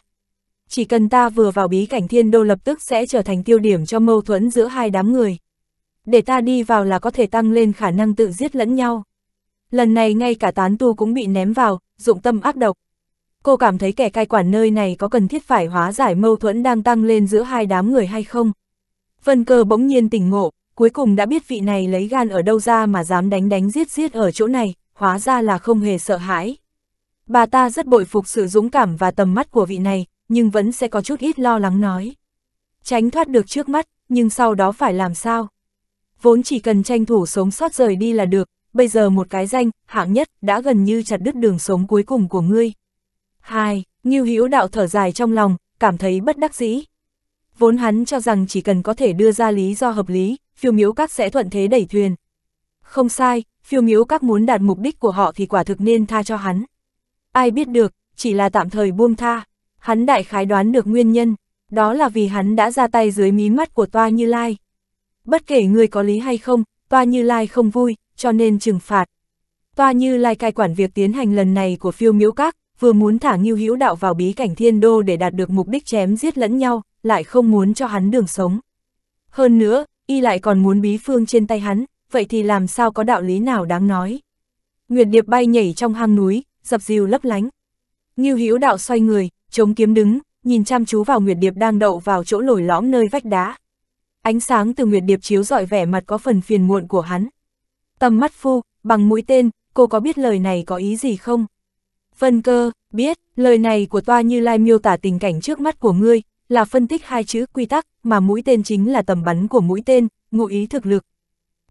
Chỉ cần ta vừa vào bí cảnh thiên đô lập tức sẽ trở thành tiêu điểm cho mâu thuẫn giữa hai đám người. Để ta đi vào là có thể tăng lên khả năng tự giết lẫn nhau. Lần này ngay cả tán tu cũng bị ném vào, dụng tâm ác độc. Cô cảm thấy kẻ cai quản nơi này có cần thiết phải hóa giải mâu thuẫn đang tăng lên giữa hai đám người hay không? Vân cơ bỗng nhiên tỉnh ngộ, cuối cùng đã biết vị này lấy gan ở đâu ra mà dám đánh đánh giết giết ở chỗ này, hóa ra là không hề sợ hãi. Bà ta rất bội phục sự dũng cảm và tầm mắt của vị này, nhưng vẫn sẽ có chút ít lo lắng nói. Tránh thoát được trước mắt, nhưng sau đó phải làm sao? Vốn chỉ cần tranh thủ sống sót rời đi là được, bây giờ một cái danh, hạng nhất, đã gần như chặt đứt đường sống cuối cùng của ngươi. Hai, Ngưu Hữu Đạo thở dài trong lòng, cảm thấy bất đắc dĩ. Vốn hắn cho rằng chỉ cần có thể đưa ra lý do hợp lý, phiêu miếu các sẽ thuận thế đẩy thuyền, không sai, phiêu miếu các muốn đạt mục đích của họ thì quả thực nên tha cho hắn. Ai biết được, chỉ là tạm thời buông tha. Hắn đại khái đoán được nguyên nhân, đó là vì hắn đã ra tay dưới mí mắt của Toa Như Lai. Bất kể người có lý hay không, Toa Như Lai không vui, cho nên trừng phạt. Toa Như Lai cai quản việc tiến hành lần này của phiêu miếu các, vừa muốn thả Ngưu Hữu Đạo vào bí cảnh thiên đô để đạt được mục đích chém giết lẫn nhau, lại không muốn cho hắn đường sống. Hơn nữa, y lại còn muốn bí phương trên tay hắn, vậy thì làm sao có đạo lý nào đáng nói. Nguyệt Điệp bay nhảy trong hang núi, dập dìu lấp lánh. Ngưu Hữu Đạo xoay người, chống kiếm đứng, nhìn chăm chú vào Nguyệt Điệp đang đậu vào chỗ lồi lõm nơi vách đá. Ánh sáng từ Nguyệt Điệp chiếu rọi vẻ mặt có phần phiền muộn của hắn. Tầm mắt phu, bằng mũi tên, cô có biết lời này có ý gì không? phân cơ, biết, lời này của toa như lai miêu tả tình cảnh trước mắt của ngươi, là phân tích hai chữ quy tắc, mà mũi tên chính là tầm bắn của mũi tên, ngụ ý thực lực.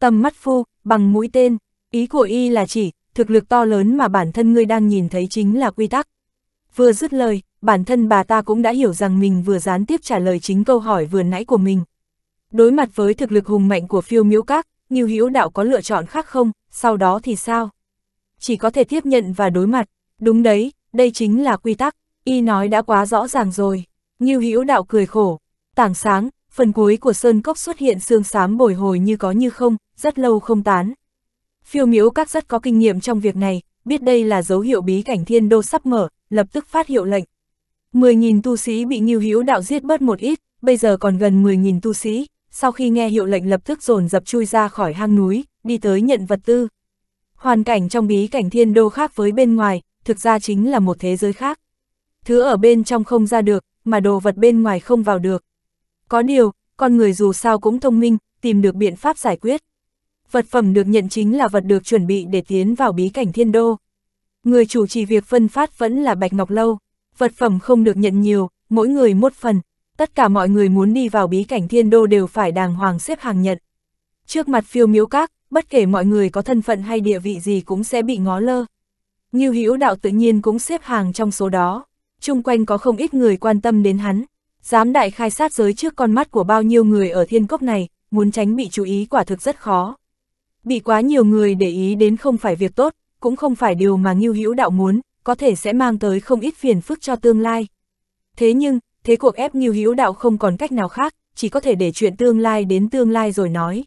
Tầm mắt phu, bằng mũi tên, ý của y là chỉ, thực lực to lớn mà bản thân ngươi đang nhìn thấy chính là quy tắc. Vừa dứt lời, bản thân bà ta cũng đã hiểu rằng mình vừa gián tiếp trả lời chính câu hỏi vừa nãy của mình. Đối mặt với thực lực hùng mạnh của phiêu miễu các, Nghiêu Hữu Đạo có lựa chọn khác không, sau đó thì sao? Chỉ có thể tiếp nhận và đối mặt, đúng đấy, đây chính là quy tắc, y nói đã quá rõ ràng rồi. Nghiêu Hữu Đạo cười khổ, tảng sáng, phần cuối của sơn cốc xuất hiện xương xám bồi hồi như có như không, rất lâu không tán. Phiêu miễu các rất có kinh nghiệm trong việc này, biết đây là dấu hiệu bí cảnh thiên đô sắp mở, lập tức phát hiệu lệnh. 10.000 tu sĩ bị nghiêu hữu đạo giết bớt một ít, bây giờ còn gần 10.000 tu sĩ, sau khi nghe hiệu lệnh lập tức dồn dập chui ra khỏi hang núi, đi tới nhận vật tư. Hoàn cảnh trong bí cảnh thiên đô khác với bên ngoài, thực ra chính là một thế giới khác. Thứ ở bên trong không ra được, mà đồ vật bên ngoài không vào được. Có điều, con người dù sao cũng thông minh, tìm được biện pháp giải quyết. Vật phẩm được nhận chính là vật được chuẩn bị để tiến vào bí cảnh thiên đô. Người chủ trì việc phân phát vẫn là Bạch Ngọc Lâu. Vật phẩm không được nhận nhiều, mỗi người một phần. Tất cả mọi người muốn đi vào bí cảnh thiên đô đều phải đàng hoàng xếp hàng nhận. Trước mặt phiêu miếu các, bất kể mọi người có thân phận hay địa vị gì cũng sẽ bị ngó lơ. như Hữu Đạo tự nhiên cũng xếp hàng trong số đó. Trung quanh có không ít người quan tâm đến hắn, dám đại khai sát giới trước con mắt của bao nhiêu người ở thiên cốc này, muốn tránh bị chú ý quả thực rất khó. Bị quá nhiều người để ý đến không phải việc tốt, cũng không phải điều mà Ngưu Hữu Đạo muốn, có thể sẽ mang tới không ít phiền phức cho tương lai. Thế nhưng, thế cuộc ép Ngưu Hữu Đạo không còn cách nào khác, chỉ có thể để chuyện tương lai đến tương lai rồi nói.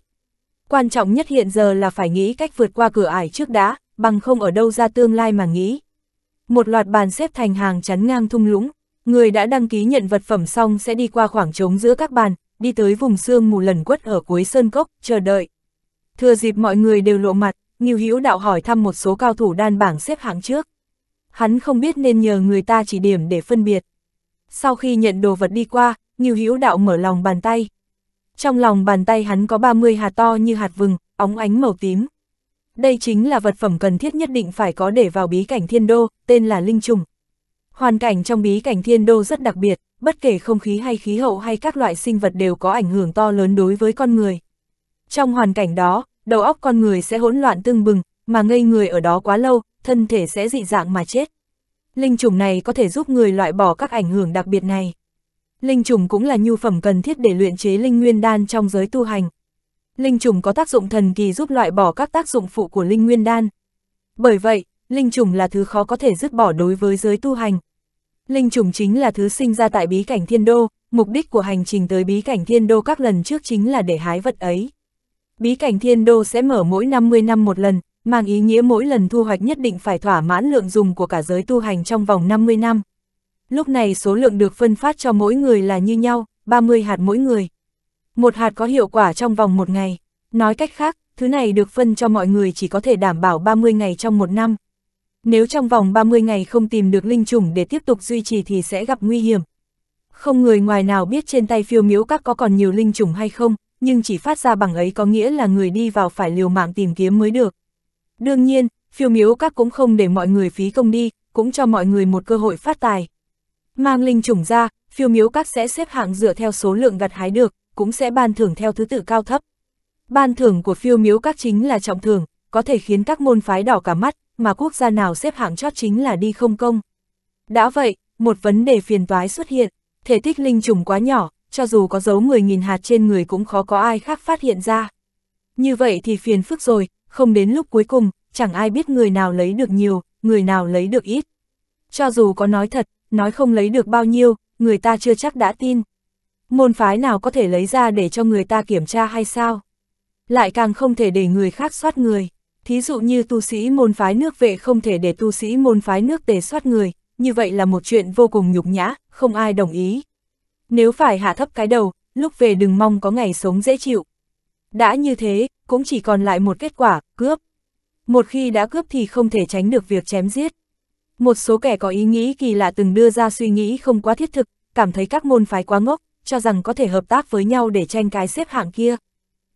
Quan trọng nhất hiện giờ là phải nghĩ cách vượt qua cửa ải trước đã, bằng không ở đâu ra tương lai mà nghĩ. Một loạt bàn xếp thành hàng chắn ngang thung lũng, Người đã đăng ký nhận vật phẩm xong sẽ đi qua khoảng trống giữa các bàn, đi tới vùng xương mù lần quất ở cuối sơn cốc, chờ đợi. Thừa dịp mọi người đều lộ mặt, Nghiêu Hữu Đạo hỏi thăm một số cao thủ đan bảng xếp hạng trước. Hắn không biết nên nhờ người ta chỉ điểm để phân biệt. Sau khi nhận đồ vật đi qua, Nghiêu Hữu Đạo mở lòng bàn tay. Trong lòng bàn tay hắn có 30 hạt to như hạt vừng, óng ánh màu tím. Đây chính là vật phẩm cần thiết nhất định phải có để vào bí cảnh thiên đô, tên là Linh Trùng, Hoàn cảnh trong bí cảnh thiên đô rất đặc biệt, bất kể không khí hay khí hậu hay các loại sinh vật đều có ảnh hưởng to lớn đối với con người. Trong hoàn cảnh đó, đầu óc con người sẽ hỗn loạn tương bừng, mà ngây người ở đó quá lâu, thân thể sẽ dị dạng mà chết. Linh trùng này có thể giúp người loại bỏ các ảnh hưởng đặc biệt này. Linh trùng cũng là nhu phẩm cần thiết để luyện chế linh nguyên đan trong giới tu hành. Linh trùng có tác dụng thần kỳ giúp loại bỏ các tác dụng phụ của linh nguyên đan. Bởi vậy, linh trùng là thứ khó có thể dứt bỏ đối với giới tu hành. Linh trùng chính là thứ sinh ra tại bí cảnh thiên đô, mục đích của hành trình tới bí cảnh thiên đô các lần trước chính là để hái vật ấy. Bí cảnh thiên đô sẽ mở mỗi 50 năm một lần, mang ý nghĩa mỗi lần thu hoạch nhất định phải thỏa mãn lượng dùng của cả giới tu hành trong vòng 50 năm. Lúc này số lượng được phân phát cho mỗi người là như nhau, 30 hạt mỗi người. Một hạt có hiệu quả trong vòng một ngày. Nói cách khác, thứ này được phân cho mọi người chỉ có thể đảm bảo 30 ngày trong một năm. Nếu trong vòng 30 ngày không tìm được linh trùng để tiếp tục duy trì thì sẽ gặp nguy hiểm. Không người ngoài nào biết trên tay phiêu miếu các có còn nhiều linh trùng hay không, nhưng chỉ phát ra bằng ấy có nghĩa là người đi vào phải liều mạng tìm kiếm mới được. Đương nhiên, phiêu miếu các cũng không để mọi người phí công đi, cũng cho mọi người một cơ hội phát tài. Mang linh trùng ra, phiêu miếu các sẽ xếp hạng dựa theo số lượng gặt hái được, cũng sẽ ban thưởng theo thứ tự cao thấp. Ban thưởng của phiêu miếu các chính là trọng thưởng, có thể khiến các môn phái đỏ cả mắt, mà quốc gia nào xếp hạng chót chính là đi không công. Đã vậy, một vấn đề phiền toái xuất hiện, thể tích linh trùng quá nhỏ, cho dù có giấu 10.000 hạt trên người cũng khó có ai khác phát hiện ra. Như vậy thì phiền phức rồi, không đến lúc cuối cùng, chẳng ai biết người nào lấy được nhiều, người nào lấy được ít. Cho dù có nói thật, nói không lấy được bao nhiêu, người ta chưa chắc đã tin. Môn phái nào có thể lấy ra để cho người ta kiểm tra hay sao? Lại càng không thể để người khác soát người. Thí dụ như tu sĩ môn phái nước vệ không thể để tu sĩ môn phái nước tề soát người, như vậy là một chuyện vô cùng nhục nhã, không ai đồng ý. Nếu phải hạ thấp cái đầu, lúc về đừng mong có ngày sống dễ chịu. Đã như thế, cũng chỉ còn lại một kết quả, cướp. Một khi đã cướp thì không thể tránh được việc chém giết. Một số kẻ có ý nghĩ kỳ lạ từng đưa ra suy nghĩ không quá thiết thực, cảm thấy các môn phái quá ngốc, cho rằng có thể hợp tác với nhau để tranh cái xếp hạng kia.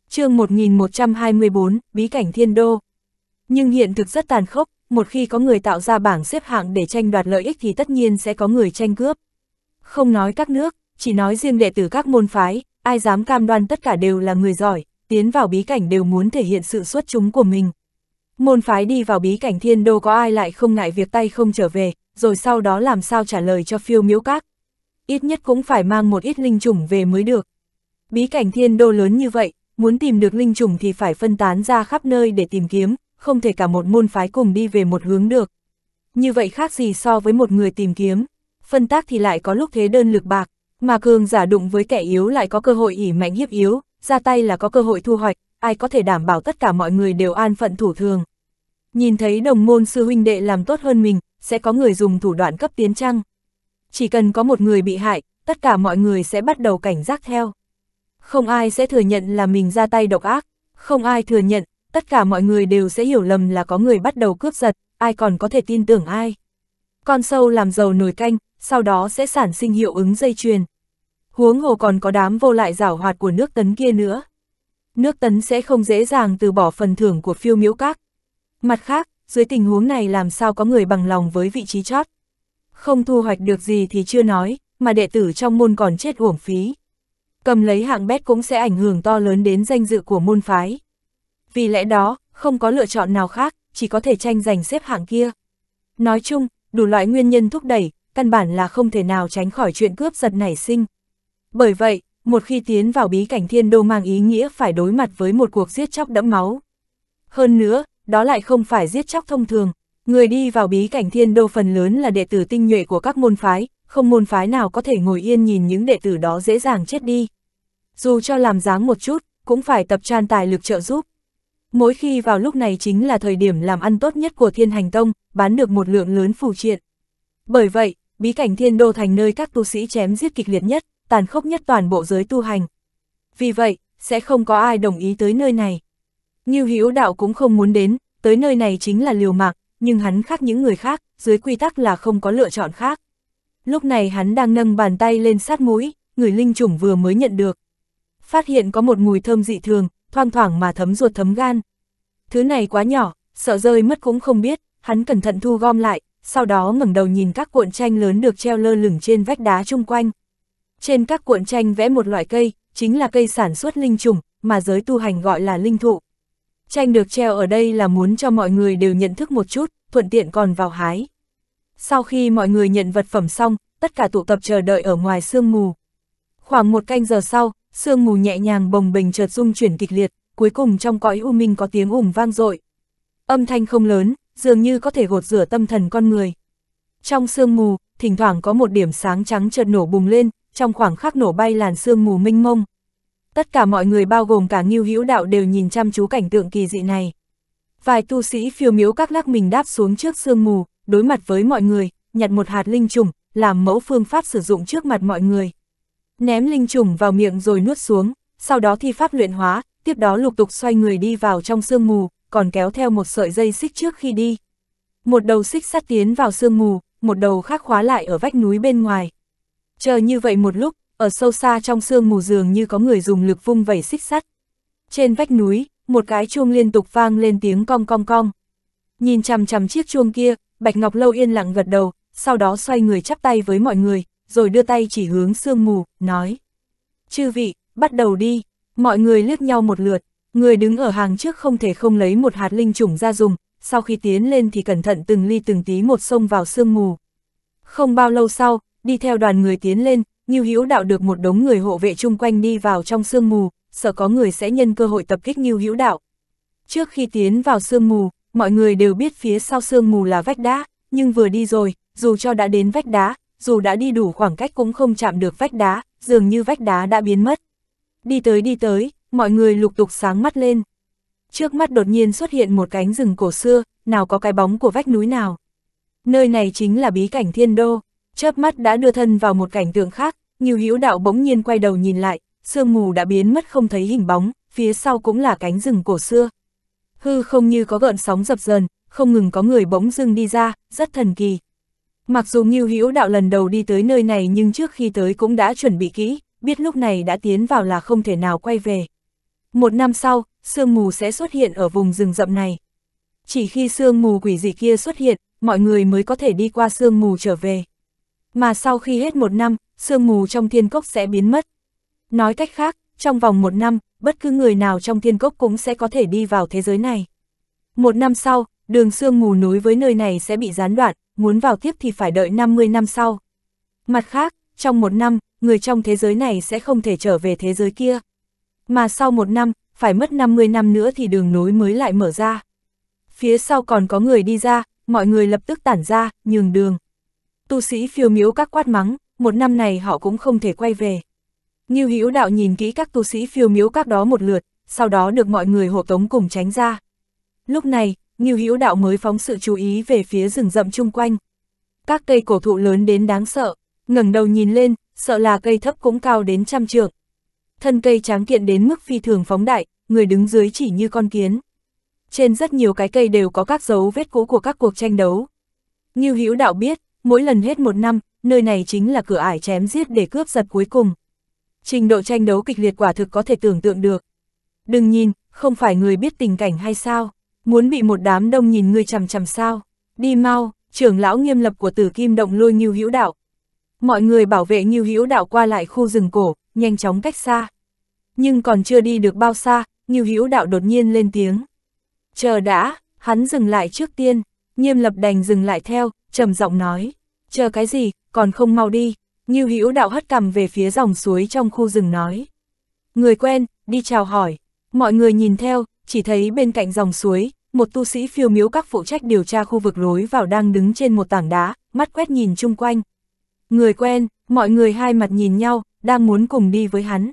chương 1124, Bí cảnh Thiên Đô nhưng hiện thực rất tàn khốc, một khi có người tạo ra bảng xếp hạng để tranh đoạt lợi ích thì tất nhiên sẽ có người tranh cướp. Không nói các nước, chỉ nói riêng đệ tử các môn phái, ai dám cam đoan tất cả đều là người giỏi, tiến vào bí cảnh đều muốn thể hiện sự xuất chúng của mình. Môn phái đi vào bí cảnh thiên đô có ai lại không ngại việc tay không trở về, rồi sau đó làm sao trả lời cho phiêu miếu các. Ít nhất cũng phải mang một ít linh trùng về mới được. Bí cảnh thiên đô lớn như vậy, muốn tìm được linh trùng thì phải phân tán ra khắp nơi để tìm kiếm, không thể cả một môn phái cùng đi về một hướng được. Như vậy khác gì so với một người tìm kiếm, phân tác thì lại có lúc thế đơn lực bạc, mà cường giả đụng với kẻ yếu lại có cơ hội ỉ mạnh hiếp yếu, ra tay là có cơ hội thu hoạch, ai có thể đảm bảo tất cả mọi người đều an phận thủ thường. Nhìn thấy đồng môn sư huynh đệ làm tốt hơn mình, sẽ có người dùng thủ đoạn cấp tiến trăng. Chỉ cần có một người bị hại, tất cả mọi người sẽ bắt đầu cảnh giác theo. Không ai sẽ thừa nhận là mình ra tay độc ác, không ai thừa nhận tất cả mọi người đều sẽ hiểu lầm là có người bắt đầu cướp giật, ai còn có thể tin tưởng ai. Con sâu làm giàu nồi canh, sau đó sẽ sản sinh hiệu ứng dây chuyền. Huống hồ còn có đám vô lại rảo hoạt của nước tấn kia nữa. Nước tấn sẽ không dễ dàng từ bỏ phần thưởng của phiêu miễu các. Mặt khác, dưới tình huống này làm sao có người bằng lòng với vị trí chót. Không thu hoạch được gì thì chưa nói, mà đệ tử trong môn còn chết uổng phí. Cầm lấy hạng bét cũng sẽ ảnh hưởng to lớn đến danh dự của môn phái. Vì lẽ đó, không có lựa chọn nào khác, chỉ có thể tranh giành xếp hạng kia. Nói chung, đủ loại nguyên nhân thúc đẩy, căn bản là không thể nào tránh khỏi chuyện cướp giật nảy sinh. Bởi vậy, một khi tiến vào bí cảnh thiên đô mang ý nghĩa phải đối mặt với một cuộc giết chóc đẫm máu. Hơn nữa, đó lại không phải giết chóc thông thường, người đi vào bí cảnh thiên đô phần lớn là đệ tử tinh nhuệ của các môn phái, không môn phái nào có thể ngồi yên nhìn những đệ tử đó dễ dàng chết đi. Dù cho làm dáng một chút, cũng phải tập tràn tài lực trợ giúp. Mỗi khi vào lúc này chính là thời điểm làm ăn tốt nhất của thiên hành tông, bán được một lượng lớn phù triện. Bởi vậy, bí cảnh thiên đô thành nơi các tu sĩ chém giết kịch liệt nhất, tàn khốc nhất toàn bộ giới tu hành. Vì vậy, sẽ không có ai đồng ý tới nơi này. Như Hữu đạo cũng không muốn đến, tới nơi này chính là liều mạng, nhưng hắn khác những người khác, dưới quy tắc là không có lựa chọn khác. Lúc này hắn đang nâng bàn tay lên sát mũi, người linh chủng vừa mới nhận được. Phát hiện có một mùi thơm dị thường, thoang thoảng mà thấm ruột thấm gan. Thứ này quá nhỏ, sợ rơi mất cũng không biết, hắn cẩn thận thu gom lại, sau đó ngẩng đầu nhìn các cuộn tranh lớn được treo lơ lửng trên vách đá chung quanh. Trên các cuộn tranh vẽ một loại cây, chính là cây sản xuất linh trùng, mà giới tu hành gọi là linh thụ. Tranh được treo ở đây là muốn cho mọi người đều nhận thức một chút, thuận tiện còn vào hái. Sau khi mọi người nhận vật phẩm xong, tất cả tụ tập chờ đợi ở ngoài sương mù. Khoảng một canh giờ sau, sương mù nhẹ nhàng bồng bềnh chợt rung chuyển kịch liệt, cuối cùng trong cõi u minh có tiếng ủng vang dội. Âm thanh không lớn, dường như có thể gột rửa tâm thần con người. Trong sương mù, thỉnh thoảng có một điểm sáng trắng chợt nổ bùng lên, trong khoảng khắc nổ bay làn sương mù minh mông. Tất cả mọi người bao gồm cả Ngưu Hữu Đạo đều nhìn chăm chú cảnh tượng kỳ dị này. Vài tu sĩ phiêu miếu các lắc mình đáp xuống trước sương mù, đối mặt với mọi người, nhặt một hạt linh trùng, làm mẫu phương pháp sử dụng trước mặt mọi người ném linh trùng vào miệng rồi nuốt xuống, sau đó thi pháp luyện hóa, tiếp đó lục tục xoay người đi vào trong sương mù, còn kéo theo một sợi dây xích trước khi đi. Một đầu xích sắt tiến vào sương mù, một đầu khác khóa lại ở vách núi bên ngoài. Chờ như vậy một lúc, ở sâu xa trong sương mù dường như có người dùng lực vung vẩy xích sắt. Trên vách núi, một cái chuông liên tục vang lên tiếng cong cong cong. Nhìn chằm chằm chiếc chuông kia, Bạch Ngọc Lâu yên lặng gật đầu, sau đó xoay người chắp tay với mọi người, rồi đưa tay chỉ hướng sương mù, nói. Chư vị, bắt đầu đi, mọi người liếc nhau một lượt, người đứng ở hàng trước không thể không lấy một hạt linh chủng ra dùng, sau khi tiến lên thì cẩn thận từng ly từng tí một xông vào sương mù. Không bao lâu sau, đi theo đoàn người tiến lên, Nhiêu Hữu Đạo được một đống người hộ vệ chung quanh đi vào trong sương mù, sợ có người sẽ nhân cơ hội tập kích Nhiêu Hữu Đạo. Trước khi tiến vào sương mù, mọi người đều biết phía sau sương mù là vách đá, nhưng vừa đi rồi, dù cho đã đến vách đá, dù đã đi đủ khoảng cách cũng không chạm được vách đá, dường như vách đá đã biến mất. Đi tới đi tới, mọi người lục tục sáng mắt lên. Trước mắt đột nhiên xuất hiện một cánh rừng cổ xưa, nào có cái bóng của vách núi nào. Nơi này chính là bí cảnh thiên đô, chớp mắt đã đưa thân vào một cảnh tượng khác, nhiều hữu đạo bỗng nhiên quay đầu nhìn lại, sương mù đã biến mất không thấy hình bóng, phía sau cũng là cánh rừng cổ xưa. Hư không như có gợn sóng dập dần, không ngừng có người bỗng dưng đi ra, rất thần kỳ, Mặc dù Ngưu Hữu Đạo lần đầu đi tới nơi này nhưng trước khi tới cũng đã chuẩn bị kỹ, biết lúc này đã tiến vào là không thể nào quay về. Một năm sau, sương mù sẽ xuất hiện ở vùng rừng rậm này. Chỉ khi sương mù quỷ dị kia xuất hiện, mọi người mới có thể đi qua sương mù trở về. Mà sau khi hết một năm, sương mù trong thiên cốc sẽ biến mất. Nói cách khác, trong vòng một năm, bất cứ người nào trong thiên cốc cũng sẽ có thể đi vào thế giới này. Một năm sau, đường sương mù núi với nơi này sẽ bị gián đoạn, muốn vào tiếp thì phải đợi 50 năm sau. Mặt khác, trong một năm, người trong thế giới này sẽ không thể trở về thế giới kia. Mà sau một năm, phải mất 50 năm nữa thì đường nối mới lại mở ra. Phía sau còn có người đi ra, mọi người lập tức tản ra, nhường đường. Tu sĩ phiêu miếu các quát mắng, một năm này họ cũng không thể quay về. Nghiêu Hữu đạo nhìn kỹ các tu sĩ phiêu miếu các đó một lượt, sau đó được mọi người hộ tống cùng tránh ra. Lúc này, Ngưu Hữu Đạo mới phóng sự chú ý về phía rừng rậm chung quanh. Các cây cổ thụ lớn đến đáng sợ, ngẩng đầu nhìn lên, sợ là cây thấp cũng cao đến trăm trượng. Thân cây tráng kiện đến mức phi thường phóng đại, người đứng dưới chỉ như con kiến. Trên rất nhiều cái cây đều có các dấu vết cũ của các cuộc tranh đấu. Ngưu Hữu Đạo biết, mỗi lần hết một năm, nơi này chính là cửa ải chém giết để cướp giật cuối cùng. Trình độ tranh đấu kịch liệt quả thực có thể tưởng tượng được. Đừng nhìn, không phải người biết tình cảnh hay sao? Muốn bị một đám đông nhìn ngươi chằm chằm sao? Đi mau, trưởng lão nghiêm lập của Tử Kim Động lôi Ngưu Hữu Đạo. Mọi người bảo vệ Ngưu Hữu Đạo qua lại khu rừng cổ, nhanh chóng cách xa. Nhưng còn chưa đi được bao xa, Ngưu Hữu Đạo đột nhiên lên tiếng. Chờ đã, hắn dừng lại trước tiên, nghiêm lập đành dừng lại theo, trầm giọng nói. Chờ cái gì, còn không mau đi. Ngưu Hữu Đạo hất cằm về phía dòng suối trong khu rừng nói. Người quen, đi chào hỏi. Mọi người nhìn theo, chỉ thấy bên cạnh dòng suối, một tu sĩ phiêu miếu các phụ trách điều tra khu vực lối vào đang đứng trên một tảng đá, mắt quét nhìn chung quanh. Người quen, mọi người hai mặt nhìn nhau, đang muốn cùng đi với hắn.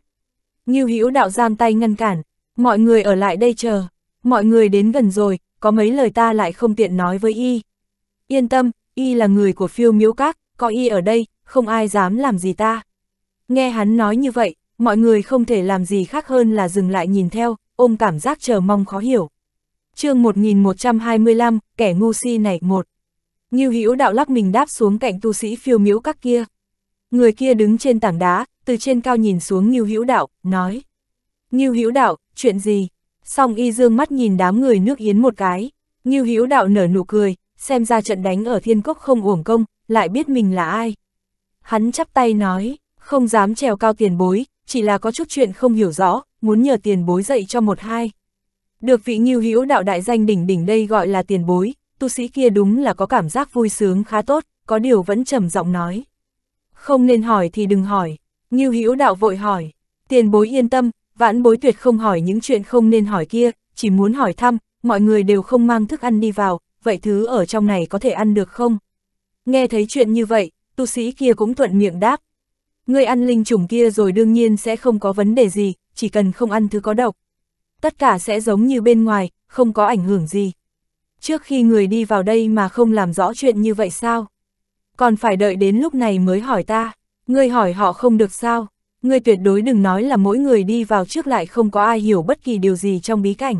Nghiêu Hữu đạo giam tay ngăn cản, mọi người ở lại đây chờ, mọi người đến gần rồi, có mấy lời ta lại không tiện nói với y. Yên tâm, y là người của phiêu miếu các, có y ở đây, không ai dám làm gì ta. Nghe hắn nói như vậy, mọi người không thể làm gì khác hơn là dừng lại nhìn theo, ôm cảm giác chờ mong khó hiểu. chương 1125, kẻ ngu si này một. Như hữu đạo lắc mình đáp xuống cạnh tu sĩ phiêu miễu các kia. Người kia đứng trên tảng đá, từ trên cao nhìn xuống Ngưu Hữu Đạo, nói. Ngưu Hữu Đạo, chuyện gì? Song y dương mắt nhìn đám người nước yến một cái. Ngưu Hữu Đạo nở nụ cười, xem ra trận đánh ở thiên cốc không uổng công, lại biết mình là ai. Hắn chắp tay nói, không dám trèo cao tiền bối, chỉ là có chút chuyện không hiểu rõ, muốn nhờ tiền bối dạy cho một hai. Được vị nghiêu hữu đạo đại danh đỉnh đỉnh đây gọi là tiền bối, tu sĩ kia đúng là có cảm giác vui sướng khá tốt, có điều vẫn trầm giọng nói. Không nên hỏi thì đừng hỏi, nghiêu hữu đạo vội hỏi, tiền bối yên tâm, vãn bối tuyệt không hỏi những chuyện không nên hỏi kia, chỉ muốn hỏi thăm, mọi người đều không mang thức ăn đi vào, vậy thứ ở trong này có thể ăn được không? Nghe thấy chuyện như vậy, tu sĩ kia cũng thuận miệng đáp, Ngươi ăn linh trùng kia rồi đương nhiên sẽ không có vấn đề gì, chỉ cần không ăn thứ có độc. Tất cả sẽ giống như bên ngoài, không có ảnh hưởng gì. Trước khi người đi vào đây mà không làm rõ chuyện như vậy sao? Còn phải đợi đến lúc này mới hỏi ta, ngươi hỏi họ không được sao? Ngươi tuyệt đối đừng nói là mỗi người đi vào trước lại không có ai hiểu bất kỳ điều gì trong bí cảnh.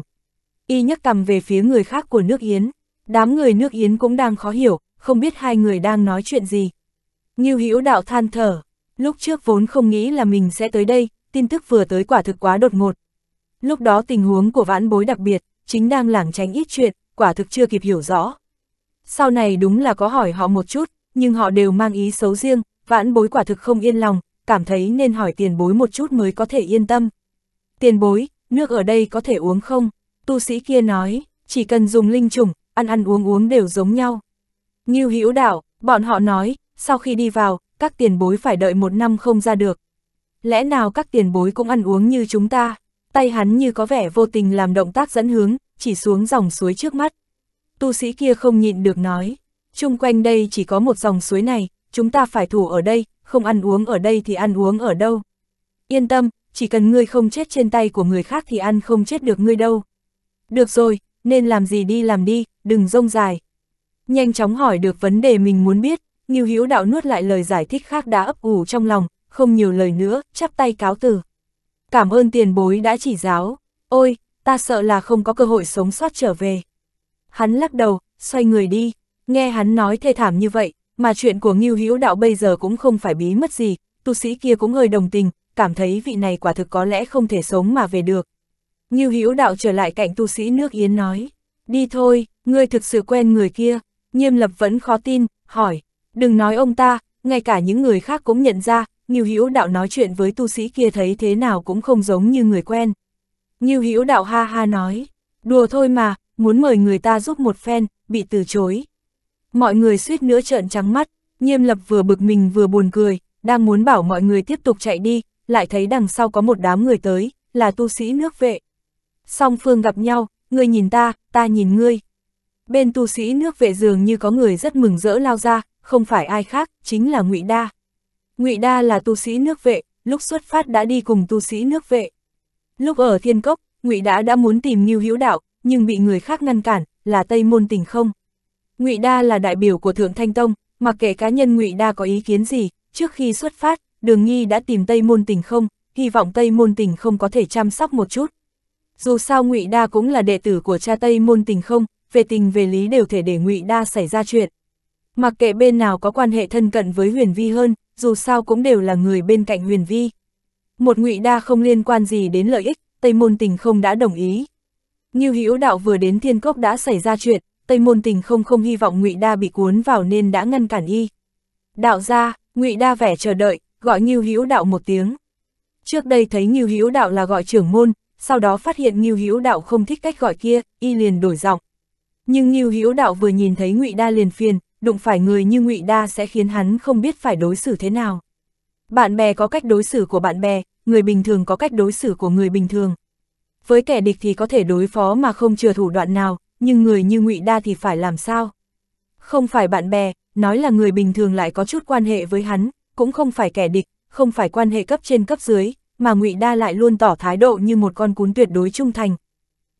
Y nhắc cầm về phía người khác của nước Yến, đám người nước Yến cũng đang khó hiểu, không biết hai người đang nói chuyện gì. Ngưu Hữu Đạo than thở, Lúc trước vốn không nghĩ là mình sẽ tới đây, tin tức vừa tới quả thực quá đột ngột. Lúc đó tình huống của vãn bối đặc biệt, chính đang lảng tránh ít chuyện, quả thực chưa kịp hiểu rõ. Sau này đúng là có hỏi họ một chút, nhưng họ đều mang ý xấu riêng, vãn bối quả thực không yên lòng, cảm thấy nên hỏi tiền bối một chút mới có thể yên tâm. Tiền bối, nước ở đây có thể uống không? Tu sĩ kia nói, chỉ cần dùng linh trùng, ăn ăn uống uống đều giống nhau. như hữu đạo, bọn họ nói, sau khi đi vào, các tiền bối phải đợi một năm không ra được. Lẽ nào các tiền bối cũng ăn uống như chúng ta? Tay hắn như có vẻ vô tình làm động tác dẫn hướng, chỉ xuống dòng suối trước mắt. Tu sĩ kia không nhịn được nói, chung quanh đây chỉ có một dòng suối này, chúng ta phải thủ ở đây, không ăn uống ở đây thì ăn uống ở đâu. Yên tâm, chỉ cần ngươi không chết trên tay của người khác thì ăn không chết được ngươi đâu. Được rồi, nên làm gì đi làm đi, đừng rông dài. Nhanh chóng hỏi được vấn đề mình muốn biết, Ngưu Hữu đạo nuốt lại lời giải thích khác đã ấp ủ trong lòng, không nhiều lời nữa, chắp tay cáo từ. Cảm ơn tiền bối đã chỉ giáo, ôi, ta sợ là không có cơ hội sống sót trở về. Hắn lắc đầu, xoay người đi, nghe hắn nói thê thảm như vậy, mà chuyện của Ngưu Hữu đạo bây giờ cũng không phải bí mất gì, tu sĩ kia cũng hơi đồng tình, cảm thấy vị này quả thực có lẽ không thể sống mà về được. Ngưu Hữu đạo trở lại cạnh tu sĩ nước Yến nói, đi thôi, ngươi thực sự quen người kia, nghiêm lập vẫn khó tin, hỏi, Đừng nói ông ta, ngay cả những người khác cũng nhận ra, Nghiêu Hữu Đạo nói chuyện với tu sĩ kia thấy thế nào cũng không giống như người quen. Nghiêu Hữu Đạo ha ha nói, đùa thôi mà, muốn mời người ta giúp một phen, bị từ chối. Mọi người suýt nữa trợn trắng mắt, Nghiêm Lập vừa bực mình vừa buồn cười, đang muốn bảo mọi người tiếp tục chạy đi, lại thấy đằng sau có một đám người tới, là tu sĩ nước vệ. Song phương gặp nhau, người nhìn ta, ta nhìn ngươi. Bên tu sĩ nước vệ dường như có người rất mừng rỡ lao ra, không phải ai khác, chính là Ngụy Đa. Ngụy Đa là tu sĩ nước vệ, lúc xuất phát đã đi cùng tu sĩ nước vệ. Lúc ở Thiên Cốc, Ngụy Đa đã muốn tìm Ngưu Hữu Đạo, nhưng bị người khác ngăn cản, là Tây Môn Tình không. Ngụy Đa là đại biểu của Thượng Thanh Tông, mặc kệ cá nhân Ngụy Đa có ý kiến gì, trước khi xuất phát, Đường Nghi đã tìm Tây Môn Tình không, hy vọng Tây Môn Tình không có thể chăm sóc một chút. Dù sao Ngụy Đa cũng là đệ tử của cha Tây Môn Tình không, về tình về lý đều thể để Ngụy Đa xảy ra chuyện. Mặc kệ bên nào có quan hệ thân cận với huyền vi hơn, dù sao cũng đều là người bên cạnh huyền vi. Một ngụy đa không liên quan gì đến lợi ích, Tây Môn Tình không đã đồng ý. Như hữu đạo vừa đến thiên cốc đã xảy ra chuyện, Tây Môn Tình không không hy vọng ngụy đa bị cuốn vào nên đã ngăn cản y. Đạo ra, ngụy đa vẻ chờ đợi, gọi Nghiêu hữu đạo một tiếng. Trước đây thấy Nghiêu hữu đạo là gọi trưởng môn, sau đó phát hiện Nghiêu hữu đạo không thích cách gọi kia, y liền đổi giọng. Nhưng Nghiêu hữu đạo vừa nhìn thấy ngụy đa liền phiền, đụng phải người như ngụy Đa sẽ khiến hắn không biết phải đối xử thế nào. Bạn bè có cách đối xử của bạn bè, người bình thường có cách đối xử của người bình thường. Với kẻ địch thì có thể đối phó mà không chừa thủ đoạn nào, nhưng người như ngụy Đa thì phải làm sao? Không phải bạn bè, nói là người bình thường lại có chút quan hệ với hắn, cũng không phải kẻ địch, không phải quan hệ cấp trên cấp dưới, mà ngụy Đa lại luôn tỏ thái độ như một con cún tuyệt đối trung thành.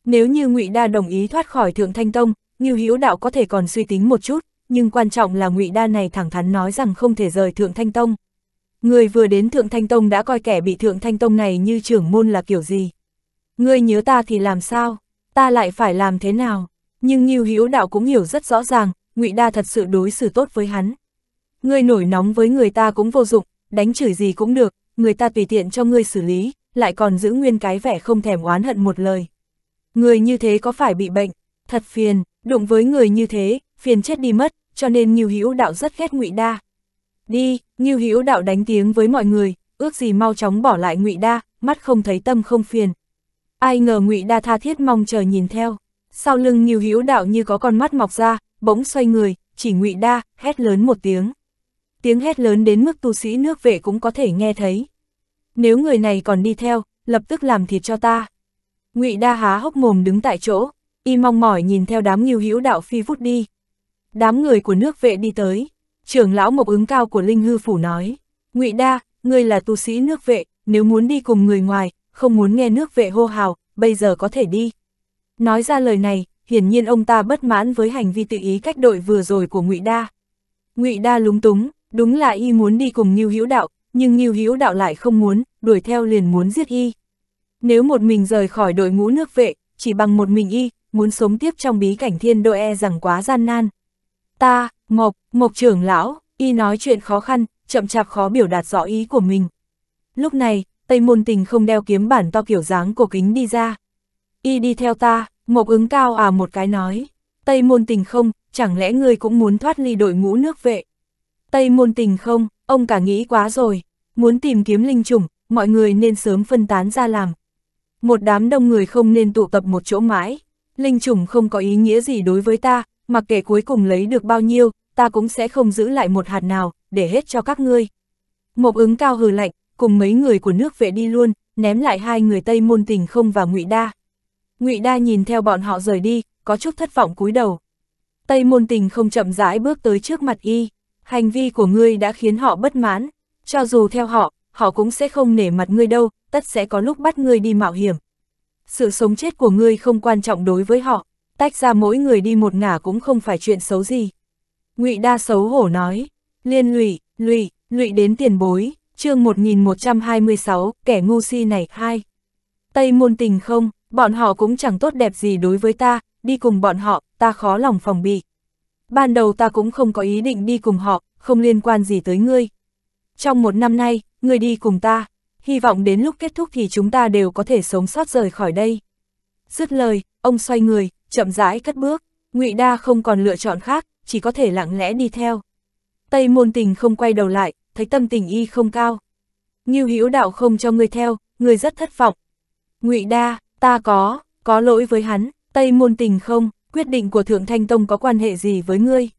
Nếu như ngụy Đa đồng ý thoát khỏi Thượng Thanh Tông, Ngưu Hữu Đạo có thể còn suy tính một chút, nhưng quan trọng là ngụy đa này thẳng thắn nói rằng không thể rời Thượng Thanh Tông. Người vừa đến Thượng Thanh Tông đã coi kẻ bị Thượng Thanh Tông này như trưởng môn là kiểu gì. Ngươi nhớ ta thì làm sao, ta lại phải làm thế nào, nhưng Nhiêu Hữu Đạo cũng hiểu rất rõ ràng, ngụy đa thật sự đối xử tốt với hắn. Ngươi nổi nóng với người ta cũng vô dụng, đánh chửi gì cũng được, người ta tùy tiện cho ngươi xử lý, lại còn giữ nguyên cái vẻ không thèm oán hận một lời. Người như thế có phải bị bệnh, thật phiền, đụng với người như thế, phiền chết đi mất, cho nên Ngưu Hữu Đạo rất ghét Ngụy Đa. Đi, Ngưu Hữu Đạo đánh tiếng với mọi người, ước gì mau chóng bỏ lại Ngụy Đa, mắt không thấy tâm không phiền. Ai ngờ Ngụy Đa tha thiết mong chờ nhìn theo, sau lưng Ngưu Hữu Đạo như có con mắt mọc ra, bỗng xoay người, chỉ Ngụy Đa, hét lớn một tiếng. Tiếng hét lớn đến mức tu sĩ nước vệ cũng có thể nghe thấy. Nếu người này còn đi theo, lập tức làm thịt cho ta. Ngụy Đa há hốc mồm đứng tại chỗ, y mong mỏi nhìn theo đám Ngưu Hữu Đạo phi vút đi, Đám người của nước vệ đi tới, trưởng lão mộc ứng cao của Linh Hư Phủ nói, ngụy Đa, ngươi là tu sĩ nước vệ, nếu muốn đi cùng người ngoài, không muốn nghe nước vệ hô hào, bây giờ có thể đi. Nói ra lời này, hiển nhiên ông ta bất mãn với hành vi tự ý cách đội vừa rồi của ngụy Đa. ngụy Đa lúng túng, đúng là y muốn đi cùng Ngưu Hữu Đạo, nhưng Ngưu Hữu Đạo lại không muốn, đuổi theo liền muốn giết y. Nếu một mình rời khỏi đội ngũ nước vệ, chỉ bằng một mình y, muốn sống tiếp trong bí cảnh thiên đội e rằng quá gian nan ta, Mộc, Mộc trưởng lão, y nói chuyện khó khăn, chậm chạp khó biểu đạt rõ ý của mình. Lúc này, Tây Môn Tình không đeo kiếm bản to kiểu dáng cổ kính đi ra. Y đi theo ta, Mộc ứng cao à một cái nói. Tây Môn Tình không, chẳng lẽ ngươi cũng muốn thoát ly đội ngũ nước vệ? Tây Môn Tình không, ông cả nghĩ quá rồi, muốn tìm kiếm linh chủng, mọi người nên sớm phân tán ra làm. Một đám đông người không nên tụ tập một chỗ mãi, linh chủng không có ý nghĩa gì đối với ta, mặc kệ cuối cùng lấy được bao nhiêu, ta cũng sẽ không giữ lại một hạt nào, để hết cho các ngươi. Mộc ứng cao hừ lạnh, cùng mấy người của nước vệ đi luôn, ném lại hai người Tây Môn Tình Không và Ngụy Đa. Ngụy Đa nhìn theo bọn họ rời đi, có chút thất vọng cúi đầu. Tây Môn Tình Không chậm rãi bước tới trước mặt y, hành vi của ngươi đã khiến họ bất mãn, cho dù theo họ, họ cũng sẽ không nể mặt ngươi đâu, tất sẽ có lúc bắt ngươi đi mạo hiểm. Sự sống chết của ngươi không quan trọng đối với họ tách ra mỗi người đi một ngả cũng không phải chuyện xấu gì. ngụy Đa xấu hổ nói, liên lụy, lụy, lụy đến tiền bối, chương 1126, kẻ ngu si này, hai. Tây môn tình không, bọn họ cũng chẳng tốt đẹp gì đối với ta, đi cùng bọn họ, ta khó lòng phòng bị. Ban đầu ta cũng không có ý định đi cùng họ, không liên quan gì tới ngươi. Trong một năm nay, ngươi đi cùng ta, hy vọng đến lúc kết thúc thì chúng ta đều có thể sống sót rời khỏi đây. Dứt lời, ông xoay người, chậm rãi cất bước, Ngụy Đa không còn lựa chọn khác, chỉ có thể lặng lẽ đi theo. Tây Môn Tình không quay đầu lại, thấy tâm tình y không cao. Ngưu Hữu Đạo không cho ngươi theo, người rất thất vọng. Ngụy Đa, ta có, có lỗi với hắn, Tây Môn Tình không, quyết định của Thượng Thanh Tông có quan hệ gì với ngươi?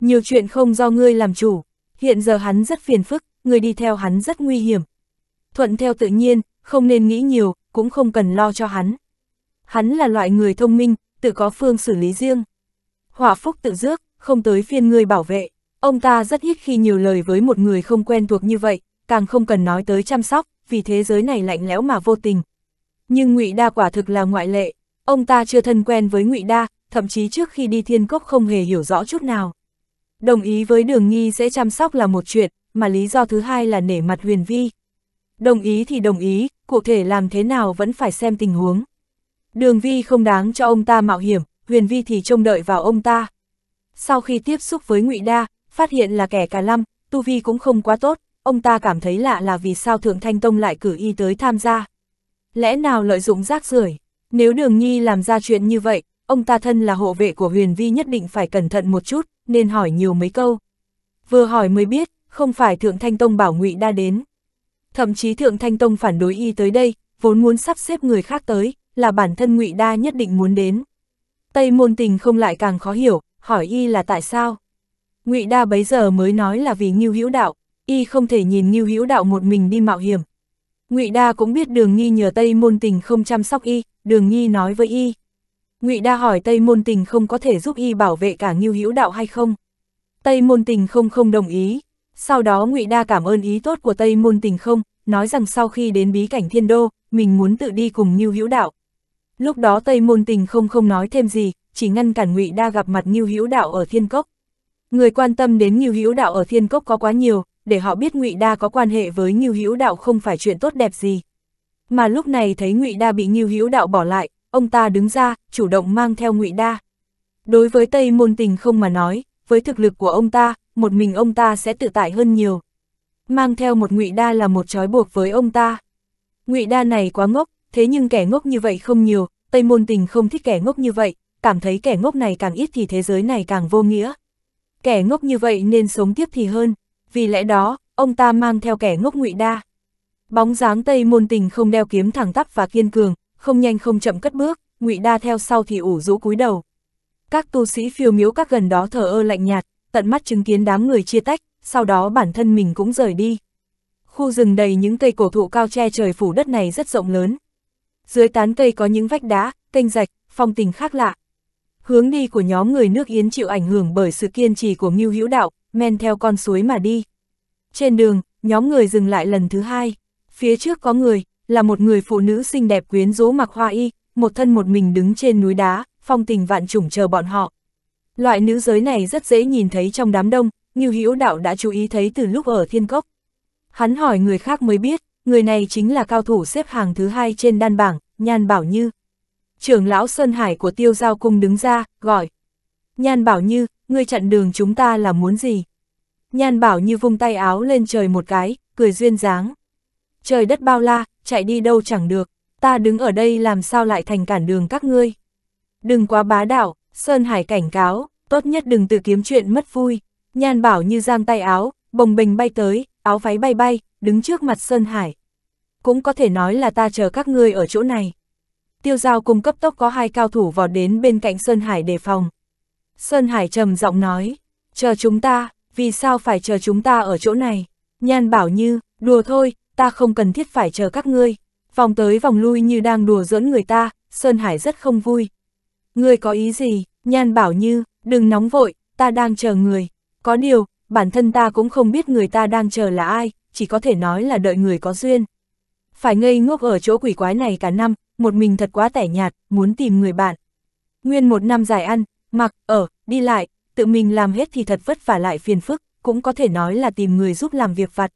Nhiều chuyện không do ngươi làm chủ, hiện giờ hắn rất phiền phức, người đi theo hắn rất nguy hiểm. Thuận theo tự nhiên, không nên nghĩ nhiều, cũng không cần lo cho hắn. Hắn là loại người thông minh, tự có phương xử lý riêng. Hỏa phúc tự dước, không tới phiên ngươi bảo vệ. Ông ta rất ít khi nhiều lời với một người không quen thuộc như vậy, càng không cần nói tới chăm sóc, vì thế giới này lạnh lẽo mà vô tình. Nhưng Ngụy Đa quả thực là ngoại lệ, ông ta chưa thân quen với Ngụy Đa, thậm chí trước khi đi thiên cốc không hề hiểu rõ chút nào. Đồng ý với đường nghi sẽ chăm sóc là một chuyện, mà lý do thứ hai là nể mặt huyền vi. Đồng ý thì đồng ý, cụ thể làm thế nào vẫn phải xem tình huống. Đường vi không đáng cho ông ta mạo hiểm, huyền vi thì trông đợi vào ông ta. Sau khi tiếp xúc với ngụy Đa, phát hiện là kẻ cả lăm, tu vi cũng không quá tốt, ông ta cảm thấy lạ là vì sao Thượng Thanh Tông lại cử y tới tham gia. Lẽ nào lợi dụng rác rưởi Nếu Đường Nhi làm ra chuyện như vậy, ông ta thân là hộ vệ của huyền vi nhất định phải cẩn thận một chút, nên hỏi nhiều mấy câu. Vừa hỏi mới biết, không phải Thượng Thanh Tông bảo ngụy Đa đến. Thậm chí Thượng Thanh Tông phản đối y tới đây, vốn muốn sắp xếp người khác tới, là bản thân ngụy Đa nhất định muốn đến. Tây môn tình không lại càng khó hiểu, hỏi y là tại sao. ngụy Đa bấy giờ mới nói là vì Ngưu Hữu Đạo, y không thể nhìn Ngưu Hữu Đạo một mình đi mạo hiểm. ngụy Đa cũng biết Đường Nghi nhờ Tây môn tình không chăm sóc y, Đường Nghi nói với y. ngụy Đa hỏi Tây môn tình không có thể giúp y bảo vệ cả Ngưu Hữu Đạo hay không. Tây môn tình không không đồng ý. Sau đó ngụy Đa cảm ơn ý tốt của Tây môn tình không, nói rằng sau khi đến bí cảnh thiên đô, mình muốn tự đi cùng Ngưu Hữu Đạo. Lúc đó Tây Môn Tình không không nói thêm gì, chỉ ngăn cản Ngụy Đa gặp mặt Ngưu Hữu Đạo ở Thiên Cốc. Người quan tâm đến Ngưu Hữu Đạo ở Thiên Cốc có quá nhiều, để họ biết Ngụy Đa có quan hệ với Ngưu Hữu Đạo không phải chuyện tốt đẹp gì. Mà lúc này thấy Ngụy Đa bị Ngưu Hữu Đạo bỏ lại, ông ta đứng ra, chủ động mang theo Ngụy Đa. Đối với Tây Môn Tình không mà nói, với thực lực của ông ta, một mình ông ta sẽ tự tại hơn nhiều. Mang theo một Ngụy Đa là một trói buộc với ông ta. Ngụy Đa này quá ngốc, thế nhưng kẻ ngốc như vậy không nhiều, Tây Môn Tình không thích kẻ ngốc như vậy, cảm thấy kẻ ngốc này càng ít thì thế giới này càng vô nghĩa. Kẻ ngốc như vậy nên sống tiếp thì hơn, vì lẽ đó, ông ta mang theo kẻ ngốc ngụy đa. Bóng dáng Tây Môn Tình không đeo kiếm thẳng tắp và kiên cường, không nhanh không chậm cất bước, ngụy đa theo sau thì ủ rũ cúi đầu. Các tu sĩ phiêu miếu các gần đó thở ơ lạnh nhạt, tận mắt chứng kiến đám người chia tách, sau đó bản thân mình cũng rời đi. Khu rừng đầy những cây cổ thụ cao che trời phủ đất này rất rộng lớn, dưới tán cây có những vách đá, kênh rạch, phong tình khác lạ. Hướng đi của nhóm người nước Yến chịu ảnh hưởng bởi sự kiên trì của Ngưu Hữu Đạo, men theo con suối mà đi. Trên đường, nhóm người dừng lại lần thứ hai. Phía trước có người, là một người phụ nữ xinh đẹp quyến rũ mặc hoa y, một thân một mình đứng trên núi đá, phong tình vạn trùng chờ bọn họ. Loại nữ giới này rất dễ nhìn thấy trong đám đông, Ngưu Hữu Đạo đã chú ý thấy từ lúc ở Thiên Cốc. Hắn hỏi người khác mới biết, người này chính là cao thủ xếp hàng thứ hai trên đan bảng, Nhan Bảo Như. Trưởng lão Sơn Hải của tiêu giao cung đứng ra, gọi. Nhan Bảo Như, ngươi chặn đường chúng ta là muốn gì? Nhan Bảo Như vung tay áo lên trời một cái, cười duyên dáng. Trời đất bao la, chạy đi đâu chẳng được, ta đứng ở đây làm sao lại thành cản đường các ngươi. Đừng quá bá đạo, Sơn Hải cảnh cáo, tốt nhất đừng tự kiếm chuyện mất vui. Nhan Bảo Như giang tay áo, bồng bình bay tới, áo váy bay bay, đứng trước mặt Sơn Hải cũng có thể nói là ta chờ các ngươi ở chỗ này. Tiêu giao cùng cấp tốc có hai cao thủ vào đến bên cạnh Sơn Hải đề phòng. Sơn Hải trầm giọng nói, chờ chúng ta, vì sao phải chờ chúng ta ở chỗ này? Nhan bảo như, đùa thôi, ta không cần thiết phải chờ các ngươi. Vòng tới vòng lui như đang đùa giỡn người ta, Sơn Hải rất không vui. Ngươi có ý gì? Nhan bảo như, đừng nóng vội, ta đang chờ người. Có điều, bản thân ta cũng không biết người ta đang chờ là ai, chỉ có thể nói là đợi người có duyên phải ngây ngốc ở chỗ quỷ quái này cả năm, một mình thật quá tẻ nhạt, muốn tìm người bạn. Nguyên một năm dài ăn, mặc, ở, đi lại, tự mình làm hết thì thật vất vả lại phiền phức, cũng có thể nói là tìm người giúp làm việc vặt.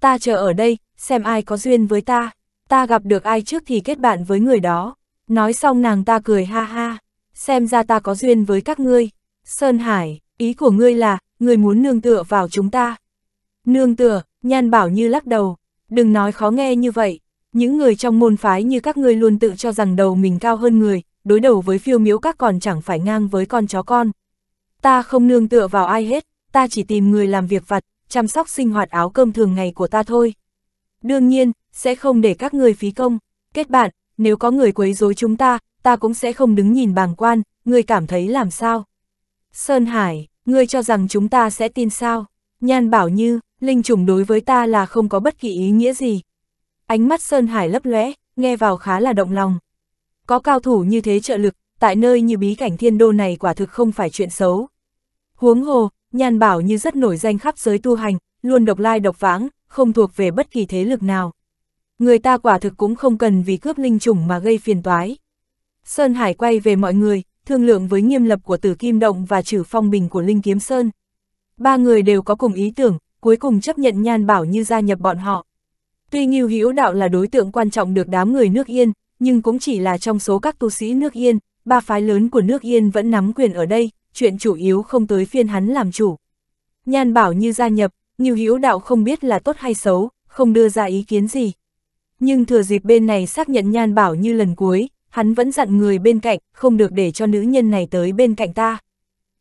Ta chờ ở đây, xem ai có duyên với ta, ta gặp được ai trước thì kết bạn với người đó. Nói xong nàng ta cười ha ha, xem ra ta có duyên với các ngươi. Sơn Hải, ý của ngươi là, ngươi muốn nương tựa vào chúng ta. Nương tựa, nhan bảo như lắc đầu, Đừng nói khó nghe như vậy, những người trong môn phái như các ngươi luôn tự cho rằng đầu mình cao hơn người, đối đầu với phiêu miếu các còn chẳng phải ngang với con chó con. Ta không nương tựa vào ai hết, ta chỉ tìm người làm việc vặt, chăm sóc sinh hoạt áo cơm thường ngày của ta thôi. Đương nhiên, sẽ không để các người phí công. Kết bạn, nếu có người quấy rối chúng ta, ta cũng sẽ không đứng nhìn bàng quan, ngươi cảm thấy làm sao? Sơn Hải, ngươi cho rằng chúng ta sẽ tin sao? Nhan bảo như, linh trùng đối với ta là không có bất kỳ ý nghĩa gì. Ánh mắt Sơn Hải lấp lóe, nghe vào khá là động lòng. Có cao thủ như thế trợ lực, tại nơi như bí cảnh thiên đô này quả thực không phải chuyện xấu. Huống hồ, nhàn bảo như rất nổi danh khắp giới tu hành, luôn độc lai độc vãng, không thuộc về bất kỳ thế lực nào. Người ta quả thực cũng không cần vì cướp linh trùng mà gây phiền toái. Sơn Hải quay về mọi người, thương lượng với nghiêm lập của tử kim động và trừ phong bình của Linh Kiếm Sơn. Ba người đều có cùng ý tưởng, cuối cùng chấp nhận Nhan Bảo Như gia nhập bọn họ. Tuy Ngưu Hữu Đạo là đối tượng quan trọng được đám người nước Yên, nhưng cũng chỉ là trong số các tu sĩ nước Yên, ba phái lớn của nước Yên vẫn nắm quyền ở đây, chuyện chủ yếu không tới phiên hắn làm chủ. Nhan Bảo Như gia nhập, Ngưu Hữu Đạo không biết là tốt hay xấu, không đưa ra ý kiến gì. Nhưng thừa dịp bên này xác nhận Nhan Bảo Như lần cuối, hắn vẫn dặn người bên cạnh, không được để cho nữ nhân này tới bên cạnh ta.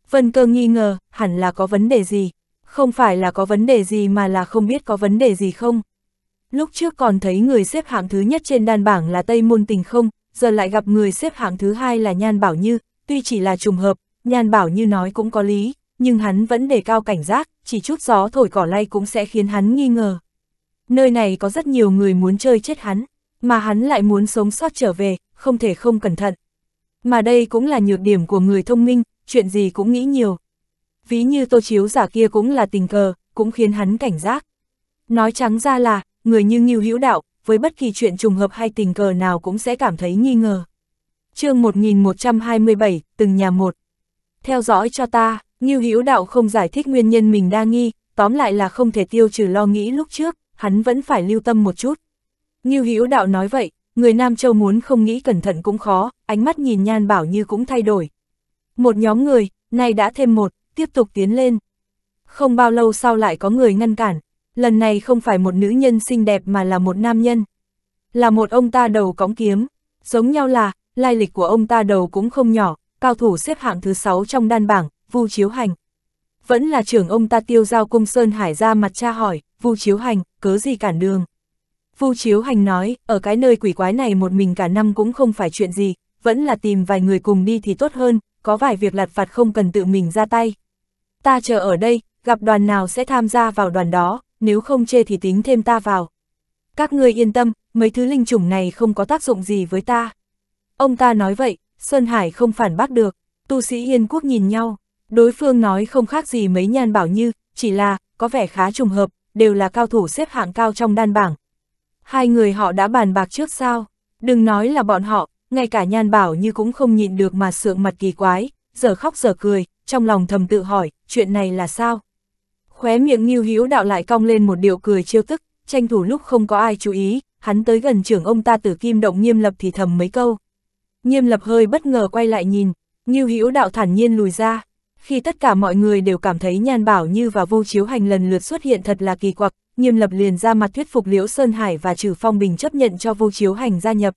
Vân cơ nghi ngờ, hẳn là có vấn đề gì không phải là có vấn đề gì mà là không biết có vấn đề gì không. Lúc trước còn thấy người xếp hạng thứ nhất trên đan bảng là Tây Môn Tình không, giờ lại gặp người xếp hạng thứ hai là Nhan Bảo Như, tuy chỉ là trùng hợp, Nhan Bảo Như nói cũng có lý, nhưng hắn vẫn đề cao cảnh giác, chỉ chút gió thổi cỏ lay cũng sẽ khiến hắn nghi ngờ. Nơi này có rất nhiều người muốn chơi chết hắn, mà hắn lại muốn sống sót trở về, không thể không cẩn thận. Mà đây cũng là nhược điểm của người thông minh, chuyện gì cũng nghĩ nhiều, ví như tô chiếu giả kia cũng là tình cờ, cũng khiến hắn cảnh giác. Nói trắng ra là, người như Ngưu Hữu Đạo, với bất kỳ chuyện trùng hợp hay tình cờ nào cũng sẽ cảm thấy nghi ngờ. chương 1127, từng nhà một. Theo dõi cho ta, Ngưu Hữu Đạo không giải thích nguyên nhân mình đa nghi, tóm lại là không thể tiêu trừ lo nghĩ lúc trước, hắn vẫn phải lưu tâm một chút. Ngưu Hữu Đạo nói vậy, người Nam Châu muốn không nghĩ cẩn thận cũng khó, ánh mắt nhìn Nhan Bảo Như cũng thay đổi. Một nhóm người, nay đã thêm một, tiếp tục tiến lên. Không bao lâu sau lại có người ngăn cản, lần này không phải một nữ nhân xinh đẹp mà là một nam nhân. Là một ông ta đầu cõng kiếm, giống nhau là, lai lịch của ông ta đầu cũng không nhỏ, cao thủ xếp hạng thứ 6 trong đan bảng, Vu Chiếu Hành. Vẫn là trưởng ông ta tiêu giao cung Sơn Hải ra mặt cha hỏi, Vu Chiếu Hành, cớ gì cản đường. Vu Chiếu Hành nói, ở cái nơi quỷ quái này một mình cả năm cũng không phải chuyện gì, vẫn là tìm vài người cùng đi thì tốt hơn, có vài việc lặt vặt không cần tự mình ra tay ta chờ ở đây, gặp đoàn nào sẽ tham gia vào đoàn đó, nếu không chê thì tính thêm ta vào. Các ngươi yên tâm, mấy thứ linh chủng này không có tác dụng gì với ta. Ông ta nói vậy, Sơn Hải không phản bác được, tu sĩ Yên Quốc nhìn nhau, đối phương nói không khác gì mấy nhan bảo như, chỉ là, có vẻ khá trùng hợp, đều là cao thủ xếp hạng cao trong đan bảng. Hai người họ đã bàn bạc trước sao, đừng nói là bọn họ, ngay cả nhan bảo như cũng không nhịn được mà sượng mặt kỳ quái, giờ khóc giờ cười, trong lòng thầm tự hỏi, chuyện này là sao? Khóe miệng Ngưu Hữu đạo lại cong lên một điệu cười chiêu tức, tranh thủ lúc không có ai chú ý, hắn tới gần trưởng ông ta Tử Kim Động Nghiêm Lập thì thầm mấy câu. Nghiêm Lập hơi bất ngờ quay lại nhìn, Ngưu Hữu đạo thản nhiên lùi ra. Khi tất cả mọi người đều cảm thấy Nhan Bảo Như và Vô Chiếu Hành lần lượt xuất hiện thật là kỳ quặc, Nghiêm Lập liền ra mặt thuyết phục Liễu Sơn Hải và trừ Phong Bình chấp nhận cho Vô Chiếu Hành gia nhập.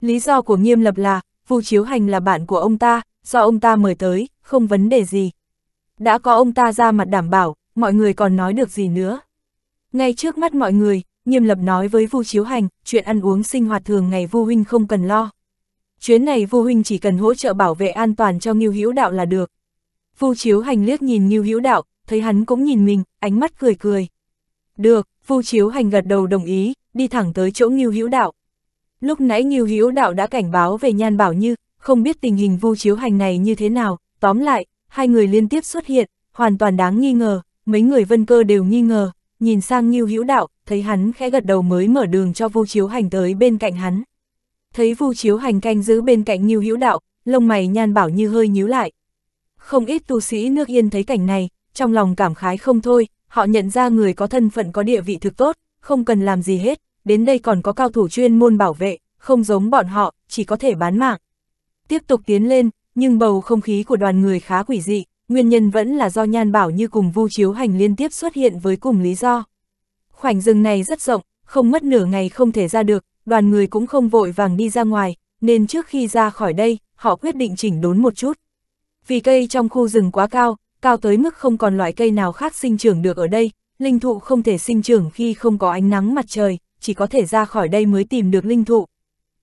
Lý do của Nghiêm Lập là, Vô Chiếu Hành là bạn của ông ta, do ông ta mời tới, không vấn đề gì, đã có ông ta ra mặt đảm bảo, mọi người còn nói được gì nữa. Ngay trước mắt mọi người, nghiêm lập nói với Vu Chiếu Hành, chuyện ăn uống sinh hoạt thường ngày Vu Huynh không cần lo. Chuyến này Vu Huynh chỉ cần hỗ trợ bảo vệ an toàn cho Ngưu Hữu Đạo là được. Vu Chiếu Hành liếc nhìn Ngưu Hữu Đạo, thấy hắn cũng nhìn mình, ánh mắt cười cười. Được, Vu Chiếu Hành gật đầu đồng ý, đi thẳng tới chỗ Ngưu Hữu Đạo. Lúc nãy Ngưu Hữu Đạo đã cảnh báo về Nhan Bảo Như, không biết tình hình Vu Chiếu Hành này như thế nào, tóm lại, hai người liên tiếp xuất hiện, hoàn toàn đáng nghi ngờ, mấy người vân cơ đều nghi ngờ, nhìn sang Ngưu Hữu Đạo, thấy hắn khẽ gật đầu mới mở đường cho Vu Chiếu Hành tới bên cạnh hắn. Thấy Vu Chiếu Hành canh giữ bên cạnh Ngưu Hữu Đạo, lông mày Nhan Bảo Như hơi nhíu lại. Không ít tu sĩ nước Yên thấy cảnh này, trong lòng cảm khái không thôi, họ nhận ra người có thân phận có địa vị thực tốt, không cần làm gì hết, đến đây còn có cao thủ chuyên môn bảo vệ, không giống bọn họ, chỉ có thể bán mạng. Tiếp tục tiến lên, nhưng bầu không khí của đoàn người khá quỷ dị, nguyên nhân vẫn là do Nhan Bảo Như cùng Vu Chiếu Hành liên tiếp xuất hiện với cùng lý do. Khoảnh rừng này rất rộng, không mất nửa ngày không thể ra được, đoàn người cũng không vội vàng đi ra ngoài, nên trước khi ra khỏi đây, họ quyết định chỉnh đốn một chút. Vì cây trong khu rừng quá cao, cao tới mức không còn loại cây nào khác sinh trưởng được ở đây, linh thụ không thể sinh trưởng khi không có ánh nắng mặt trời, chỉ có thể ra khỏi đây mới tìm được linh thụ.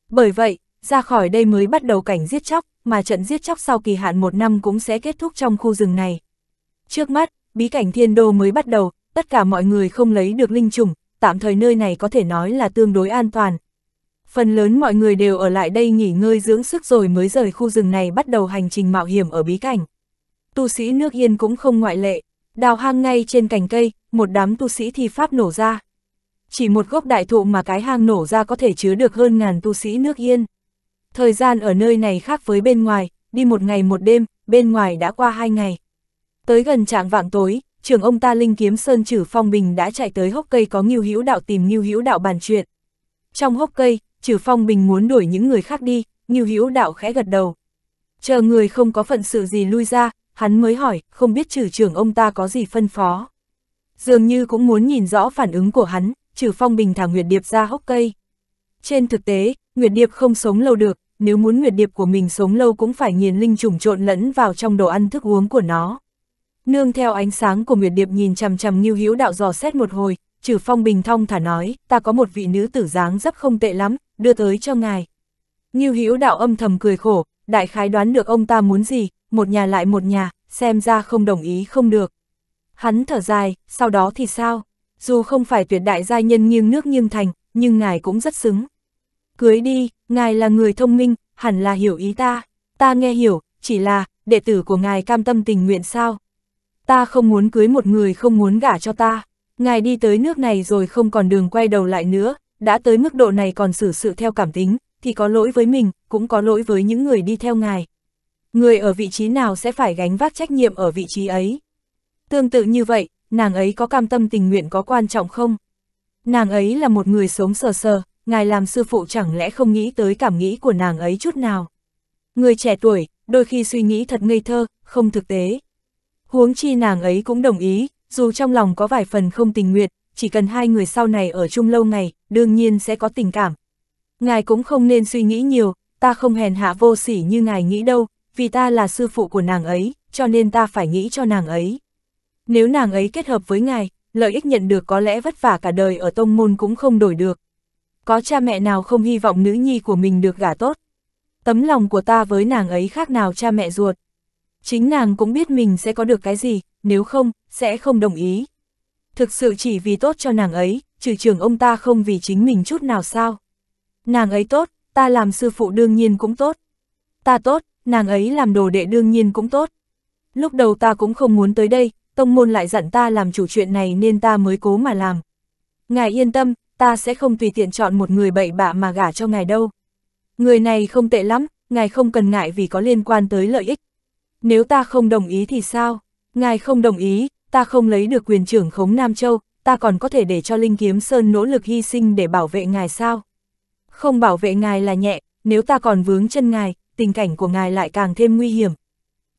Bởi vậy, ra khỏi đây mới bắt đầu cảnh giết chóc, mà trận giết chóc sau kỳ hạn một năm cũng sẽ kết thúc trong khu rừng này. Trước mắt, bí cảnh thiên đô mới bắt đầu, tất cả mọi người không lấy được linh trùng, tạm thời nơi này có thể nói là tương đối an toàn. Phần lớn mọi người đều ở lại đây nghỉ ngơi dưỡng sức rồi mới rời khu rừng này bắt đầu hành trình mạo hiểm ở bí cảnh. Tu sĩ nước yên cũng không ngoại lệ, đào hang ngay trên cành cây, một đám tu sĩ thi pháp nổ ra. Chỉ một gốc đại thụ mà cái hang nổ ra có thể chứa được hơn ngàn tu sĩ nước yên. Thời gian ở nơi này khác với bên ngoài, đi một ngày một đêm, bên ngoài đã qua hai ngày. Tới gần trạng vạng tối, trưởng ông ta Linh Kiếm Sơn Chử Phong Bình đã chạy tới hốc cây có Ngưu Hữu Đạo tìm Ngưu Hữu Đạo bàn chuyện. Trong hốc cây, Chử Phong Bình muốn đuổi những người khác đi, Ngưu Hữu Đạo khẽ gật đầu. Chờ người không có phận sự gì lui ra, hắn mới hỏi, không biết Chử trưởng ông ta có gì phân phó. Dường như cũng muốn nhìn rõ phản ứng của hắn, Chử Phong Bình thả Nguyệt Điệp ra hốc cây. Trên thực tế, Nguyệt Điệp không sống lâu được, nếu muốn nguyệt điệp của mình sống lâu cũng phải nghiền linh trùng trộn lẫn vào trong đồ ăn thức uống của nó. Nương theo ánh sáng của nguyệt điệp nhìn chằm chằm Ngưu Hữu đạo dò xét một hồi, Trừ Phong bình thong thả nói, ta có một vị nữ tử dáng dấp không tệ lắm, đưa tới cho ngài. Ngưu Hữu đạo âm thầm cười khổ, đại khái đoán được ông ta muốn gì, một nhà lại một nhà, xem ra không đồng ý không được. Hắn thở dài, sau đó thì sao? Dù không phải tuyệt đại gia nhân nghiêng nước nghiêng thành, nhưng ngài cũng rất xứng cưới đi, ngài là người thông minh, hẳn là hiểu ý ta, ta nghe hiểu, chỉ là, đệ tử của ngài cam tâm tình nguyện sao? Ta không muốn cưới một người không muốn gả cho ta, ngài đi tới nước này rồi không còn đường quay đầu lại nữa, đã tới mức độ này còn xử sự theo cảm tính, thì có lỗi với mình, cũng có lỗi với những người đi theo ngài. Người ở vị trí nào sẽ phải gánh vác trách nhiệm ở vị trí ấy. Tương tự như vậy, nàng ấy có cam tâm tình nguyện có quan trọng không? Nàng ấy là một người sống sờ sờ, ngài làm sư phụ chẳng lẽ không nghĩ tới cảm nghĩ của nàng ấy chút nào. Người trẻ tuổi, đôi khi suy nghĩ thật ngây thơ, không thực tế. Huống chi nàng ấy cũng đồng ý, dù trong lòng có vài phần không tình nguyện, chỉ cần hai người sau này ở chung lâu ngày, đương nhiên sẽ có tình cảm. Ngài cũng không nên suy nghĩ nhiều, ta không hèn hạ vô sỉ như ngài nghĩ đâu, vì ta là sư phụ của nàng ấy, cho nên ta phải nghĩ cho nàng ấy. Nếu nàng ấy kết hợp với ngài, lợi ích nhận được có lẽ vất vả cả đời ở tông môn cũng không đổi được có cha mẹ nào không hy vọng nữ nhi của mình được gả tốt. Tấm lòng của ta với nàng ấy khác nào cha mẹ ruột. Chính nàng cũng biết mình sẽ có được cái gì, nếu không, sẽ không đồng ý. Thực sự chỉ vì tốt cho nàng ấy, trừ trường ông ta không vì chính mình chút nào sao. Nàng ấy tốt, ta làm sư phụ đương nhiên cũng tốt. Ta tốt, nàng ấy làm đồ đệ đương nhiên cũng tốt. Lúc đầu ta cũng không muốn tới đây, tông môn lại dặn ta làm chủ chuyện này nên ta mới cố mà làm. Ngài yên tâm, ta sẽ không tùy tiện chọn một người bậy bạ mà gả cho ngài đâu. Người này không tệ lắm, ngài không cần ngại vì có liên quan tới lợi ích. Nếu ta không đồng ý thì sao? Ngài không đồng ý, ta không lấy được quyền trưởng khống Nam Châu, ta còn có thể để cho Linh Kiếm Sơn nỗ lực hy sinh để bảo vệ ngài sao? Không bảo vệ ngài là nhẹ, nếu ta còn vướng chân ngài, tình cảnh của ngài lại càng thêm nguy hiểm.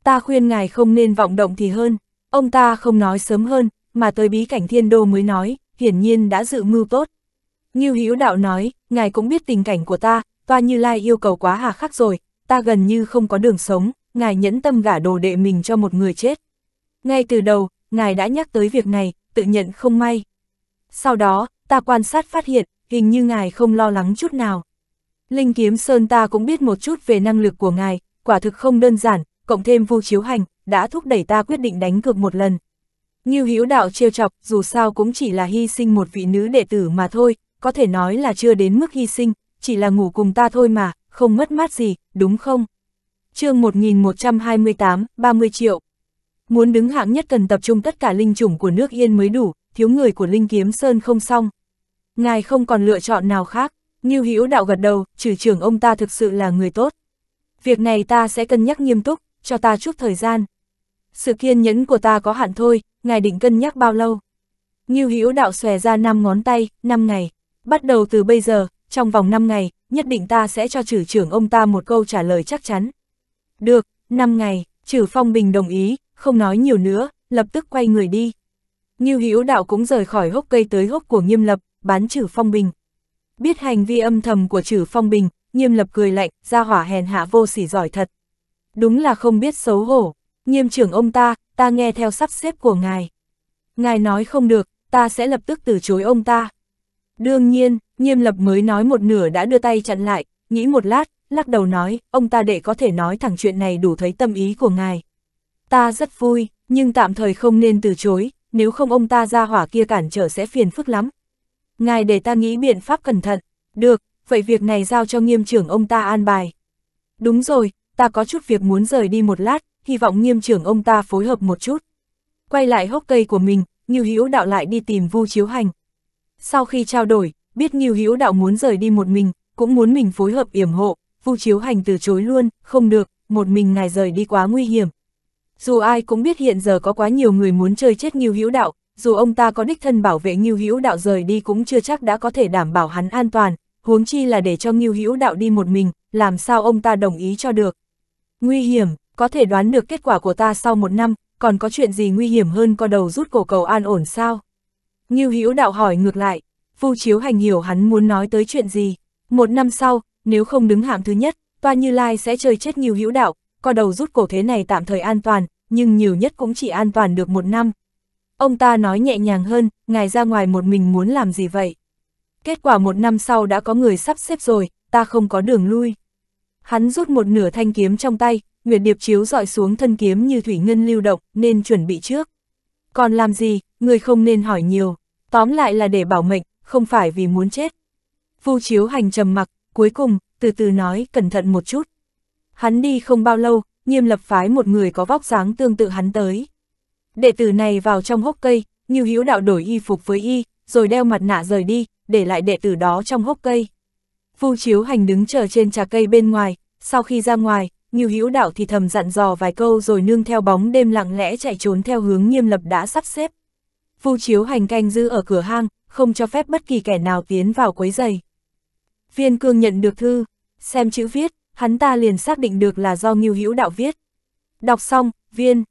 Ta khuyên ngài không nên vọng động thì hơn, ông ta không nói sớm hơn, mà tới bí cảnh thiên đô mới nói, hiển nhiên đã dự mưu tốt. Ngưu Hiếu Đạo nói, ngài cũng biết tình cảnh của ta, toa như lai yêu cầu quá hà khắc rồi, ta gần như không có đường sống, ngài nhẫn tâm gả đồ đệ mình cho một người chết. Ngay từ đầu, ngài đã nhắc tới việc này, tự nhận không may. Sau đó, ta quan sát phát hiện, hình như ngài không lo lắng chút nào. Linh Kiếm Sơn ta cũng biết một chút về năng lực của ngài, quả thực không đơn giản, cộng thêm Vu chiếu hành, đã thúc đẩy ta quyết định đánh cược một lần. Ngưu Hiếu Đạo trêu chọc, dù sao cũng chỉ là hy sinh một vị nữ đệ tử mà thôi, có thể nói là chưa đến mức hy sinh, chỉ là ngủ cùng ta thôi mà, không mất mát gì, đúng không? chương 1128, 30 triệu. Muốn đứng hạng nhất cần tập trung tất cả linh chủng của nước Yên mới đủ, thiếu người của Linh Kiếm Sơn không xong. Ngài không còn lựa chọn nào khác, như Hữu đạo gật đầu, trừ trưởng ông ta thực sự là người tốt. Việc này ta sẽ cân nhắc nghiêm túc, cho ta chút thời gian. Sự kiên nhẫn của ta có hạn thôi, ngài định cân nhắc bao lâu? Ngưu Hữu đạo xòe ra năm ngón tay, năm ngày. Bắt đầu từ bây giờ, trong vòng 5 ngày, nhất định ta sẽ cho trừ trưởng ông ta một câu trả lời chắc chắn. Được, 5 ngày, trừ phong bình đồng ý, không nói nhiều nữa, lập tức quay người đi. Ngưu Hữu Đạo cũng rời khỏi hốc cây tới hốc của Nghiêm Lập, bán trừ phong bình. Biết hành vi âm thầm của trừ phong bình, Nghiêm Lập cười lạnh, ra hỏa hèn hạ vô sỉ giỏi thật. Đúng là không biết xấu hổ, Nghiêm trưởng ông ta, ta nghe theo sắp xếp của ngài. Ngài nói không được, ta sẽ lập tức từ chối ông ta. Đương nhiên, nghiêm lập mới nói một nửa đã đưa tay chặn lại, nghĩ một lát, lắc đầu nói, ông ta để có thể nói thẳng chuyện này đủ thấy tâm ý của ngài. Ta rất vui, nhưng tạm thời không nên từ chối, nếu không ông ta ra hỏa kia cản trở sẽ phiền phức lắm. Ngài để ta nghĩ biện pháp cẩn thận, được, vậy việc này giao cho nghiêm trưởng ông ta an bài. Đúng rồi, ta có chút việc muốn rời đi một lát, hy vọng nghiêm trưởng ông ta phối hợp một chút. Quay lại hốc cây của mình, Ngưu Hữu đạo lại đi tìm Vu Chiếu Hành, sau khi trao đổi, biết Nghiêu Hữu Đạo muốn rời đi một mình, cũng muốn mình phối hợp yểm hộ, Vu Chiếu Hành từ chối luôn, không được, một mình ngài rời đi quá nguy hiểm. Dù ai cũng biết hiện giờ có quá nhiều người muốn chơi chết Nghiêu Hữu Đạo, dù ông ta có đích thân bảo vệ Nghiêu Hữu Đạo rời đi cũng chưa chắc đã có thể đảm bảo hắn an toàn, huống chi là để cho Nghiêu Hữu Đạo đi một mình, làm sao ông ta đồng ý cho được. Nguy hiểm, có thể đoán được kết quả của ta sau một năm, còn có chuyện gì nguy hiểm hơn co đầu rút cổ cầu an ổn sao? Ngưu Hữu đạo hỏi ngược lại, Vu Chiếu Hành hiểu hắn muốn nói tới chuyện gì. Một năm sau, nếu không đứng hạng thứ nhất, Toa Như Lai sẽ chơi chết Ngưu Hữu đạo, co đầu rút cổ thế này tạm thời an toàn, nhưng nhiều nhất cũng chỉ an toàn được một năm. Ông ta nói nhẹ nhàng hơn, ngài ra ngoài một mình muốn làm gì vậy? Kết quả một năm sau đã có người sắp xếp rồi, ta không có đường lui. Hắn rút một nửa thanh kiếm trong tay, Nguyệt Điệp chiếu dọi xuống thân kiếm như thủy ngân lưu động, nên chuẩn bị trước. Còn làm gì, người không nên hỏi nhiều, tóm lại là để bảo mệnh, không phải vì muốn chết. Vu chiếu hành trầm mặc, cuối cùng, từ từ nói cẩn thận một chút. Hắn đi không bao lâu, nghiêm lập phái một người có vóc dáng tương tự hắn tới. Đệ tử này vào trong hốc cây, như hữu đạo đổi y phục với y, rồi đeo mặt nạ rời đi, để lại đệ tử đó trong hốc cây. Vu chiếu hành đứng chờ trên trà cây bên ngoài, sau khi ra ngoài, Ngưu Hữu Đạo thì thầm dặn dò vài câu rồi nương theo bóng đêm lặng lẽ chạy trốn theo hướng nghiêm lập đã sắp xếp. Phu Chiếu hành canh giữ ở cửa hang, không cho phép bất kỳ kẻ nào tiến vào quấy giày. Viên Cương nhận được thư, xem chữ viết, hắn ta liền xác định được là do Ngưu Hữu Đạo viết. Đọc xong, Viên